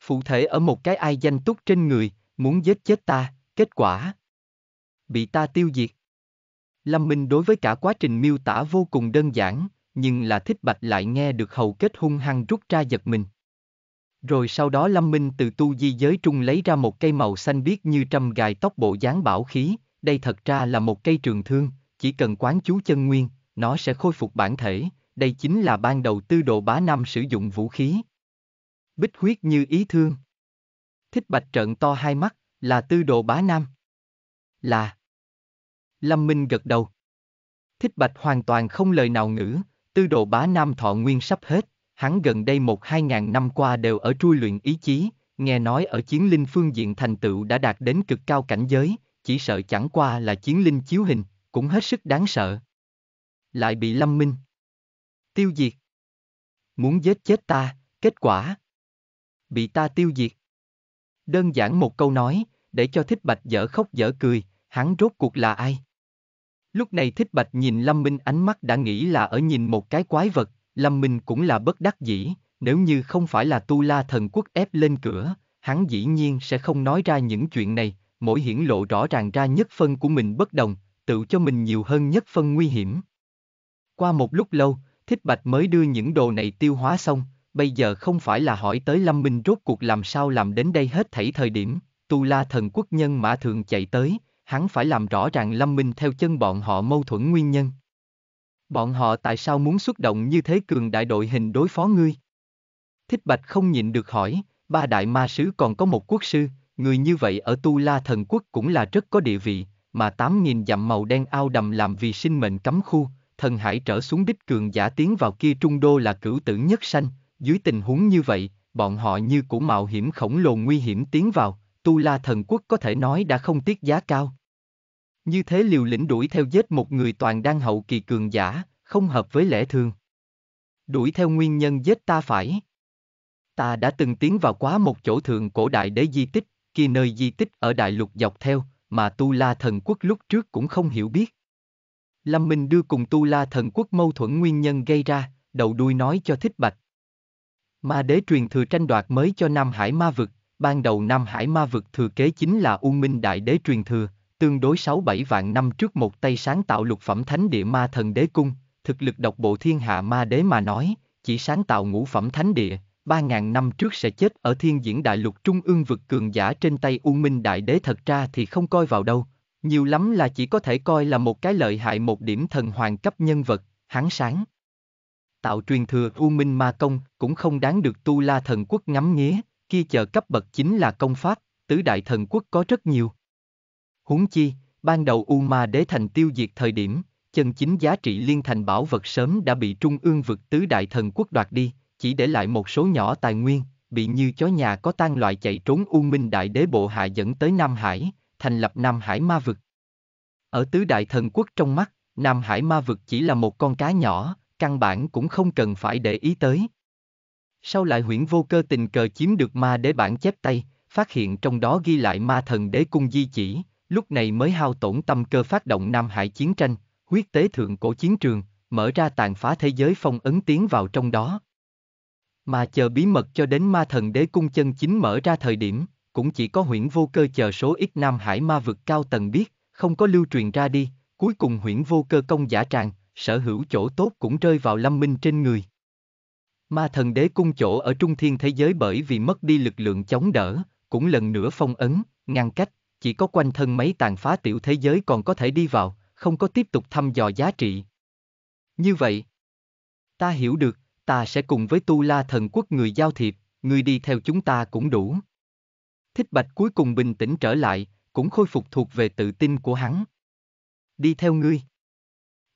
Phụ thể ở một cái ai danh túc trên người, muốn giết chết ta, kết quả. Bị ta tiêu diệt. Lâm Minh đối với cả quá trình miêu tả vô cùng đơn giản, nhưng là thích bạch lại nghe được hầu kết hung hăng rút ra giật mình. Rồi sau đó Lâm Minh từ tu di giới trung lấy ra một cây màu xanh biếc như trăm gài tóc bộ dáng bảo khí, đây thật ra là một cây trường thương, chỉ cần quán chú chân nguyên, nó sẽ khôi phục bản thể, đây chính là ban đầu tư độ bá Nam sử dụng vũ khí. Bích huyết như ý thương. Thích Bạch trợn to hai mắt, là tư đồ bá nam. Là. Lâm Minh gật đầu. Thích Bạch hoàn toàn không lời nào ngữ, tư đồ bá nam thọ nguyên sắp hết, hắn gần đây một hai ngàn năm qua đều ở trui luyện ý chí, nghe nói ở chiến linh phương diện thành tựu đã đạt đến cực cao cảnh giới, chỉ sợ chẳng qua là chiến linh chiếu hình, cũng hết sức đáng sợ. Lại bị lâm minh. Tiêu diệt. Muốn giết chết ta, kết quả. Bị ta tiêu diệt. Đơn giản một câu nói, để cho Thích Bạch dở khóc dở cười, hắn rốt cuộc là ai? Lúc này Thích Bạch nhìn Lâm Minh ánh mắt đã nghĩ là ở nhìn một cái quái vật, Lâm Minh cũng là bất đắc dĩ, nếu như không phải là tu la thần quốc ép lên cửa, hắn dĩ nhiên sẽ không nói ra những chuyện này, mỗi hiển lộ rõ ràng ra nhất phân của mình bất đồng, tự cho mình nhiều hơn nhất phân nguy hiểm. Qua một lúc lâu, Thích Bạch mới đưa những đồ này tiêu hóa xong, bây giờ không phải là hỏi tới Lâm Minh rốt cuộc làm sao làm đến đây hết thảy thời điểm, Tu La thần quốc nhân mã thường chạy tới, hắn phải làm rõ ràng Lâm Minh theo chân bọn họ mâu thuẫn nguyên nhân. Bọn họ tại sao muốn xuất động như thế cường đại đội hình đối phó ngươi? Thích Bạch không nhịn được hỏi, ba đại ma sứ còn có một quốc sư, người như vậy ở Tu La thần quốc cũng là rất có địa vị, mà 8.000 dặm màu đen ao đầm làm vì sinh mệnh cấm khu, thần hải trở xuống đích cường giả tiến vào kia trung đô là cửu tử nhất sanh, dưới tình huống như vậy, bọn họ như củ mạo hiểm khổng lồ nguy hiểm tiến vào, Tu La thần quốc có thể nói đã không tiếc giá cao. Như thế liều lĩnh đuổi theo giết một người toàn đang hậu kỳ cường giả, không hợp với lẽ thường. Đuổi theo nguyên nhân giết ta phải. Ta đã từng tiến vào quá một chỗ thượng cổ đại đế di tích, kia nơi di tích ở đại lục dọc theo, mà Tu La thần quốc lúc trước cũng không hiểu biết. Lâm Minh đưa cùng Tu La thần quốc mâu thuẫn nguyên nhân gây ra, đầu đuôi nói cho Thích Bạch, Ma đế truyền thừa tranh đoạt mới cho Nam Hải Ma Vực, ban đầu Nam Hải Ma Vực thừa kế chính là U Minh Đại Đế truyền thừa, tương đối 6-7 vạn năm trước một tay sáng tạo lục phẩm thánh địa ma thần đế cung, thực lực độc bộ thiên hạ ma đế mà nói, chỉ sáng tạo ngũ phẩm thánh địa, 3.000 năm trước sẽ chết ở thiên diễn đại lục trung ương vực cường giả trên tay U Minh Đại Đế thật ra thì không coi vào đâu, nhiều lắm là chỉ có thể coi là một cái lợi hại một điểm thần hoàng cấp nhân vật, hắn sáng tạo truyền thừa U Minh Ma Công, cũng không đáng được Tu La Thần Quốc ngắm nghía, kia chờ cấp bậc chính là công pháp, tứ đại thần quốc có rất nhiều. Huống chi, ban đầu U Ma Đế Thành tiêu diệt thời điểm, chân chính giá trị liên thành bảo vật sớm đã bị trung ương vực tứ đại thần quốc đoạt đi, chỉ để lại một số nhỏ tài nguyên, bị như chó nhà có tan loại chạy trốn U Minh Đại Đế Bộ Hạ dẫn tới Nam Hải, thành lập Nam Hải Ma Vực. Ở tứ đại thần quốc trong mắt, Nam Hải Ma Vực chỉ là một con cá nhỏ, căn bản cũng không cần phải để ý tới. Sau lại huyễn vô cơ tình cờ chiếm được ma đế bản chép tay, phát hiện trong đó ghi lại ma thần đế cung di chỉ, lúc này mới hao tổn tâm cơ phát động Nam Hải chiến tranh, huyết tế thượng cổ chiến trường, mở ra tàn phá thế giới phong ấn tiến vào trong đó. Mà chờ bí mật cho đến ma thần đế cung chân chính mở ra thời điểm, cũng chỉ có huyễn vô cơ chờ số ít Nam Hải ma vực cao tầng biết, không có lưu truyền ra đi, cuối cùng huyễn vô cơ công giả tràng, sở hữu chỗ tốt cũng rơi vào Lâm Minh trên người. Ma thần đế cung chỗ ở trung thiên thế giới bởi vì mất đi lực lượng chống đỡ, cũng lần nữa phong ấn, ngăn cách, chỉ có quanh thân mấy tàn phá tiểu thế giới còn có thể đi vào, không có tiếp tục thăm dò giá trị. Như vậy, ta hiểu được, ta sẽ cùng với tu la thần quốc người giao thiệp, người đi theo chúng ta cũng đủ. Thích Bạch cuối cùng bình tĩnh trở lại, cũng khôi phục thuộc về tự tin của hắn. Đi theo ngươi.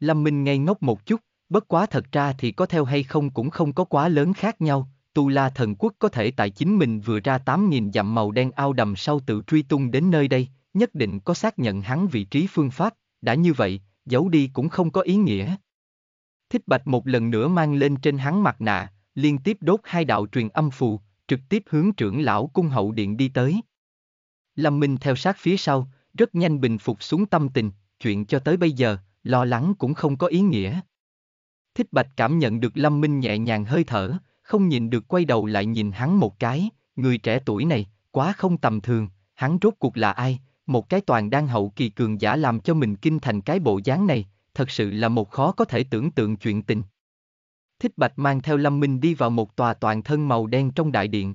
Lâm Minh ngây ngốc một chút, bất quá thật ra thì có theo hay không cũng không có quá lớn khác nhau, Tu La thần quốc có thể tại chính mình vừa ra 8.000 dặm màu đen ao đầm sau tự truy tung đến nơi đây, nhất định có xác nhận hắn vị trí phương pháp, đã như vậy, giấu đi cũng không có ý nghĩa. Thích Bạch một lần nữa mang lên trên hắn mặt nạ, liên tiếp đốt hai đạo truyền âm phù, trực tiếp hướng trưởng lão cung hậu điện đi tới. Lâm Minh theo sát phía sau, rất nhanh bình phục xuống tâm tình, chuyện cho tới bây giờ, lo lắng cũng không có ý nghĩa. Thích Bạch cảm nhận được Lâm Minh nhẹ nhàng hơi thở, không nhìn được quay đầu lại nhìn hắn một cái, người trẻ tuổi này, quá không tầm thường, hắn rốt cuộc là ai, một cái toàn đang hậu kỳ cường giả làm cho mình kinh thành cái bộ dáng này, thật sự là một khó có thể tưởng tượng chuyện tình. Thích Bạch mang theo Lâm Minh đi vào một tòa toàn thân màu đen trong đại điện.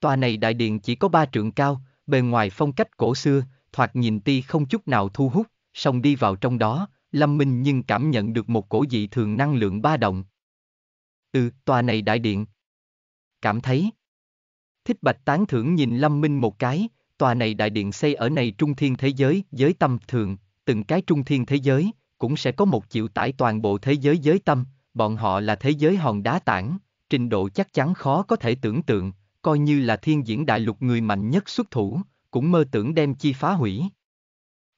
Tòa này đại điện chỉ có ba trượng cao, bề ngoài phong cách cổ xưa, thoạt nhìn ti không chút nào thu hút, xong đi vào trong đó, Lâm Minh nhưng cảm nhận được một cổ dị thường năng lượng ba động. Ừ, tòa này đại điện. Cảm thấy. Thích Bạch tán thưởng nhìn Lâm Minh một cái, tòa này đại điện xây ở này trung thiên thế giới, giới tâm thường, từng cái trung thiên thế giới, cũng sẽ có một chịu tải toàn bộ thế giới giới tâm, bọn họ là thế giới hòn đá tảng, trình độ chắc chắn khó có thể tưởng tượng, coi như là thiên diễn đại lục người mạnh nhất xuất thủ, cũng mơ tưởng đem chi phá hủy.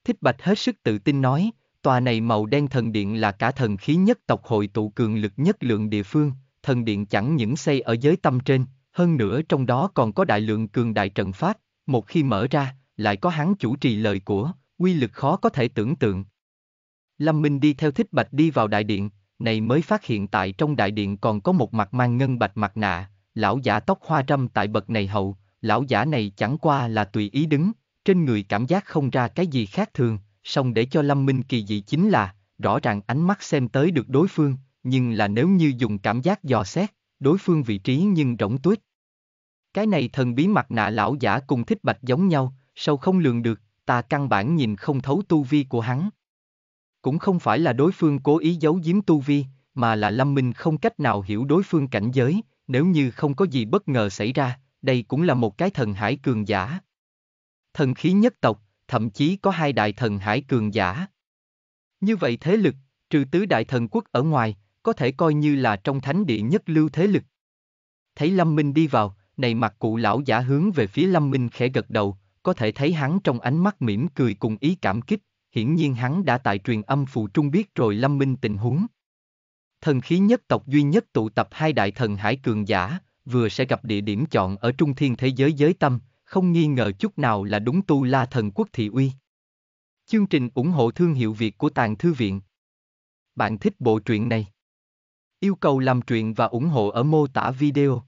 Thích Bạch hết sức tự tin nói, tòa này màu đen thần điện là cả thần khí nhất tộc hội tụ cường lực nhất lượng địa phương, thần điện chẳng những xây ở giới tâm trên, hơn nữa trong đó còn có đại lượng cường đại trận pháp, một khi mở ra, lại có hắn chủ trì lời của, quy lực khó có thể tưởng tượng. Lâm Minh đi theo Thích Bạch đi vào đại điện, này mới phát hiện tại trong đại điện còn có một mặt mang ngân bạch mặt nạ, lão giả tóc hoa râm tại bậc này hậu, lão giả này chẳng qua là tùy ý đứng, trên người cảm giác không ra cái gì khác thường, song để cho Lâm Minh kỳ dị chính là, rõ ràng ánh mắt xem tới được đối phương, nhưng là nếu như dùng cảm giác dò xét, đối phương vị trí nhưng rỗng tuyết Cái này thần bí mặt nạ lão giả cùng thích bạch giống nhau, sâu không lường được, ta căn bản nhìn không thấu tu vi của hắn. Cũng không phải là đối phương cố ý giấu giếm tu vi, mà là Lâm Minh không cách nào hiểu đối phương cảnh giới, nếu như không có gì bất ngờ xảy ra, đây cũng là một cái thần hải cường giả, thần khí nhất tộc, thậm chí có hai đại thần hải cường giả. Như vậy thế lực, trừ tứ đại thần quốc ở ngoài, có thể coi như là trong thánh địa nhất lưu thế lực. Thấy Lâm Minh đi vào, này mặt cụ lão giả hướng về phía Lâm Minh khẽ gật đầu, có thể thấy hắn trong ánh mắt mỉm cười cùng ý cảm kích, hiển nhiên hắn đã tại truyền âm phụ trung biết rồi Lâm Minh tình huống. Thần khí nhất tộc duy nhất tụ tập hai đại thần hải cường giả, vừa sẽ gặp địa điểm chọn ở trung thiên thế giới giới tâm, không nghi ngờ chút nào là đúng tu la thần quốc thị uy. Chương trình ủng hộ thương hiệu Việt của Tàng Thư Viện. Bạn thích bộ truyện này? Yêu cầu làm truyện và ủng hộ ở mô tả video.